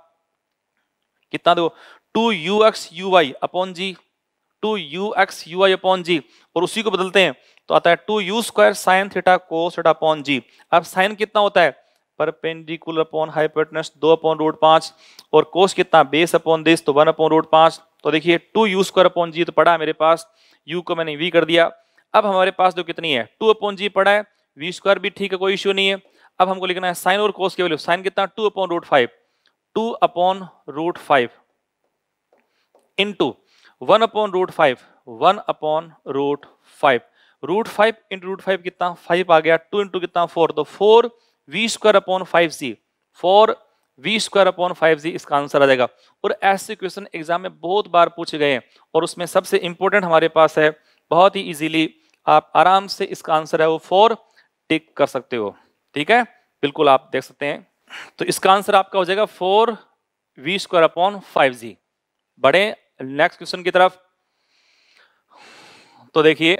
कितना दो two u x u y upon g two u x u y upon g और उसी को बदलते हैं तो आता है two u square sine theta cos theta upon g अब साइन कितना होता है परपेंडिकुलर अपॉन हाइपोटनस दो अपॉन रूट पाँच और कोस कितना बेस अपॉन दिस तो वन अपॉन रूट पाँच तो देखिए two u square upon g तो पड़ा है मेरे पास यू को मैंने वी कर दिया अब हमारे पास जो कितनी है टू अपॉन जी पड़ा है वी स्क्वायर भी ठीक है कोई इश्यू नहीं है अब हमको लिखना है साइन और कोस के वैल्यू साइन कितना two upon root five two upon root five in to one upon root five one upon root five root five into root five कितना फाइव आ गया टू इंटू कितना फोर तो four v square upon five g four v square upon five g इसका answer आ जाएगा और ऐसे क्वेश्चन एग्जाम में बहुत बार पूछे गए हैं और उसमें सबसे इंपॉर्टेंट हमारे पास है बहुत ही इजीली आप आराम से इसका आंसर है वो फोर टिक कर सकते हो ठीक है बिल्कुल आप देख सकते हैं तो इसका आंसर आपका हो जाएगा four v square upon five g बढ़े नेक्स्ट क्वेश्चन की तरफ तो देखिए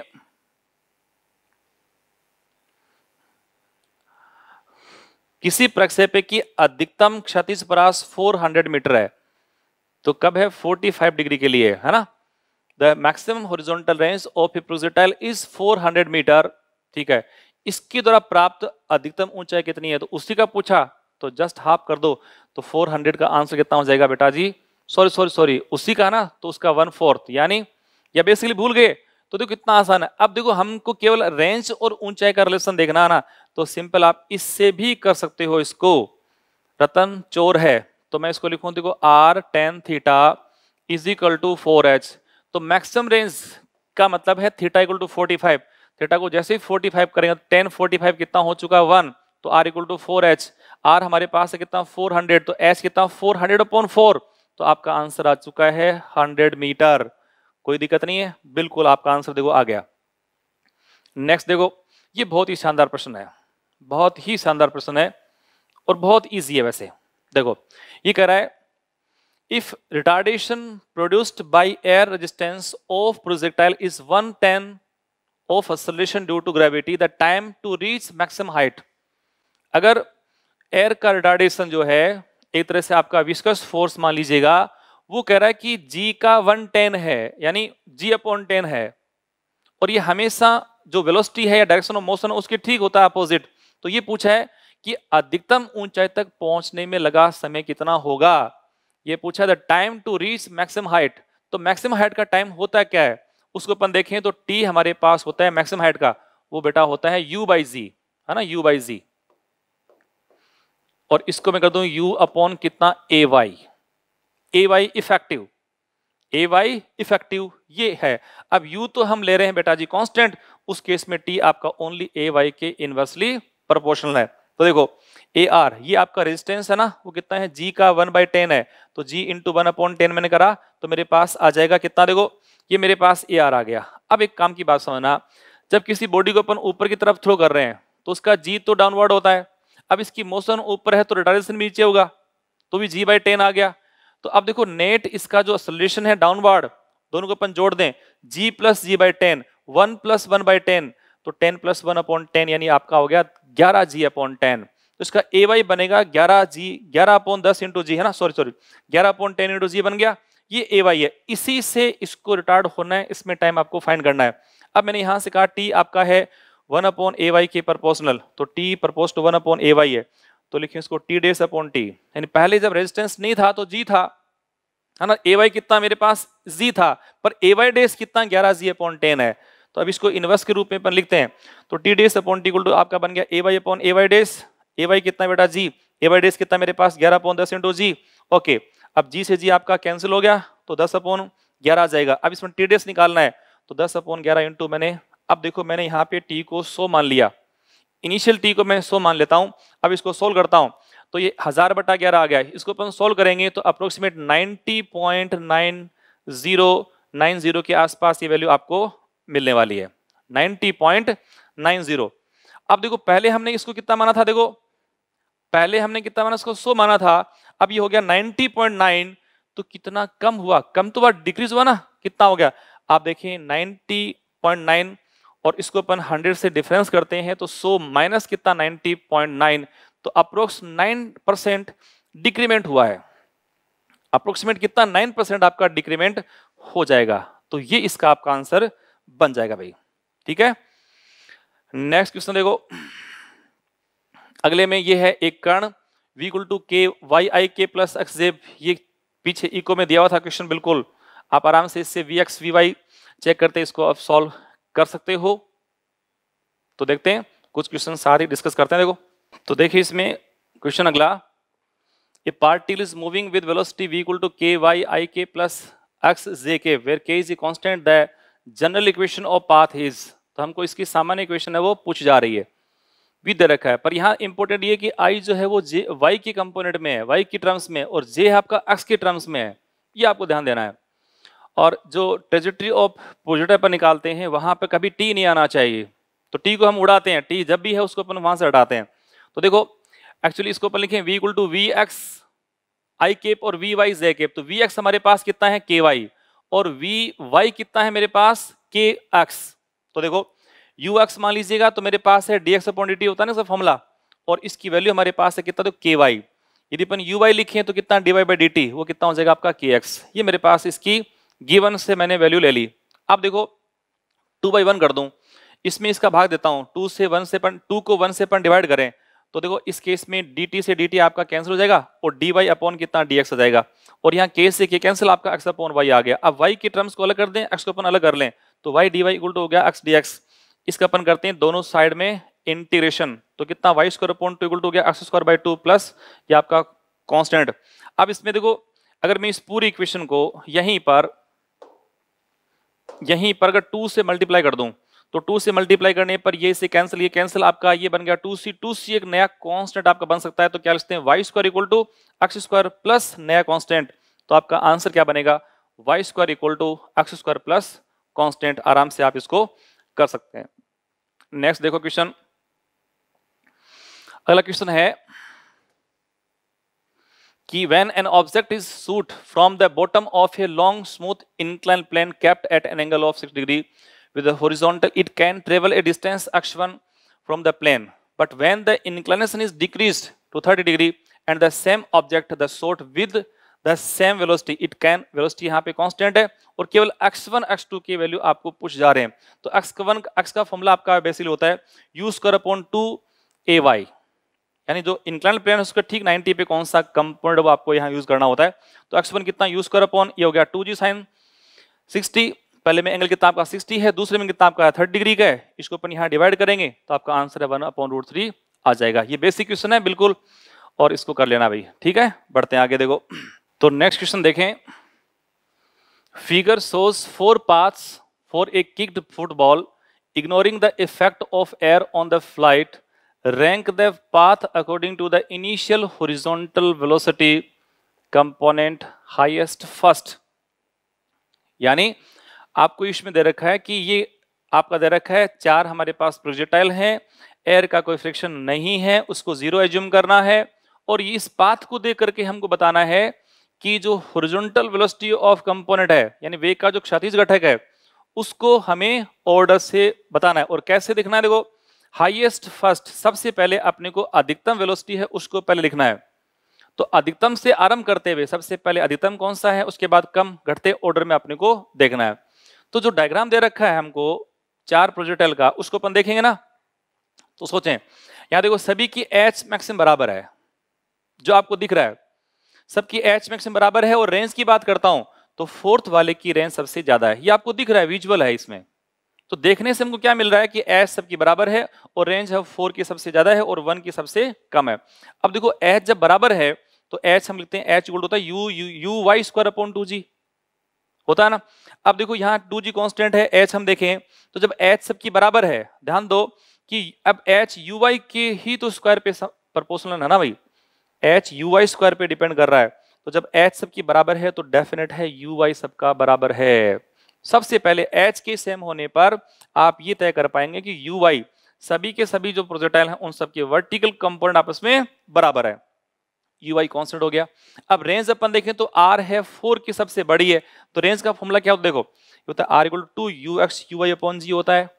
किसी प्रक्षेप की अधिकतम क्षतिज परास 400 मीटर है तो कब है 45 डिग्री के लिए है ना the maximum horizontal range of a projectile is 400 metre ठीक है इसके द्वारा प्राप्त अधिकतम ऊंचाई कितनी है तो उसी का पूछा तो जस्ट हाफ कर दो तो 400 का आंसर कितना हो जाएगा बेटा जी सॉरी सॉरी सॉरी उसी का ना तो उसका वन फोर्थ यानी या बेसिकली भूल गए तो देखो कितना आसान है अब देखो हमको केवल रेंज और ऊंचाई का रिलेशन देखना है ना तो सिंपल आप इससे भी कर सकते हो इसको रतन चोर है तो मैं इसको लिखूं देखो R tan theta is equal to four H तो मैक्सिमम रेंज का मतलब है theta equal to forty five theta को जैसे ही फोर्टी फाइव करेंगे टेन फोर्टी फाइव कितना हो चुका है वन तो R equal to four H R हमारे पास है कितना फोर हंड्रेड तो एच कितना फोर हंड्रेड अपॉन फोर तो आपका आंसर आ चुका है हंड्रेड मीटर कोई दिक्कत नहीं है बिल्कुल आपका आंसर देखो आ गया नेक्स्ट देखो ये बहुत ही शानदार प्रश्न है बहुत ही शानदार प्रश्न है और बहुत ईजी है वैसे देखो ये कह रहा है if retardation produced by air resistance of projectile is one ten of acceleration due to gravity the time to reach maximum height अगर एयर का रिटार्डेशन जो है एक तरह से आपका विस्कस फोर्स मान लीजिएगा वो कह रहा है कि जी का वन टेन है यानी जी अपॉन टेन है और ये हमेशा जो वेलोसिटी है या डायरेक्शन ऑफ मोशन उसके ठीक होता है अपोजिट तो ये पूछा है कि अधिकतम ऊंचाई तक पहुंचने में लगा समय कितना होगा ये पूछा the time to reach maximum height तो मैक्सिम हाइट का टाइम होता क्या है उसको अपन देखें तो टी हमारे पास होता है मैक्सिम हाइट का वो बेटा होता है यू बाई जी है ना यू बाई जी और इसको मैं कर दू यू अपॉन कितना a y a y effective a y effective ये है अब यू तो हम ले रहे हैं बेटा जी कॉन्स्टेंट उस केस में टी आपका ओनली ए वाई के इनवर्सली प्रोपोर्शनल है तो देखो ए आर ये आपका रेजिस्टेंस है ना वो कितना है जी का वन बाई टेन है तो g into one upon ten मैंने करा तो मेरे पास आ जाएगा कितना देखो ये मेरे पास ए आर आ गया अब एक काम की बात समझना जब किसी बॉडी को अपन ऊपर की तरफ थ्रो कर रहे हैं तो उसका जी तो डाउनवर्ड होता है अब इसकी मोशन ऊपर है तो रिटायरेशन भी नीचे होगा तो भी जी बाई टेन आ गया तो अब देखो नेट इसका जो सोल्यूशन है डाउनवर्ड दोनों को अपन जोड़ दें g plus g by ten one plus one by ten तो ten plus one upon ten यानी आपका हो गया ग्यारह जी अपॉन टेन तो इसका ए वाई बनेगा ग्यारह जी ग्यारह अपॉन दस इंटू जी है ना सॉरी सॉरी ग्यारह अपॉन टेन इंटू जी बन गया ये ए वाई है इसी से इसको रिटार्ड होना है इसमें टाइम आपको फाइंड करना है अब मैंने यहां से कहा टी आपका है वन अपॉन ए वाई के परपोजनल तो t proportional to one upon a y है तो लिखिए इसको टी डेस अपॉन टी यानी पहले जब रेजिस्टेंस नहीं था तो जी था है ना ए वाई कितना मेरे पास जी था पर ए वाई डेस कितना ग्यारह जी अपॉन टेन है तो अब इसको इन्वर्स के रूप में अपन लिखते हैं तो टी डेस अपॉन टी गुल्डू आपका बन गया a y upon a y dash a y कितना बेटा जी ए वाई डेस कितना मेरे पास ग्यारह अपॉन दस इंटू जी ओके अब जी से जी आपका कैंसिल हो गया तो दस अपॉन ग्यारह आ जाएगा अब इसमें टी डेस निकालना है तो दस अपॉन ग्यारह इंटू मैंने अब देखो मैंने यहाँ पे टी को सो मान लिया इनिशियल टी को मैं सो मान लेता हूँ अब इसको सोल्व करता हूँ तो ये हज़ार बटा ग्यारह आ गया है इसको अपन सोल्व करेंगे तो approximate ninety point nine zero nine zero के आसपास ये वैल्यू आपको मिलने वाली है नाइन्टी पॉइंट नाइन जीरो अब देखो पहले हमने इसको कितना माना था देखो पहले हमने कितना माना इसको सो माना था अब ये हो गया नाइन्टी पॉइंट नाइन तो कितना कम हुआ कम तो बार डिक्रीज हुआ ना कितना हो गया आप देखें नाइन्टी पॉइंट नाइन और इसको अपन 100 से डिफरेंस करते हैं तो 100 माइनस कितना 90.9 तो अप्रोक्स 9 परसेंट डिक्रीमेंट हुआ है अप्रोक्सीमेट कितना 9 परसेंट आपका डिक्रीमेंट हो जाएगा तो ये इसका आपका आंसर बन जाएगा भाई ठीक है नेक्स्ट क्वेश्चन देखो अगले में ये है एक कर्ण वीकुल टू के वाई आई के प्लस एक्स जेब ये पीछे इको में दिया हुआ था क्वेश्चन बिल्कुल आप आराम से इससे v x v y check करते इसको आप सॉल्व कर सकते हो तो देखते हैं कुछ क्वेश्चन सारे डिस्कस करते हैं देखो तो देखिए इसमें क्वेश्चन अगला a particle is moving with velocity v equal to k y i के plus x j k where k is a constant the general equation of path is तो हमको इसकी सामान्य इक्वेशन है वो पूछ जा रही है भी दे रखा है पर यहाँ इंपॉर्टेंट ये कि आई जो है वो जे वाई के कंपोनेंट में है वाई की टर्म्स में और जे है आपका एक्स के टर्म्स में है ये आपको ध्यान देना है और जो ट्रेजिट्री ऑफ पोजिटिव पर निकालते हैं वहाँ पर कभी टी नहीं आना चाहिए तो टी को हम उड़ाते हैं टी जब भी है उसको अपन वहाँ से हटाते हैं तो देखो एक्चुअली इसको अपन लिखें v equal to v x i cap और वी वाई जे केप तो वी एक्स हमारे पास कितना है के वाई और वी वाई कितना है मेरे पास के एक्स तो देखो यू एक्स मान लीजिएगा तो मेरे पास है d x upon d t होता है ना सर फॉर्मूला और इसकी वैल्यू हमारे पास है कितना तो के वाई यदि अपन यू वाई लिखें तो कितना d y by D t वो कितना हो जाएगा आपका के एक्स ये मेरे पास इसकी गिवन से मैंने वैल्यू ले ली अब देखो टू बाई वन कर दूं इसमें इसका भाग देता हूं टू से वन से पन टू को वन से पन डिवाइड करें तो देखो इस केस में dt से dt आपका कैंसिल हो जाएगा और डी वाई अपॉन कितना dx हो जाएगा और यहाँ के से के कैंसिल आपका एक्स अपॉन वाई आ गया अब y के टर्म्स को अलग कर दें x को अपन अलग कर लें तो y dy वाई हो गया x dx इसका अपन करते हैं दोनों साइड में इंटीग्रेशन तो कितना y square upon two two हो गया x square by two plus ये आपका कॉन्स्टेंट अब इसमें देखो अगर मैं इस पूरी इक्वेशन को यहीं पर यहीं पर अगर टू से मल्टीप्लाई कर दूं तो टू से मल्टीप्लाई करने पर ये इसे कैंसिल ये कैंसिल आपका ये बन गया टू सी टू सी एक नया कांस्टेंट आपका बन सकता है तो क्या लिखते हैं y square equal to x square plus नया कांस्टेंट तो आपका आंसर क्या बनेगा y square equal to x square plus constant आराम से आप इसको कर सकते हैं नेक्स्ट देखो क्वेश्चन अगला क्वेश्चन है कि when an object is shot from the bottom of a long smooth incline plane kept at an angle of six degree with horizontal it can travel a distance x from the plane but when the inclination is decrease to thirty degree and the same object the shot with the same velocity it can velocity यहाँ पे constant है और केवल x one x two की value आपको पूछ जा रहे हैं तो एक्स वन एक्स का फॉर्मूला आपका बेसिल होता है u square upon two a y यानी जो इंक्लाइन प्लेन है उसका ठीक 90 पे कौन सा कंपोनेंट आपको यहाँ यूज करना होता है तो एक्स वन कितना यूज कर अपॉन ये हो गया टू जी साइन सिक्सटी पहले में एंगल कितना आपका सिक्सटी है दूसरे में कितना आपका थर्ड डिग्री का है इसको अपन यहाँ डिवाइड करेंगे तो आपका आंसर है वन अपॉन रूट थ्री आ जाएगा ये बेसिक क्वेश्चन है बिल्कुल और इसको कर लेना भाई ठीक है बढ़ते हैं आगे देखो तो नेक्स्ट क्वेश्चन देखें figure shows four paths for a kicked football ignoring the effect of air on the flight rank the path according to the initial horizontal velocity component highest first यानी आपको इसमें दे रखा है कि ये आपका दे रखा है चार हमारे पास प्रोजेक्टाइल हैं एयर का कोई फ्रिक्शन नहीं है उसको जीरो एज्यूम करना है और इस पाथ को देख करके हमको बताना है कि जो हॉरिजॉन्टल वेलोसिटी ऑफ कंपोनेंट है यानी वेग का जो क्षतिज घटक है उसको हमें ऑर्डर से बताना है और कैसे देखना है देखो हाईएस्ट फर्स्ट सबसे पहले अपने को अधिकतम वेलोसिटी है उसको पहले लिखना है तो अधिकतम से आरंभ करते हुए सबसे पहले अधिकतम कौन सा है उसके बाद कम घटते ऑर्डर में अपने को देखना है तो जो डायग्राम दे रखा है हमको चार प्रोजेक्टाइल का उसको अपन देखेंगे ना तो सोचें यहां देखो सभी की एच मैक्सिम बराबर है जो आपको दिख रहा है सबकी एच मैक्सिम बराबर है और रेंज की बात करता हूं तो फोर्थ वाले की रेंज सबसे ज्यादा है ये आपको दिख रहा है विजुअल है इसमें तो देखने से हमको क्या मिल रहा है कि एच सबकी बराबर है और रेंज है फोर की सबसे ज्यादा है और वन की सबसे कम है अब देखो एच जब बराबर है तो एच हम लिखते हैं एच गोल्ड होता है u u u y square upon two g होता है ना अब देखो यहाँ टू जी कॉन्स्टेंट है एच हम देखें तो जब एच सबकी बराबर है ध्यान दो कि अब एच यू वाई के ही तो स्क्वायर पे प्रपोर्शनल है ना भाई एच यू वाई स्क्वायर पे डिपेंड कर रहा है तो जब एच सबकी बराबर है तो डेफिनेट है यू वाई सबका बराबर है सबसे पहले एच के सेम होने पर आप ये तय कर पाएंगे कि यू वाई सभी के सभी जो प्रोजेक्टाइल हैं उन सबके वर्टिकल कंपोनेंट आपस में बराबर है यू आई कॉन्स्टेंट हो गया अब रेंज अपन देखें तो आर है फोर की सबसे बड़ी है तो रेंज का फॉर्मूला क्या होता है देखो होता है are equal to u x u I upon g होता है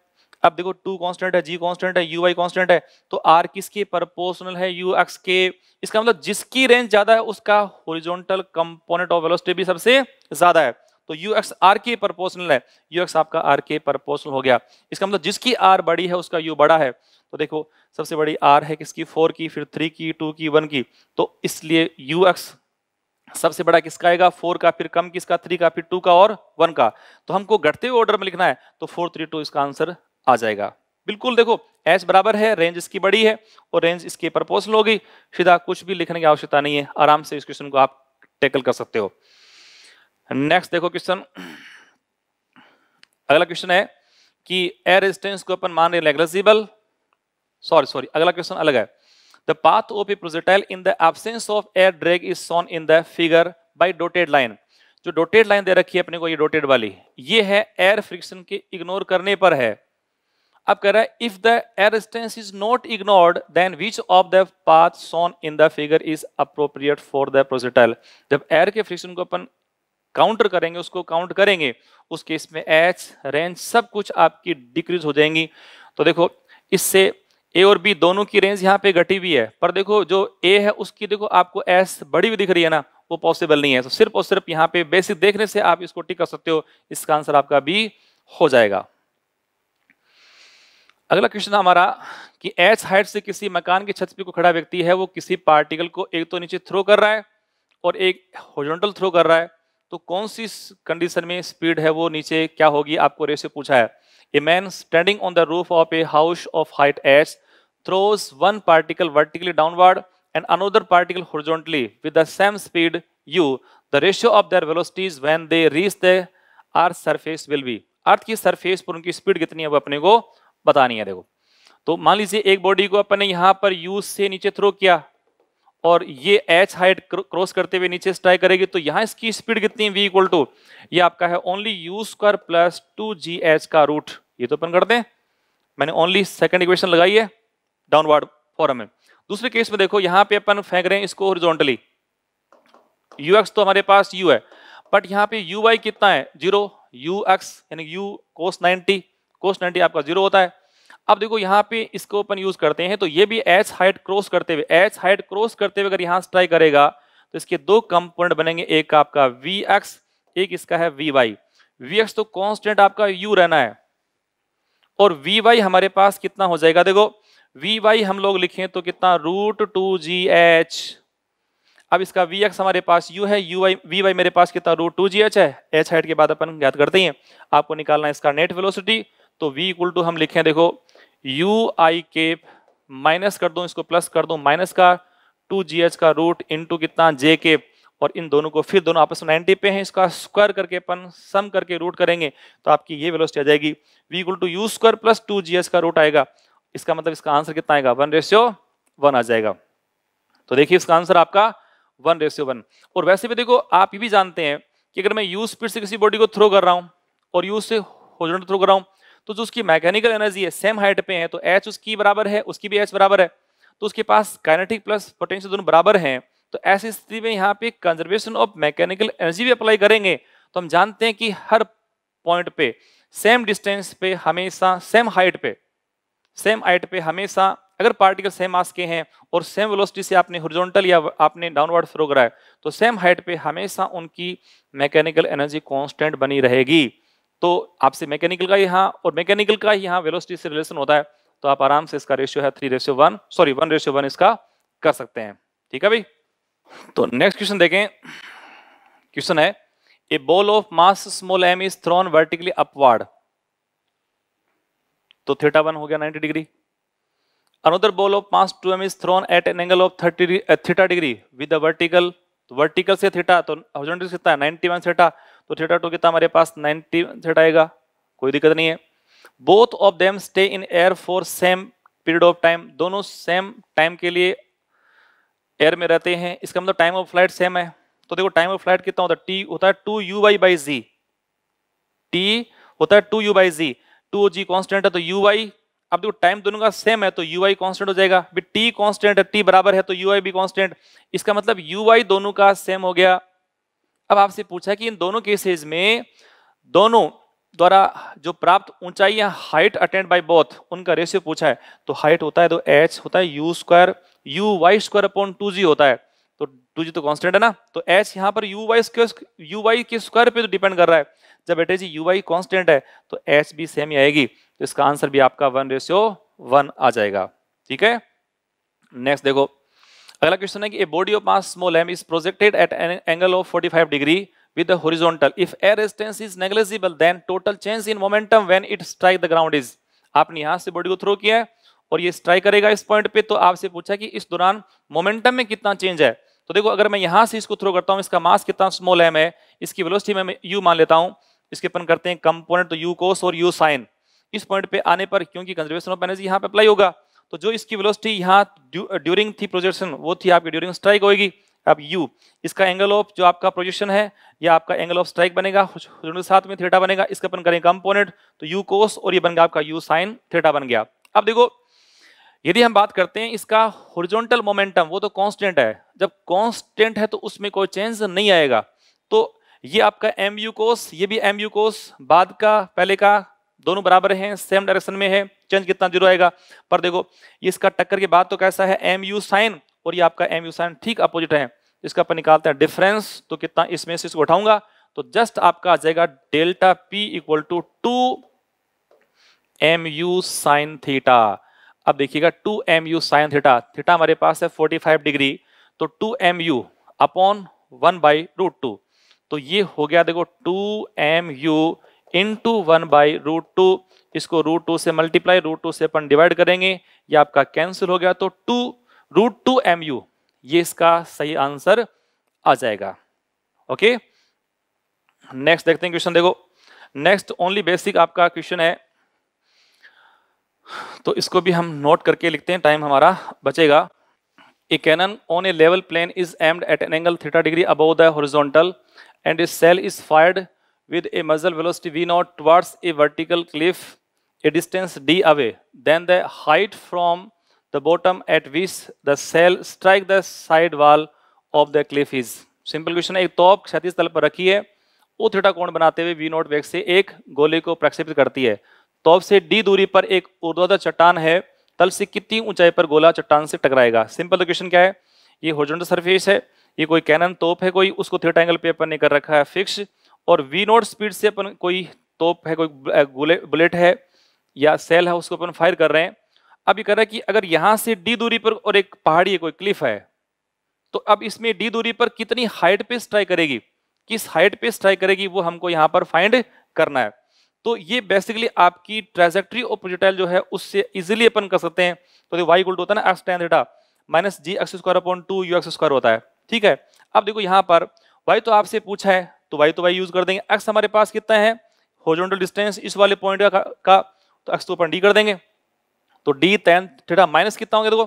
अब देखो टू कांस्टेंट है जी कांस्टेंट है यू आई कॉन्स्टेंट है तो आर किसके प्रपोर्शनल है यू एक्स के इसका मतलब जिसकी रेंज ज्यादा है उसका होरिजोनटल कंपोनेंट ऑफ वेलोसिटी भी सबसे ज्यादा है तो यू एक्स आर के प्रपोर्शनल है यू एक्स आपका आर के प्रपोर्शनल हो गया इसका मतलब जिसकी आर बड़ी है उसका यू बड़ा है तो देखो सबसे बड़ी आर है किसकी फोर की फिर थ्री की टू की वन की तो इसलिए यू एक्स सबसे बड़ा किसका आएगा फोर का फिर कम किसका थ्री का फिर टू का और वन का तो हमको घटते हुए ऑर्डर में लिखना है तो फोर थ्री टू इसका आंसर आ जाएगा बिल्कुल देखो एच बराबर है रेंज इसकी बड़ी है और रेंज इसके प्रपोजल होगी सीधा कुछ भी लिखने की आवश्यकता नहीं है आराम से इस क्वेश्चन को आप टैकल कर सकते हो नेक्स्ट देखो क्वेश्चन अगला क्वेश्चन है कि एयर रेजिस्टेंस को अपन मान रहे नेग्लेजिबल सॉरी सॉरी अगला क्वेश्चन अलग है the path of a projectile in the absence of air drag is shown in the figure by dotted line जो डोटेड लाइन दे रखी है अपने को ये डोटेड वाली ये है एयर फ्रिक्शन के इग्नोर करने पर है अब कह रहा है if the air resistance is not ignored then which of the path shown in the figure is appropriate for the projectile जब एयर के फ्रिक्शन को अपन काउंटर करेंगे उसको काउंट करेंगे उस केस में एच रेंज सब कुछ आपकी डिक्रीज हो जाएंगी तो देखो इससे ए और बी दोनों की रेंज यहाँ पे घटी हुई है पर देखो जो ए है उसकी देखो आपको एस बड़ी हुई दिख रही है ना वो पॉसिबल नहीं है तो सिर्फ और सिर्फ यहाँ पे बेसिक देखने से आप इसको टिक कर सकते हो इसका आंसर आपका बी हो जाएगा अगला क्वेश्चन हमारा कि एच हाइट से किसी मकान की छत पे को खड़ा व्यक्ति है वो किसी पार्टिकल को एक तो नीचे थ्रो कर रहा है और एक होजोनटल थ्रो कर रहा है तो कौन सी कंडीशन में स्पीड है वो नीचे क्या होगी आपको रेशियो पूछा है a man standing on the roof of a house of height h throws one particle vertically downward and another particle horizontally with the same speed u the ratio of their velocities when they reach the r surface will be earth की surface पर उनकी speed कितनी है वो अपने को बतानी है देखो तो मान लीजिए एक बॉडी को अपने ने यहाँ पर यू से नीचे थ्रो किया और ये एच हाइट क्रॉस करते हुए नीचे स्ट्राइक करेगी तो यहाँ इसकी स्पीड कितनी है वी इक्वल टू ये आपका है only u square plus two g h का रूट ये तो अपन कर दें मैंने ओनली सेकंड इक्वेशन लगाई है डाउनवर्ड फॉरम में दूसरे केस में देखो यहाँ पे अपन फेंक रहे हैं इसको ओरिजोनटली यू तो हमारे पास यू है बट यहाँ पे यू कितना है जीरो यू एक्स यानी u cos ninety cos ninety आपका जीरो होता है अब देखो यहाँ पे इसको अपन यूज करते हैं तो ये भी एच हाइट क्रॉस करते हुए एच हाइट क्रॉस करते हुए अगर यहाँ स्ट्राइक करेगा तो इसके दो कंपोनेंट बनेंगे एक आपका वी एक्स एक इसका है वी वाई वी एक्स तो कॉन्स्टेंट आपका यू रहना है और वी वाई हमारे पास कितना हो जाएगा देखो वी वाई हम लोग लिखें तो कितना रूट टू जी एच अब इसका वी एक्स हमारे पास यू है यू वाई वी वाई मेरे पास कितना रूट टू जी एच है एच हाइट के बाद अपन ज्ञात करते हैं आपको निकालना है इसका नेट वेलोसिटी तो वी इक्वल टू हम लिखें देखो यू आई के माइनस कर दो इसको प्लस कर दो माइनस का टू जी एच का रूट इंटू कितना जे के और इन दोनों को फिर दोनों आपस में 90 पे हैं इसका स्क्वायर करके अपन सम करके रूट करेंगे तो आपकी ये वेलोसिटी आ जाएगी v equal to u square plus two g h का रूट आएगा इसका मतलब इसका आंसर कितना आएगा वन रेशियो वन आ जाएगा तो देखिए इसका आंसर आपका वन रेशियो वन और वैसे भी देखो आप ये भी जानते हैं कि अगर मैं यू स्पीड से किसी बॉडी को थ्रो कर रहा हूँ और यू से होजोन थ्रो कर रहा हूँ तो जो उसकी मैकेनिकल एनर्जी है सेम हाइट पे है तो एच उसकी बराबर है उसकी भी एच बराबर है तो उसके पास काइनेटिक प्लस पोटेंशियल दोनों बराबर हैं तो ऐसी स्थिति में यहाँ पे कंजर्वेशन ऑफ मैकेनिकल एनर्जी भी अप्लाई करेंगे तो हम जानते हैं कि हर पॉइंट पे सेम डिस्टेंस पे हमेशा सेम हाइट पे सेम हाइट पे हमेशा अगर पार्टिकल सेम मास के हैं और सेम वेलोसिटी से आपने हॉरिजॉन्टल या आपने डाउनवर्ड फ्लो कराया तो सेम हाइट पे हमेशा उनकी मैकेनिकल एनर्जी कांस्टेंट बनी रहेगी तो आपसे मैकेनिकल का यहाँ और मैकेनिकल का ही यहाँ वेलोसिटी से रिलेशन होता है तो आप आराम से इसका रेशियो है three ratio one sorry one ratio one इसका कर सकते हैं ठीक है भाई तो नेक्स्ट क्वेश्चन देखें क्वेश्चन है a ball of mass small m is thrown vertically upward तो थीटा वन हो गया 90 degree another ball of mass two m is thrown at an angle of thirty theta degree with vertical तो vertical से theta तो horizontal से theta है 91 theta तो theta two कितना हमारे पास नाइन्टी थीटा आएगा कोई दिक्कत नहीं है both of them stay in air for same period of time दोनों सेम टाइम के लिए एयर में रहते हैं इसका मतलब टाइम ऑफ फ्लाइट सेम है तो देखो टाइम ऑफ फ्लाइट कितना होता है टी होता है two u y by g t होता है two u by g two g constant है तो यू वाई अब देखो टाइम दोनों का सेम है तो यू आई कॉन्स्टेंट हो जाएगा टी कॉन्स्टेंट है टी बराबर है तो यू आई भी कॉन्स्टेंट इसका मतलब यू आई दोनों का सेम हो गया अब आपसे पूछा कि इन दोनों केसेज में दोनों द्वारा जो प्राप्त ऊंचाई या हाइट अटेंड बाय बोथ उनका रेशियो पूछा है तो हाइट होता है तो एच होता है u square u y square upon two g होता है तो टू जी तो कॉन्स्टेंट है ना तो एच यहाँ पर यू वाई यू वाई के स्क्वायर पे तो डिपेंड कर रहा है जब बेटे जी यू वाई कॉन्स्टेंट है तो एच भी सेम ही आएगी तो इसका आंसर भी आपका वन रेशियो वन आ जाएगा ठीक है नेक्स्ट देखो अगला क्वेश्चन है कि a body of mass small m is projected at an angle of 45 degree with the horizontal if air resistance is negligible then total change in momentum when it strike the ground is आपने यहां से body को throw किया है और ये strike करेगा इस पॉइंट पे तो आपसे पूछा कि इस दौरान मोमेंटम में कितना चेंज है तो देखो अगर मैं यहां से इसको थ्रो करता हूं इसका मास कितना स्मॉल एम है इसकी वेलोसिटी में यू मान लेता हूं इसके अपन करते हैं कंपोनेंट तो यू कोस और यू साइन इस पॉइंट पे आने पर क्योंकि कंजर्वेशन ऑफ एनर्जी यहां पे अप्लाई होगा तो जो इसकी वेलोसिटी यहाँ ड्यूरिंग थी प्रोजेक्शन वो थी आपकी ड्यूरिंग स्ट्राइक होगी अब u इसका एंगल ऑफ जो आपका प्रोजेक्शन है या आपका एंगल ऑफ स्ट्राइक बनेगा साथ में थेटा बनेगा इसका अपन करेंगे कंपोनेंट तो u कोस और ये बन गया आपका u साइन थेटा बन गया अब देखो यदि हम बात करते हैं इसका हॉरिजॉन्टल मोमेंटम वो तो कांस्टेंट है जब कांस्टेंट है तो उसमें कोई चेंज नहीं आएगा तो ये आपका एम यू कोस ये भी एम यू कोस बाद का पहले का दोनों बराबर हैं सेम डायरेक्शन में है चेंज कितना जीरो आएगा पर देखो इसका टक्कर के बाद तो कैसा है एम यू साइन और ये आपका एम यू साइन ठीक अपोजिट है इसका अपन निकालते हैं डिफरेंस तो कितना इसमें से इसको उठाऊंगा तो जस्ट आपका आ जाएगा delta p equal to two m u sine theta अब देखिएगा two m u sine theta theta हमारे पास है फोर्टी फाइव डिग्री तो two m u upon one by root two तो ये हो गया देखो two m u in to one by root two इसको रूट टू से मल्टीप्लाई रूट टू से अपन डिवाइड करेंगे ये आपका कैंसिल हो गया तो two root two m u ये इसका सही आंसर आ जाएगा ओके नेक्स्ट देखते हैं क्वेश्चन देखो नेक्स्ट ओनली बेसिक आपका क्वेश्चन है तो इसको भी हम नोट करके लिखते हैं टाइम हमारा बचेगा a cannon on a level plane is aimed at an angle theta degree above the horizontal and a shell is fired with a muzzle velocity V0 towards a vertical cliff a distance d away, then the height from the bottom at which the cell strike the side wall of the cliff is. Simple question है एक तोप क्षति तल पर रखी है वो theta कोण बनाते हुए वी नोट वेग से एक गोले को प्रक्षेपित करती है तोप से डी दूरी पर एक ऊर्ध्वाधर चट्टान है तल से कितनी ऊंचाई पर गोला चट्टान से टकराएगा सिंपल क्वेश्चन तो क्या है ये होजोंडल सरफेस है ये कोई कैनन तोप है कोई उसको थीटा एंगल पे अपन ने कर रखा है फिक्स और वी नोट स्पीड से अपन कोई तोप है कोई बुलेट है या सेल है उसको अपन फायर कर रहे हैं अब ये कह रहा है कि अगर यहाँ से डी दूरी पर और एक पहाड़ी है कोई क्लिफ है तो अब इसमें डी दूरी पर कितनी हाइट पे स्ट्राइक करेगी किस हाइट पे स्ट्राइक करेगी वो हमको यहाँ पर फाइंड करना है तो ये बेसिकली आपकी ट्रेजेक्ट्री और प्रोजेक्टाइल जो है उससे इजिली अपन कर सकते हैं तो वाई गुल्ट होता है ना x tan theta minus g x square upon two u x square होता है ठीक है अब देखो यहाँ पर वाई तो आपसे पूछा है तो वाई तो वाई यूज कर देंगे एक्स हमारे पास कितना है होजोनटल डिस्टेंस इस वाले पॉइंट का, का तो एक्स तो अपन डी कर देंगे तो डी टेन थीटा माइनस कितना होंगे देखो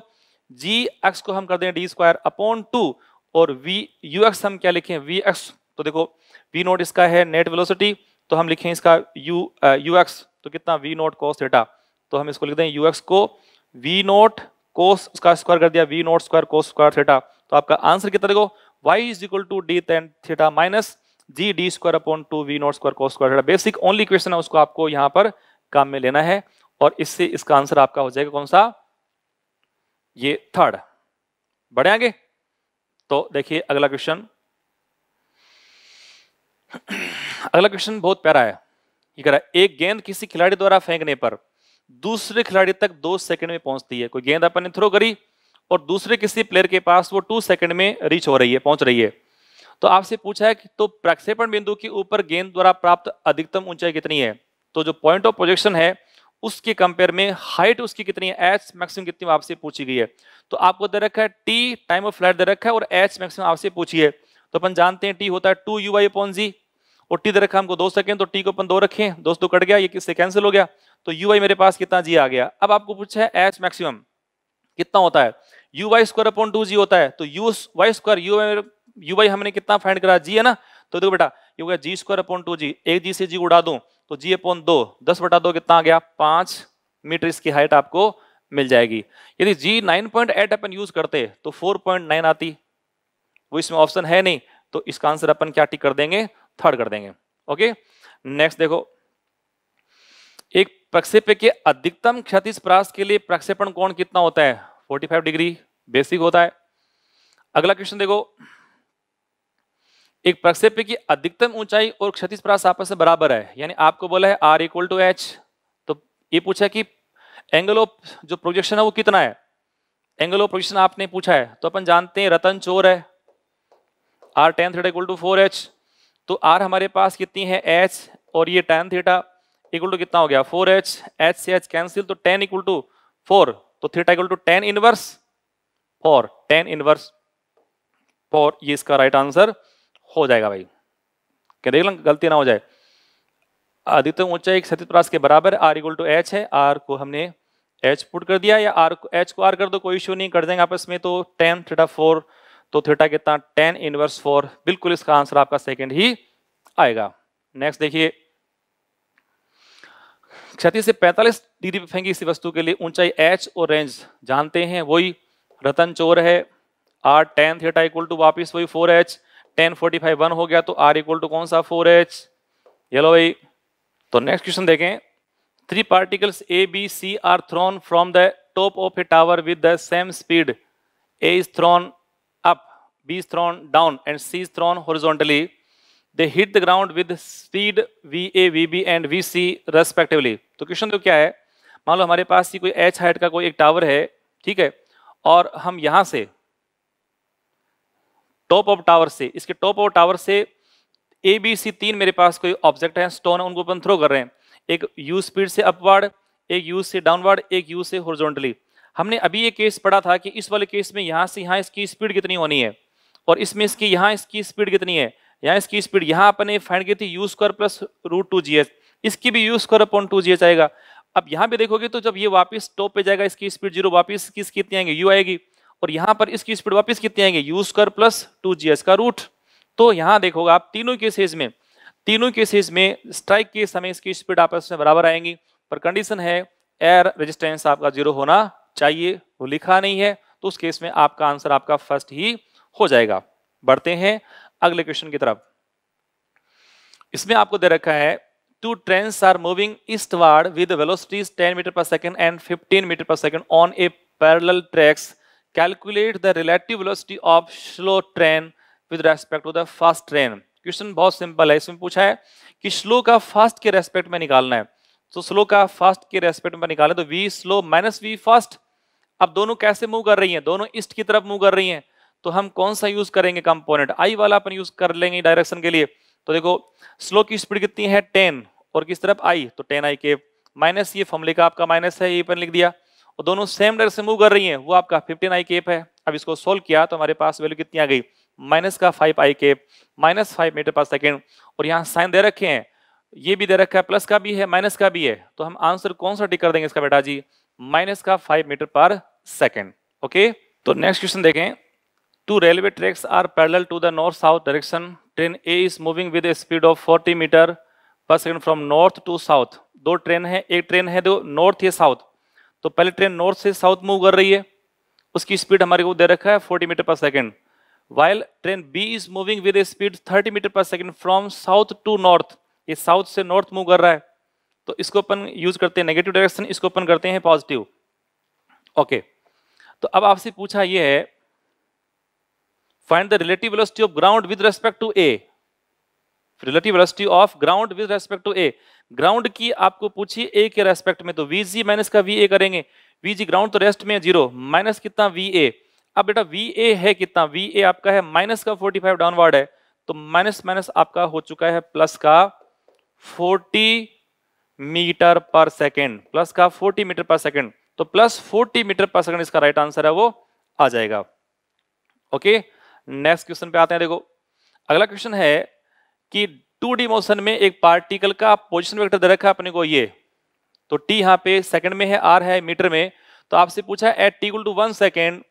जी एक्स को हम कर देंगे डी स्क्वायर अपॉन टू और वी यू एक्स हम क्या लिखें वी एक्स तो देखो वी नोट इसका है नेट वेलोसिटी तो हम लिखें इसका यू यू एक्स तो कितना वी नोट कोस थीटा तो हम इसको लिख दें यू एक्स को वी नोट कोस उसका स्क्वायर कर दिया v naught square cos square theta तो आपका आंसर कितना देखो y is equal to d tan theta minus g d square upon two v naught square cos square basic only question है उसको आपको यहां पर काम में लेना है और इससे इसका आंसर आपका हो जाएगा कौन सा ये थर्ड बढ़े आगे तो देखिए अगला क्वेश्चन अगला क्वेश्चन बहुत प्यारा है ये कह रहा है एक गेंद किसी खिलाड़ी द्वारा फेंकने पर दूसरे खिलाड़ी तक दो सेकंड में पहुंचती है कोई गेंद अपन ने थ्रो करी और दूसरे किसी प्लेयर के पास वो टू सेकंड में रीच हो रही है पहुंच रही है तो आपसे पूछा है कि तो प्रक्षेपण बिंदु के ऊपर गेंद द्वारा प्राप्त अधिकतम ऊंचाई कितनी है तो जो पॉइंट ऑफ प्रोजेक्शन है उसके कंपेयर में हाइट उसकी कितनी है एच मैक्सिमम कितनी आपसे पूछी गई है तो आपको दे रखा है टी टाइम ऑफ फ्लाइट दे रखा है और एच मैक्सिमम आपसे पूछी है तो अपन जानते हैं टी होता है two u y upon g और टी दे रखा हमको दो सेकेंड तो टी को अपन दो रखें दोस्तों कट गया ये किससे कैंसिल हो गया तो यू वाई मेरे पास कितना जी आ गया अब आपको पूछा है एच मैक्सिमम कितना होता है u y square upon two g होता है तो u y square u u by हमने कितना फाइंड करा जी है ना तो देखो बेटा ये हो गया जी स्क्वायर अपॉन टू जी एक जी से जी उड़ा दूं तो जी अपॉन दो दस बटा दो कितना आ गया पांच मीटर इसकी हाइट आपको मिल जाएगी यदि जी नाइन पॉइंट एट अपन यूज करते तो फोर पॉइंट नाइन आती वो इसमें ऑप्शन है नहीं तो इसका आंसर अपन क्या टिक कर देंगे थर्ड कर देंगे ओके नेक्स्ट देखो एक प्रक्षेप के अधिकतम क्षतिज प्रास के लिए प्रक्षेपण कोण कितना होता है 45 डिग्री बेसिक होता है अगला क्वेश्चन देखो एक प्रक्षेप्य की अधिकतम ऊंचाई और क्षतिज परास आपस में बराबर है यानी आपको बोला है आर इक्वल टू एच तो ये पूछा कि एंगल ऑफ जो प्रोजेक्शन है वो कितना है एंगल ऑफ प्रोजेक्शन आपने पूछा है तो अपन जानते हैं रतन चोर है r tan theta equal to four H तो आर हमारे पास कितनी है एच और ये टेन थीटा इक्वल टू कितना हो गया फोर एच एच से एच कैंसिल तो टेन इक्वल टू फोर तो theta equal to tan inverse four tan inverse four ये इसका राइट आंसर हो जाएगा भाई क्या देख लें गलती ना हो जाए अधिकतम ऊंचाई एक क्षतिज परास के बराबर आर इक्वल टू एच है आर को हमने एच पुट कर दिया या आर को एच को आर कर दो कोई इश्यू नहीं कर देंगे आपस में तो टेन थीटा फोर तो थीटा कितना टेन इनवर्स फोर बिल्कुल इसका आंसर आपका सेकेंड ही आएगा नेक्स्ट देखिए क्षति से 45 डिग्री पर फेंकी इसी वस्तु के लिए ऊंचाई एच और रेंज जानते हैं वही रतन चोर है r tan theta equal to वापिस वही four h tan forty five one हो गया तो आर इक्वल टू कौन सा फोर एच ये भाई तो नेक्स्ट क्वेश्चन देखें three particles a b c are thrown from the top of a tower with the same speed a is thrown up b is thrown down and c is thrown horizontally they hit the ground with speed v a v b and v c respectively तो question तो क्या है मान लो हमारे पास ही कोई H height का कोई एक टावर है ठीक है और हम यहाँ से टॉप ऑफ टावर से इसके टॉप ऑफ टावर से ए बी सी तीन मेरे पास कोई ऑब्जेक्ट है स्टोन है उनको अपन थ्रो कर रहे हैं एक यू स्पीड से अपवर्ड एक यू से डाउनवर्ड एक यू से हॉरिजॉन्टली हमने अभी ये केस पढ़ा था कि इस वाले केस में यहाँ से यहाँ इसकी स्पीड कितनी होनी है और इसमें इसकी यहाँ इसकी स्पीड कितनी है यहाँ इसकी स्पीड यहाँ अपने फाइंड की थी u square plus root two g s इसकी भी u square upon two g s आएगा अब यहाँ भी देखोगे तो जब ये वापस टॉप पे जाएगा इसकी स्पीड जीरो वापस किसकी कितनी आएंगे यू आएगी और यहां पर इसकी स्पीड वापस कितनी आएंगे u square plus two g s का रूट तो यहां देखोगे आप तीनों केसेज में तीनों केसेज में स्ट्राइक के समय इसकी स्पीड आपस में बराबर आएंगी पर कंडीशन है एयर रेजिस्टेंस आपका जीरो होना चाहिए वो लिखा नहीं है तो उस केस में आपका आंसर आपका फर्स्ट ही हो जाएगा बढ़ते हैं अगले क्वेश्चन की तरफ इसमें आपको दे रखा है two trains are moving eastward velocities ten metre per second and fifteen metre per second on a parallel tracks calculate the relative velocity of slow train with respect to the fast train question बहुत simple है इसमें पूछा है कि slow का fast के respect में निकालना है तो स्लो का फास्ट के रेस्पेक्ट में निकालें तो v slow minus v fast अब दोनों कैसे मूव कर रही हैं दोनों ईस्ट की तरफ मूव कर रही हैं तो हम कौन सा यूज करेंगे कंपोनेंट आई वाला अपन यूज कर लेंगे डायरेक्शन के लिए तो देखो स्लो की स्पीड कितनी है टेन और किस तरफ आई तो टेन आई के माइनस ये फॉर्मूले का आपका माइनस है ये अपन लिख दिया और दोनों सेम डायरेक्शन से मूव कर रही हैं वो आपका फिफ्टीन आई केप है अब इसको सोल्व किया तो हमारे पास वैल्यू कितनी आ गई माइनस का five i cap minus five metre per second और यहाँ साइन दे रखे हैं ये भी दे रखा है प्लस का भी है माइनस का भी है तो हम आंसर कौन सा टिक कर देंगे इसका बेटा जी माइनस का five metre per second okay तो नेक्स्ट क्वेश्चन देखें two railway tracks are parallel to the north south direction train A is moving with speed of forty metre per second from north to south दो train है एक train है दो north या south तो पहले train north से south move कर रही है उसकी स्पीड हमारे को दे रखा है 40 metre per second while train B is moving with a speed 30 metre per second from south to north ये साउथ से नॉर्थ मूव कर रहा है तो इसको अपन यूज करते हैं नेगेटिव डायरेक्शन इसको अपन करते हैं पॉजिटिव ओके तो अब आपसे पूछा यह है find the relative velocity of ground with respect to A relative velocity of ground with respect to a ground की आपको पूछी ए के रेस्पेक्ट में तो वी जी माइनस का वी ए करेंगे वी जी ग्राउंड तो रेस्ट में है जीरो माइनस कितना वी ए अब बेटा वी ए है कितना वी ए आपका है माइनस का फोर्टी फाइव डाउनवर्ड है तो माइनस माइनस आपका हो चुका है प्लस का forty metre per second plus का फोर्टी मीटर पर सेकेंड तो plus forty metre per second इसका राइट आंसर है वो आ जाएगा ओके नेक्स्ट क्वेश्चन पे आते हैं देखो अगला क्वेश्चन है कि टू डी मोशन में एक पार्टिकल का पोजिशन वेक्टर दे रखा है अपने को ये तो टी यहाँ पे सेकंड में है आर है मीटर में तो आपसे पूछा है at t two one second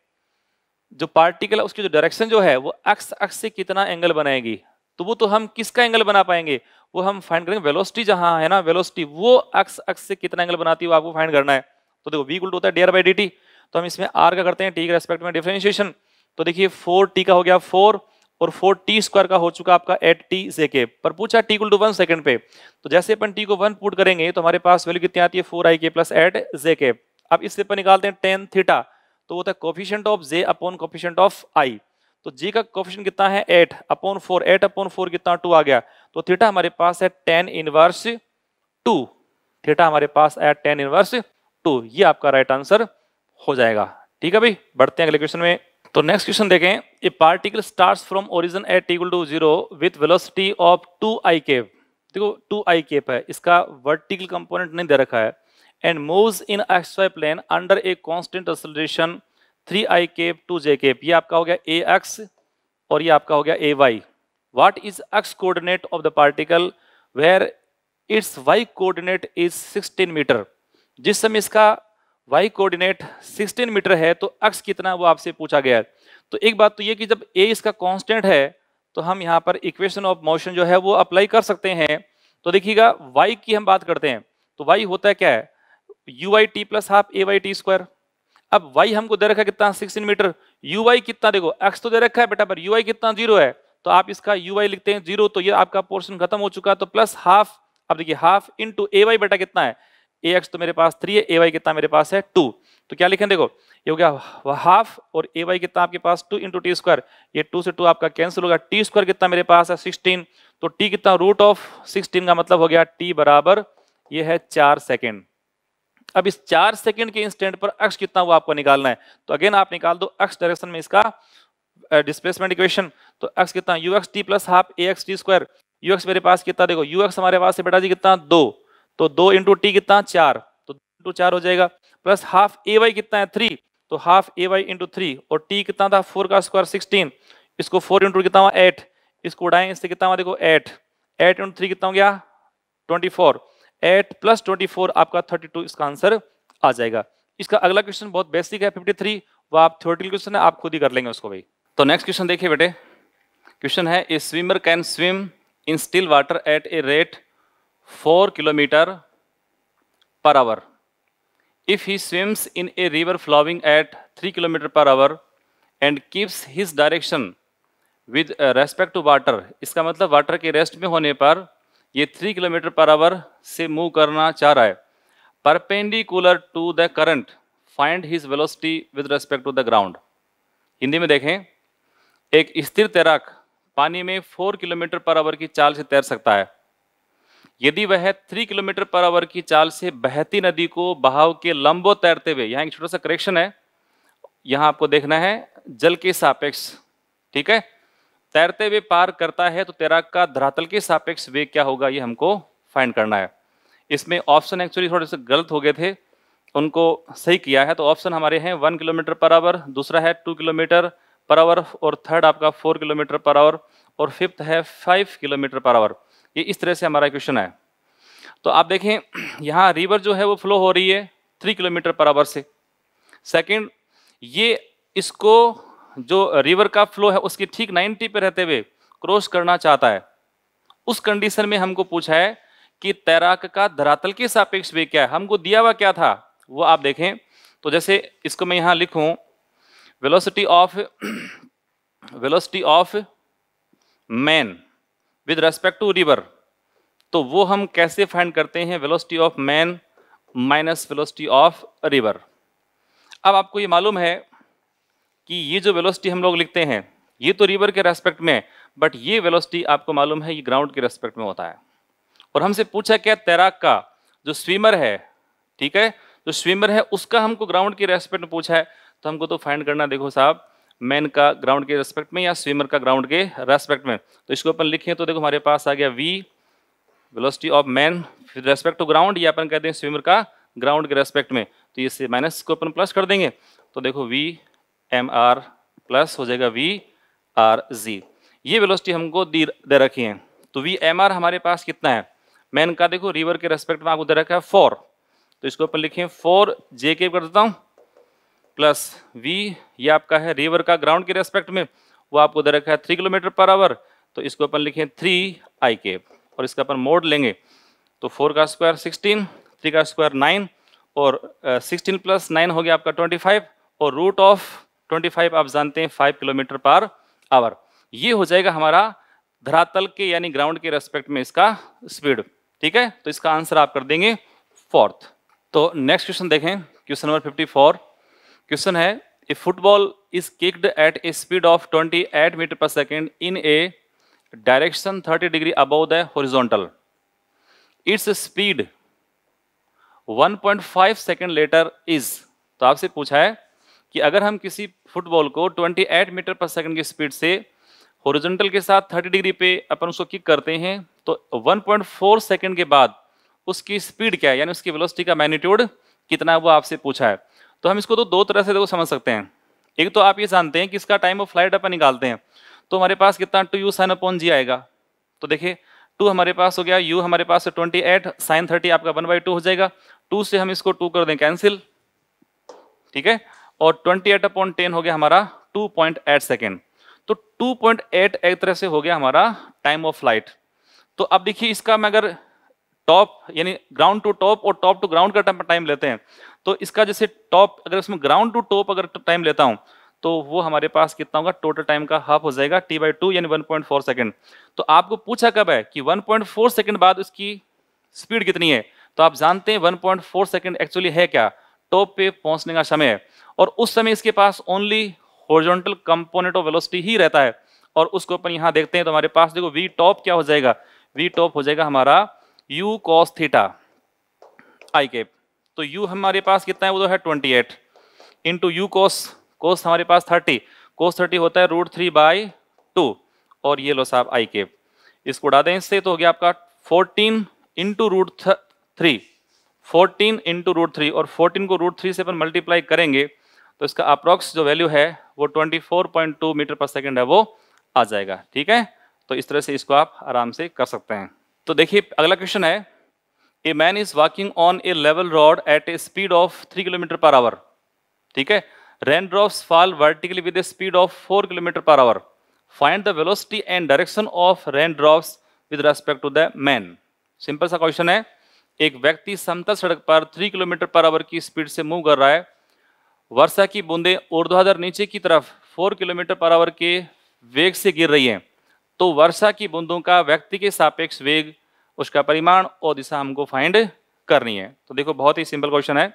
जो पार्टिकल है उसकी जो डायरेक्शन जो है वो एक्स एक्स से कितना एंगल बनाएगी तो वो तो हम किसका एंगल बना पाएंगे वो हम फाइंड करेंगे वेलोसिटी जहाँ है ना वेलोसिटी वो एक्स एक्स से कितना एंगल बनाती है वो आपको फाइंड करना है तो देखो वी गुल्ट होता है d r by D t तो हम इसमें आर का करते हैं टी के रेस्पेक्ट में डिफ्रेंशिएशन तो देखिए फोर टी का हो गया फोर और फोर टी स्क्वायर का हो चुका आपका एट टी से के पर पूछा टी कुल टू वन सेकंड पे तो जैसे अपन टी को वन पुट करेंगे तो हमारे पास वैल्यू कितनी आती है फोर आई के प्लस एट जे के अब इससे अपन निकालते हैं टेन थीटा तो वो था coefficient of j upon coefficient of i तो जे का कॉफिशन कितना है eight upon four eight upon four कितना टू आ गया तो थीटा हमारे पास है टेन इनवर्स टू थीटा हमारे पास है टेन इनवर्स टू ये आपका राइट आंसर हो जाएगा ठीक है भाई बढ़ते हैं अगले क्वेश्चन में तो नेक्स्ट क्वेश्चन देखें a particle start from origin at equal to zero with velocity of two i cap देखो टू आई केव है इसका वर्टिकल कंपोनेंट नहीं दे रखा है and moves in x y plane under a constant acceleration three i cap two j cap ये आपका हो गया ए एक्स और ये आपका हो गया a y what is x coordinate of the particle where its y coordinate is 16 metre जिस समय इसका वाई कोऑर्डिनेट 16 मीटर है तो अक्स कितना वो आपसे पूछा गया है तो एक बात तो ये कि जब ए इसका कांस्टेंट है तो हम यहाँ पर इक्वेशन ऑफ मोशन जो है वो अप्लाई कर सकते हैं तो देखिएगा वाई की हम बात करते हैं तो वाई होता है क्या है u y t plus half a y t square अब वाई हमको दे रखा है कितना सिक्सटीन मीटर यू वाई कितना देखो एक्स तो दे रखा है बेटा पर यू वाई कितना जीरो है तो आप इसका यू वाई लिखते हैं जीरो तो ये आपका पोर्शन खत्म हो चुका है तो प्लस हाफ अब देखिए हाफ इंटू ए वाई बेटा कितना है ए एक्स तो मेरे पास थ्री है ए वाई कितना मेरे पास है टू तो क्या लिखें देखो ये हो गया हाफ और ए वाई कितना आपके पास टू इंटू टी स्क्वायर ये टू से टू आपका कैंसिल होगा टी स्क्वायर कितना मेरे पास है सिक्सटीन तो टी कितना रूट ऑफ सिक्सटीन का मतलब हो गया टी बराबर ये है चार सेकेंड अब इस चार सेकेंड के इंस्टेंट पर एक्स कितना हुआ आपको निकालना है तो अगेन आप निकाल दो एक्स डायरेक्शन में इसका डिस्प्लेसमेंट इक्वेशन तो एक्स कितना u x t plus half a x t square u x मेरे पास कितना देखो यू एक्स हमारे पास है बेटा जी कितना दो तो दो इंटू टी कितना चार तो दो इंटू चार हो जाएगा प्लस हाफ ए वाई कितना है थ्री तो half a y into three और टी कितना था फोर का स्क्वायर सिक्सटीन इसको फोर इंटू कितना हुआ एट इसको उड़ाएं इससे कितना हुआ देखो एट एट इंटू थ्री कितना हो गया twenty four eight plus twenty four आपका थर्टी टू इसका आंसर आ जाएगा इसका अगला क्वेश्चन बहुत बेसिक है फिफ्टी थ्री वो आप थ्योरेटिकल क्वेश्चन है आप खुद ही कर लेंगे उसको भाई तो नेक्स्ट क्वेश्चन देखिए बेटे क्वेश्चन है a swimmer can swim in still water at a rate four kilometre per hour if he swims in a river flowing at three kilometre per hour and keeps his direction with respect to water इसका मतलब water के rest में होने पर ये three kilometre per hour से move करना चाह रहा है perpendicular to the current find his velocity with respect to the ground Hindi में देखें एक स्थिर तैराक पानी में फोर किलोमीटर पर आवर की चाल से तैर सकता है यदि वह थ्री किलोमीटर पर आवर की चाल से बहती नदी को बहाव के लंबो तैरते हुए यहाँ एक छोटा सा करेक्शन है यहाँ आपको देखना है जल के सापेक्ष ठीक है तैरते हुए पार करता है तो तैराक का धरातल के सापेक्ष वेग क्या होगा ये हमको फाइंड करना है इसमें ऑप्शन एक्चुअली थोड़े से गलत हो गए थे उनको सही किया है तो ऑप्शन हमारे हैं वन किलोमीटर पर आवर दूसरा है टू किलोमीटर पर आवर और थर्ड आपका फोर किलोमीटर पर आवर और फिफ्थ है फाइव किलोमीटर पर आवर ये इस तरह से हमारा क्वेश्चन है तो आप देखें यहाँ रिवर जो है वो फ्लो हो रही है थ्री किलोमीटर पर आवर से सेकंड ये इसको जो रिवर का फ्लो है उसकी ठीक 90 पे रहते हुए क्रॉस करना चाहता है उस कंडीशन में हमको पूछा है कि तैराक का धरातल के सापेक्ष वेग क्या है हमको दिया हुआ क्या था वो आप देखें तो जैसे इसको मैं यहाँ लिखूँ velocity of velocity of man with respect to river तो वो हम कैसे फाइंड करते हैं velocity of man minus velocity of river अब आपको ये मालूम है कि ये जो वेलोसिटी हम लोग लिखते हैं ये तो रिवर के रेस्पेक्ट में बट ये वेलोसिटी आपको मालूम है ये ग्राउंड के रेस्पेक्ट में होता है और हमसे पूछा क्या तैराक का जो स्विमर है ठीक है जो स्विमर है उसका हमको ग्राउंड के रेस्पेक्ट में पूछा है तो हमको तो फाइंड करना देखो साहब मैन का ग्राउंड के रेस्पेक्ट में या स्विमर का ग्राउंड के रेस्पेक्ट में तो इसको अपन लिखें तो देखो हमारे पास आ गया v velocity of man respect to ground या अपन कहते हैं स्विमर का ग्राउंड के रेस्पेक्ट में तो इससे माइनस को अपन प्लस कर देंगे तो देखो वी एम आर प्लस हो जाएगा वी आर जी ये वेलोसिटी हमको दी दे रखी है तो वी एम आर हमारे पास कितना है मैन का देखो रिवर के रेस्पेक्ट में आपको दे रखा है फोर तो इसको अपन लिखें फोर जे के कर देता हूँ प्लस वी ये आपका है रिवर का ग्राउंड के रेस्पेक्ट में वो आपको दे रखा है थ्री किलोमीटर पर आवर तो इसको अपन लिखें थ्री आई के और इसका अपन मोड लेंगे तो फोर का स्क्वायर सिक्सटीन थ्री का स्क्वायर नाइन और सिक्सटीन प्लस नाइन हो गया आपका ट्वेंटी फाइव और रूट ऑफ ट्वेंटी फाइव आप जानते हैं फाइव किलोमीटर पर आवर ये हो जाएगा हमारा धरातल के यानी ग्राउंड के रेस्पेक्ट में इसका स्पीड ठीक है तो इसका आंसर आप कर देंगे फोर्थ तो नेक्स्ट क्वेश्चन देखें question number fifty four question है a football is kicked at a speed of 28 metre per second in a direction 30 degree above the horizontal its speed 1.5 second later is तो आपसे पूछा है कि अगर हम किसी फुटबॉल को 28 मीटर पर सेकेंड की स्पीड से होरिजोंटल के साथ 30 डिग्री पे अपन उसको किक करते हैं तो 1.4 सेकेंड के बाद उसकी स्पीड क्या है यानी उसकी वेलोसिटी का मैग्नीट्यूड कितना है वो आपसे पूछा है तो हम इसको तो दो तरह से देखो समझ सकते हैं एक तो आप ये जानते हैं कि इसका टाइम ऑफ फ्लाइट अपन निकालते हैं तो हमारे पास कितना two u sine upon g आएगा तो देखिए टू हमारे पास हो गया यू हमारे पास ट्वेंटी एट साइन थर्टी आपका वन बाई टू हो जाएगा टू से हम इसको टू कर दें कैंसिल ठीक है और ट्वेंटी एट अपॉन टेन हो गया हमारा टू पॉइंट एट सेकेंड तो टू पॉइंट एट एक तरह से हो गया हमारा टाइम ऑफ फ्लाइट तो अब देखिए इसका मैं अगर टॉप यानी ग्राउंड टू टॉप और टॉप टू ग्राउंड का टाइम लेते हैं तो इसका जैसे टॉप अगर इसमें ग्राउंड टू टॉप अगर टाइम लेता हूं तो वो हमारे पास कितना होगा टोटल टाइम का हाफ हो जाएगा टी बाई टू यानी वन पॉइंट फोर सेकेंड तो आपको पूछा कब है कि वन पॉइंट फोर सेकेंड बाद उसकी स्पीड कितनी है तो आप जानते हैं one point four second actually है क्या टॉप पे पहुंचने का समय है और उस समय इसके पास only horizontal component of velocity ही रहता है और उसको अपन यहाँ देखते हैं तो हमारे पास देखो वी टॉप क्या हो जाएगा वी टॉप हो जाएगा हमारा u cos theta i cap तो यू हमारे पास कितना है वो तो है twenty eight into u cos cos हमारे पास थर्टी कोस थर्टी होता है रूट थ्री बाई टू और ये लो साहब आई के इसको उड़ा दें इससे तो हो गया आपका fourteen into root three fourteen into root three और फोर्टीन को रूट थ्री से अपन मल्टीप्लाई करेंगे तो इसका अप्रॉक्स जो वैल्यू है वो twenty four point two metre per second है वो आ जाएगा ठीक है तो इस तरह से इसको आप आराम से कर सकते हैं तो देखिए अगला क्वेश्चन है a man is walking on a level road at a speed of three kilometre per hour ठीक है rain drops fall vertically with a speed of four kilometre per hour find the velocity and direction of rain drops with respect to the man simple सा question है एक व्यक्ति समतल सड़क पर three kilometre per hour की speed से move कर रहा है वर्षा की बूंदें ऊर्ध्वाधर नीचे की तरफ फोर किलोमीटर पर आवर के वेग से गिर रही हैं तो वर्षा की बूंदों का व्यक्ति के सापेक्ष वेग उसका परिमाण और दिशा हमको फाइंड करनी है तो देखो बहुत ही सिंपल क्वेश्चन है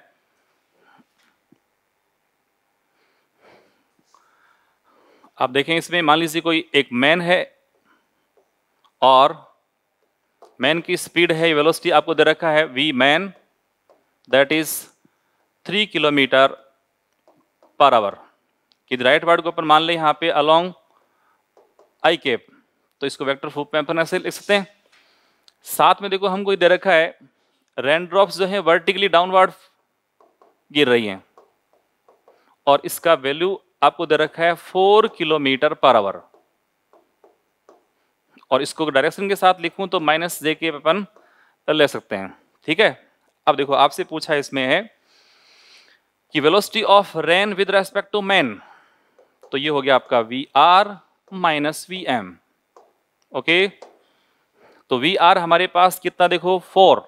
आप देखें इसमें मान लीजिए कोई एक मैन है और मैन की स्पीड है वेलोसिटी आपको दे रखा है v man that is three kilometre per hour कि राइट वर्ड को अपन मान लें यहां पे अलोंग आई केप तो इसको वेक्टर फोर पैम्पना से लिख सकते हैं साथ में देखो हमको दे रखा है रेन जो है वर्टिकली डाउनवर्ड गिर रही हैं और इसका वैल्यू आपको दे रखा है फोर किलोमीटर पर आवर और इसको डायरेक्शन के साथ लिखूं तो माइनस जे के अपन ले सकते हैं ठीक है अब देखो आपसे पूछा इसमें है कि velocity of rain with respect to man तो ये हो गया आपका v r minus v m okay तो वी आर हमारे पास कितना देखो फोर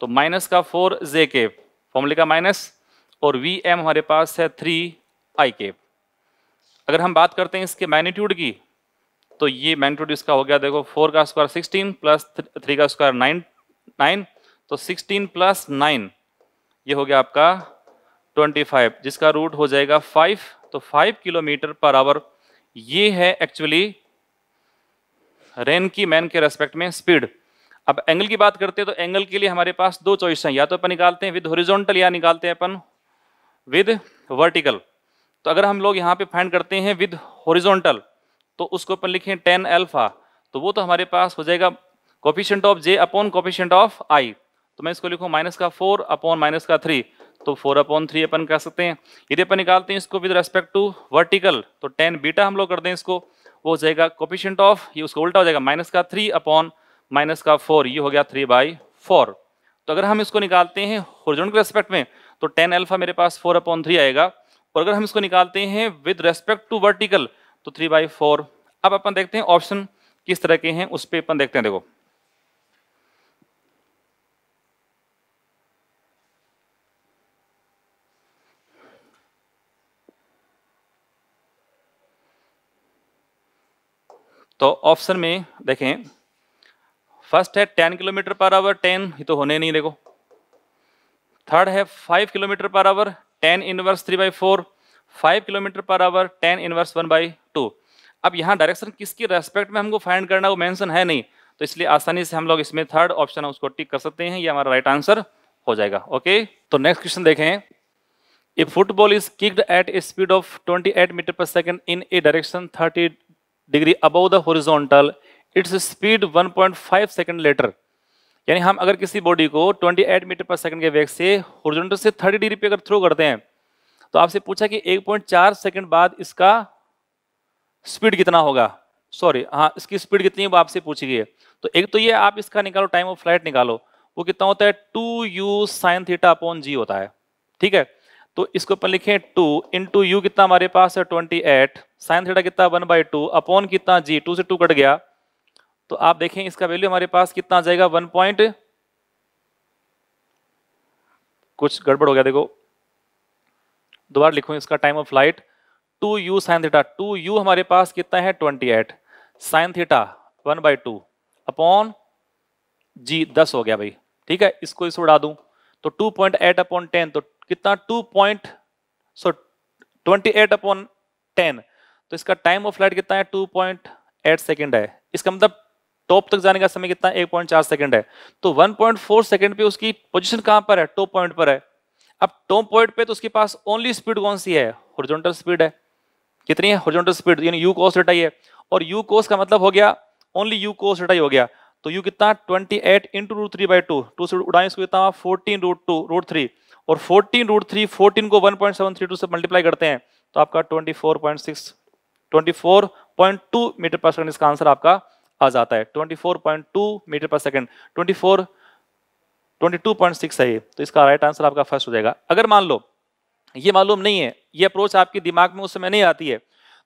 तो माइनस का फोर जे के फॉर्मूले का माइनस और वी एम हमारे पास है थ्री आई के अगर हम बात करते हैं इसके मैग्नीट्यूड की तो ये मैग्नीट्यूड इसका हो गया देखो फोर का स्क्वायर सिक्सटीन प्लस थ्री का स्क्वायर नाइन नाइन तो सिक्सटीन प्लस नाइन ये हो गया आपका ट्वेंटी फाइव जिसका रूट हो जाएगा फाइव तो फाइव किलोमीटर पर आवर ये है एक्चुअली रेन की मैन के रेस्पेक्ट में स्पीड अब एंगल की बात करते हैं तो एंगल के लिए हमारे पास दो चॉइस हैं या तो अपन निकालते हैं विद होरिजोनटल या निकालते हैं अपन विद वर्टिकल तो अगर हम लोग यहाँ पे फाइंड करते हैं विद होरिजोनटल तो उसको अपन लिखें टेन एल्फा तो वो तो हमारे पास हो जाएगा coefficient of j upon coefficient of i तो मैं इसको लिखूँ माइनस का फोर अपॉन माइनस का थ्री तो फोर अपॉन थ्री अपन कह सकते हैं यदि अपन निकालते हैं इसको विद रेस्पेक्ट टू वर्टिकल तो टेन बीटा हम लोग कर दें इसको वो हो जाएगा कोपिशेंट ऑफ ये उसका उल्टा हो जाएगा माइनस का थ्री अपॉन माइनस का फोर ये हो गया थ्री बाई फोर तो अगर हम इसको निकालते हैं होरिजोन के रेस्पेक्ट में तो टेन अल्फा मेरे पास फोर अपॉन थ्री आएगा और अगर हम इसको निकालते हैं विद रेस्पेक्ट टू वर्टिकल तो थ्री बाई फोर अब अपन देखते हैं ऑप्शन किस तरह के हैं उस पर अपन देखते हैं देखो तो ऑप्शन में देखें फर्स्ट है ten kilometre per hour tan ये तो होने नहीं देखो थर्ड है five kilometre per hour tan inverse three by four five kilometre per hour tan inverse one by two अब यहाँ डायरेक्शन किसकी रेस्पेक्ट में हमको फाइंड करना वो मेंशन है नहीं तो इसलिए आसानी से हम लोग इसमें थर्ड ऑप्शन है उसको टिक कर सकते हैं ये हमारा राइट आंसर हो जाएगा ओके तो नेक्स्ट क्वेश्चन देखें a football is kicked at a speed of 28 metre पर second in a direction 30 degree above the horizontal its speed 1.5 second later यानी हम अगर किसी बॉडी को 28 मीटर पर सेकंड के वेग से होरिजोनटल से 30 डिग्री पे अगर थ्रो करते हैं तो आपसे पूछा कि 1.4 सेकेंड बाद इसका स्पीड कितना होगा सॉरी हाँ इसकी स्पीड कितनी है वो आपसे पूछी गई है तो एक तो ये आप इसका निकालो टाइम ऑफ फ्लाइट निकालो वो कितना होता है two u sine theta upon g होता है ठीक है तो इसको अपन लिखें टू इन टू यू कितना हमारे पास है ट्वेंटी एट साइन थीटा कितना वन बाई टू अपॉन कितना जी टू से टू कट गया तो आप देखें इसका वैल्यू हमारे पास कितना आ जाएगा वन पॉइंट कुछ गड़बड़ हो गया देखो दोबारा लिखो इसका time of flight two u sine theta two u हमारे पास कितना है twenty eight sine theta one by two upon g दस हो गया भाई ठीक है इसको इसे उड़ा दूं तो two point eight upon ten तो कितना two point so twenty eight upon ten तो इसका टाइम ऑफ फ्लाइट कितना है टू पॉइंट एट सेकेंड है इसका मतलब टॉप तक जाने का समय कितना एक पॉइंट चार सेकेंड है तो वन पॉइंट फोर सेकेंड पे उसकी पोजिशन कहां पर है टॉप पॉइंट पर है अब टॉप पॉइंट पे तो उसके पास ओनली स्पीड कौन सी है हॉरिजॉन्टल स्पीड है कितनी है हॉरिजॉन्टल स्पीड यानी यू कोस रेटाई है और यू कोस का मतलब हो गया ओनली यू कोस रेटाई हो गया तो यू कितना twenty eight into root three by two two से उड़ाई उसको कितना fourteen root two root three और फोर्टीन रूट थ्री फोर्टीन को one point seven three two से मल्टीप्लाई करते हैं तो आपका twenty four point six 24.2 metre पर सेकंड इसका आंसर आपका आ जाता है 24.2 मीटर पर सेकंड 24 22.6 है ये तो इसका राइट आंसर आपका फर्स्ट हो जाएगा अगर मान लो ये मालूम नहीं है ये अप्रोच आपके दिमाग में उस समय नहीं आती है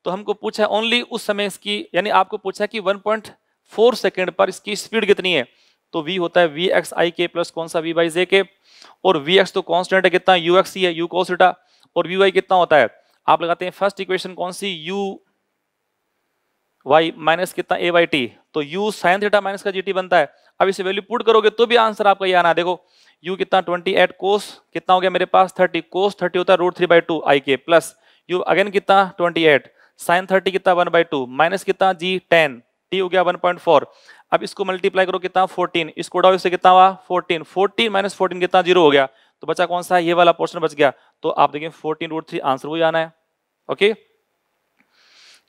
तो हमको पूछा ओनली उस समय इसकी यानी आपको पूछा कि 1.4 सेकंड पर इसकी स्पीड कितनी है तो v होता है वी एक्स आई के प्लस कौन सा वी बाई जे के और वी एक्स तो कॉन्स्टेंट है कितना यू एक्स ही है यू कोसिटा और वी वाई कितना होता है आप लगाते हैं फर्स्ट इक्वेशन कौन सी यू वाई माइनस कितना ए वाई टी तो यू साइन थीटा माइनस का जी टी बनता है अब इसे वैल्यू पुट करोगे तो भी आंसर आपका ये आना देखो यू कितना ट्वेंटी एट कोस कितना हो गया मेरे पास थर्टी कोस थर्टी होता है root three by two i के प्लस यू अगेन कितना ट्वेंटी एट साइन थर्टी कितना वन बाई टू माइनस कितना जी टेन टी हो गया वन पॉइंट फोर अब इसको मल्टीप्लाई करो कितना फोर्टीन इसको उठाओ इससे कितना हुआ फोर्टीन फोर्टीन माइनस फोर्टीन कितना जीरो हो गया तो बचा कौन सा है ये वाला पोर्शन बच गया तो आप देखें फोर्टीन रूट थ्री आंसर वही आना है ओके okay?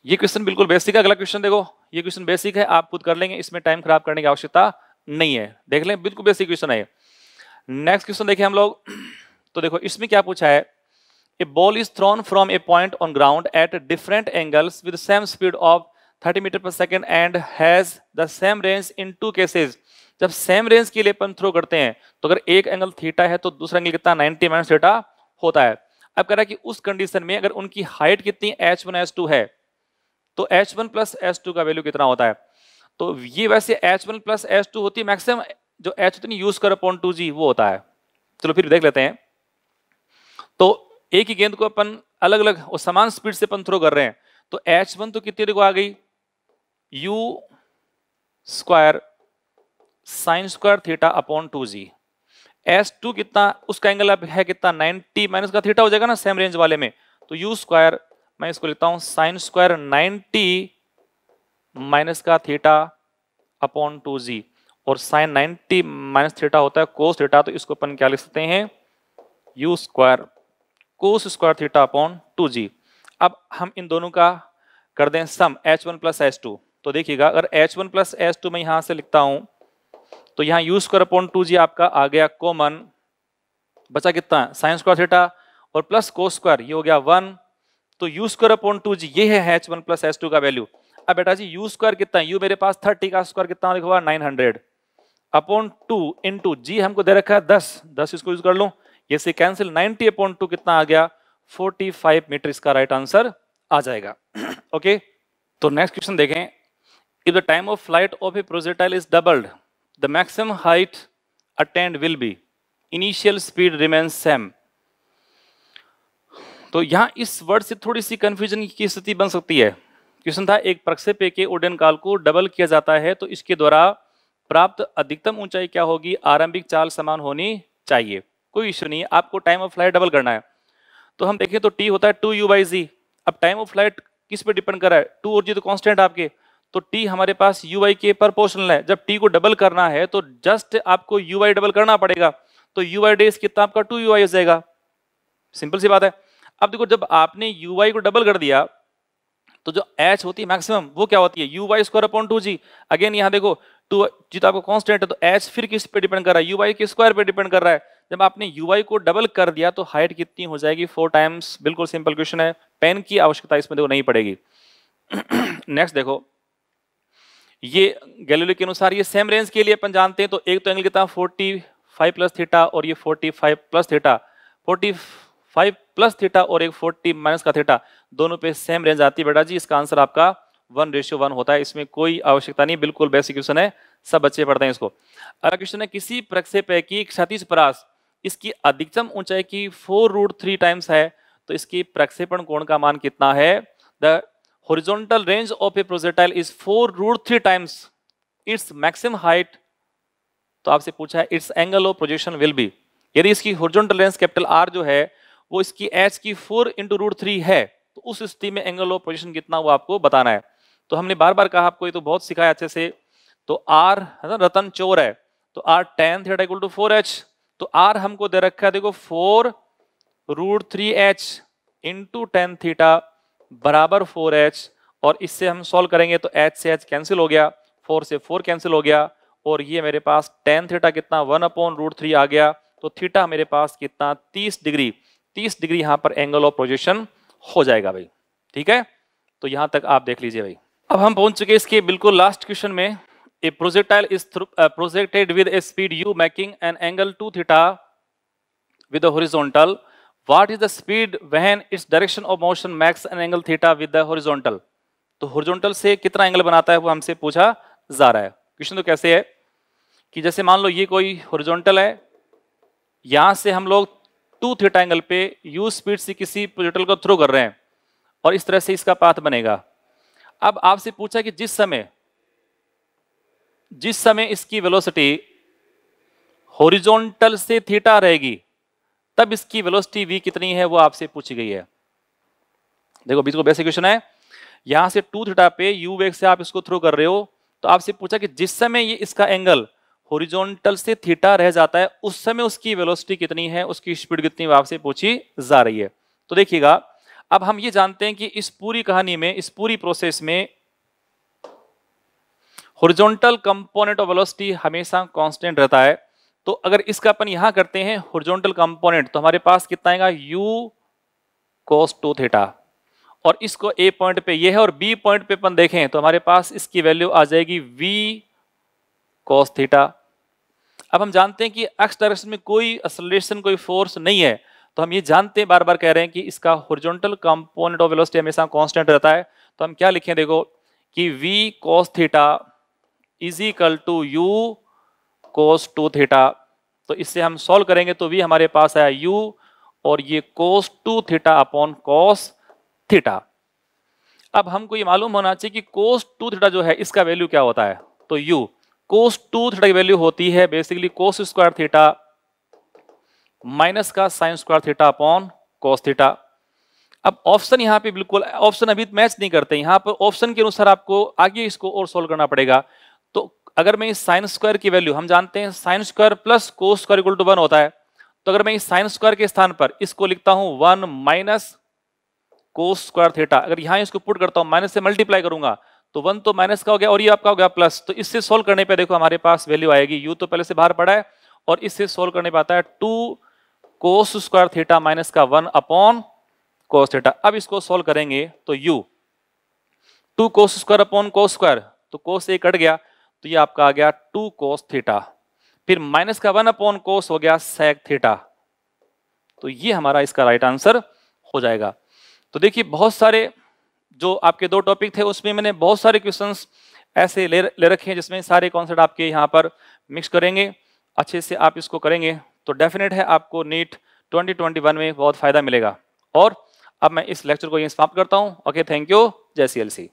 ये क्वेश्चन बिल्कुल बेसिक है अगला क्वेश्चन देखो ये क्वेश्चन बेसिक है आप खुद कर लेंगे इसमें टाइम खराब करने की आवश्यकता नहीं है देख लें बिल्कुल बेसिक क्वेश्चन है नेक्स्ट क्वेश्चन देखें हम लोग तो देखो इसमें क्या पूछा है a ball is thrown from a point on ground at different angles with same speed of thirty metre per second and has the same range in two cases जब सेम रेंज के लिए अपन थ्रो करते हैं तो अगर एक angle theta है तो दूसरा एंगल कितना नाइनटी माइनस थीटा होता है अब कह रहा है कि उस कंडीशन में अगर उनकी हाइट कितनी एच वन एच टू है तो h one plus h two का वैल्यू कितना होता है तो ये वैसे h one plus h two होती है मैक्सिमम जो एच उतनी यूज कर अपॉन टू जी वो होता है चलो फिर देख लेते हैं तो एक ही गेंद को अपन अलग अलग और समान स्पीड से अपन थ्रो कर रहे हैं तो एच वन तो कितनी को आ गई u square sine square theta upon two g s two कितना उसका एंगल अब है कितना 90 माइनस का थीटा हो जाएगा ना सेम रेंज वाले में तो यू स्क्वायर मैं इसको लिखता हूं साइन स्क्वायर नाइनटी माइनस का थीटा अपॉन टू जी और साइन नाइनटी माइनस थीटा होता है कोस थीटा तो इसको अपन क्या लिख सकते हैं u square cos square theta upon two g अब हम इन दोनों का कर दें sum h one plus h two तो देखिएगा अगर h one plus h two मैं यहां से लिखता हूं तो यहां u square upon two g आपका आ गया कॉमन बचा कितना साइन स्क्वायर थीटा और प्लस कोस स्क्वायर ये हो गया वन तो u square upon two g ये है H one plus h two का वैल्यू अब बेटा जी यू स्क्वायर कितना है? यू मेरे पास थर्टी का स्क्वायर कितना लिखा हुआ nine hundred upon two in two g हमको दे रखा है दस दस इसको यूज कर लो ये से कैंसिल नाइनटी अपॉन टू कितना आ गया फोर्टी फाइव मीटर इसका राइट आंसर आ जाएगा ओके तो नेक्स्ट क्वेश्चन देखें if the time of flight of a projectile is doubled the maximum height attained will be initial speed remains same तो यहाँ इस वर्ड से थोड़ी सी कन्फ्यूजन की स्थिति बन सकती है क्वेश्चन था एक प्रक्षेप्य के उड्डयन काल को डबल किया जाता है तो इसके द्वारा प्राप्त अधिकतम ऊंचाई क्या होगी आरंभिक चाल समान होनी चाहिए कोई इश्यू नहीं है आपको टाइम ऑफ फ्लाइट डबल करना है तो हम देखें तो टी होता है टू यू बाई जी अब टाइम ऑफ फ्लाइट किस पे डिपेंड कर रहा है टू और जी तो कॉन्स्टेंट आपके तो टी हमारे पास यू आई के पर पोर्शनल है जब टी को डबल करना है तो जस्ट आपको यू आई डबल करना पड़ेगा तो यू आई डेज कितना आपका टू यू आई हो जाएगा सिंपल सी बात है अब देखो जब आपने यू को डबल कर दिया तो जो एच होती है मैक्सिमम वो क्या होती है u y square upon two g again यहाँ देखो टू जी तो आपको कॉन्स्टेंट है तो एच फिर किस पे डिपेंड कर रहा है यू वाई के स्क्वायर पे डिपेंड कर रहा है जब आपने यू वाई को डबल कर दिया तो हाइट कितनी हो जाएगी फोर टाइम्स बिल्कुल सिंपल क्वेश्चन है पेन की आवश्यकता इसमें देखो नहीं पड़ेगी नेक्स्ट देखो ये गैलीलियो के अनुसार ये सेम रेंज के लिए अपन जानते हैं तो एक तो एंगल कितना फोर्टी फाइव प्लस थीटा और ये forty five plus theta forty five plus theta और एक फोर्टी माइनस का थीटा दोनों पे सेम रेंज आती है बेटा जी इसका आंसर आपका वन रेशियो वन होता है इसमें कोई आवश्यकता नहीं बिल्कुल बेसिक क्वेश्चन है सब बच्चे पढ़ते हैं इसको अगला क्वेश्चन है किसी प्रक्षेप की क्षतिज परास इसकी अधिकतम ऊंचाई की फोर रूट थ्री टाइम्स है तो इसकी प्रक्षेपण कोण का मान कितना है the horizontal range of a projectile is four root 3 times its maximum height तो आपसे पूछा है its angle of projection will be यदि इसकी होरिजोनटल रेंज कैपिटल आर जो है वो इसकी एच की फोर इंटू रूट थ्री है तो उस स्थिति में एंगल ऑफ पोजिशन कितना वो आपको बताना है तो हमने बार बार कहा आपको ये तो बहुत सिखाया अच्छे से तो आर है ना रतन चोर है तो are tan theta equal to four H तो आर हमको दे रखा है देखो four root three h into tan theta बराबर फोर एच और इससे हम सॉल्व करेंगे तो एच से एच कैंसिल हो गया फोर से फोर कैंसिल हो गया और ये मेरे पास टेन थीटा कितना वन अपॉन रूट थ्री आ गया तो थीटा मेरे पास कितना तीस डिग्री 30 डिग्री यहां पर एंगल ऑफ प्रोजेक्शन हो जाएगा भाई ठीक है तो यहां तक आप देख लीजिए भाई अब हम पहुंच चुके इसके बिल्कुल लास्ट क्वेश्चन में a projectile is projected with a speed u making an angle two theta with horizontal what is the speed when its direction of motion makes an angle theta with the horizontal तो horizontal से कितना angle बनाता है वो हमसे पूछा जा रहा है क्वेश्चन तो कैसे है कि जैसे मान लो ये कोई हॉरिजॉन्टल है यहां से हम लोग टू थीटा एंगल पे यू स्पीड से किसी प्रोजेक्टल को थ्रो कर रहे हैं और इस तरह से इसका पाथ बनेगा अब आपसे पूछा कि जिस समय जिस समय इसकी वेलोसिटी हॉरिजॉन्टल से थीटा रहेगी तब इसकी वेलोसिटी वी कितनी है वो आपसे पूछी गई है देखो बीच को बेसिक क्वेश्चन है यहां से टू थीटा पे यू वेग से आप इसको थ्रो कर रहे हो तो आपसे पूछा कि जिस समय ये इसका एंगल होरिजोनटल से थीटा रह जाता है उस समय उसकी वेलोसिटी कितनी है उसकी स्पीड कितनी आपसे पूछी जा रही है तो देखिएगा अब हम ये जानते हैं कि इस पूरी कहानी में इस पूरी प्रोसेस में हॉरिजॉन्टल कंपोनेंट ऑफ वेलोसिटी हमेशा कांस्टेंट रहता है तो अगर इसका अपन यहां करते हैं हॉरिजॉन्टल कंपोनेंट तो हमारे पास कितना आएगा u cos 2 थीटा और इसको ए पॉइंट पे ये है और बी पॉइंट पे अपन देखें तो हमारे पास इसकी वैल्यू आ जाएगी v कॉस थीटा अब हम जानते हैं कि एक्स डायरेक्शन में कोई असलेशन कोई फोर्स नहीं है तो हम ये जानते हैं बार बार कह रहे हैं कि इसका होरिजोनटल कंपोनेंट ऑफ वेलोसिटी हमेशा कांस्टेंट रहता है तो हम क्या लिखें देखो कि v cos theta is equal to u cos two theta तो इससे हम सॉल्व करेंगे तो वी हमारे पास आया यू और ये cos two theta upon cos theta अब हमको ये मालूम होना चाहिए कि कोस टू थीटा जो है इसका वैल्यू क्या होता है तो यू कोस टू थीटा की वैल्यू होती है basically cos square theta minus का sine square theta upon cos theta अब ऑप्शन यहां पे बिल्कुल ऑप्शन अभी मैच नहीं करते यहां पर ऑप्शन के अनुसार आपको आगे इसको और सोल्व करना पड़ेगा तो अगर मैं इस साइन स्क्वायर की वैल्यू हम जानते हैं sine square plus cos square equal to one होता है तो अगर मैं इस साइन स्क्वायर के स्थान पर इसको लिखता हूं one minus cos square theta अगर यहां इसको पुट करता हूं माइनस से मल्टीप्लाई करूंगा तो वन तो माइनस का हो गया और ये आपका हो गया प्लस तो इससे सोल्व करने पे देखो हमारे पास वैल्यू आएगी यू तो पहले से बाहर पड़ा है और इससे सोल्व करने पे आता है two cos square theta minus का वन अपॉन कोस थीटा अब इसको सोल्व करेंगे तो u two cos square upon cos square तो कोस ए कट गया तो ये आपका आ गया टू कोस थीटा फिर माइनस का वन अपॉन कोस हो गया सैक थीटा तो ये हमारा इसका राइट आंसर हो जाएगा तो देखिए बहुत सारे जो आपके दो टॉपिक थे उसमें मैंने बहुत सारे क्वेश्चन ऐसे ले ले रखे हैं जिसमें सारे कॉन्सेप्ट आपके यहाँ पर मिक्स करेंगे अच्छे से आप इसको करेंगे तो डेफिनेट है आपको नीट 2021 में बहुत फ़ायदा मिलेगा और अब मैं इस लेक्चर को यहीं समाप्त करता हूँ ओके थैंक यू जय सी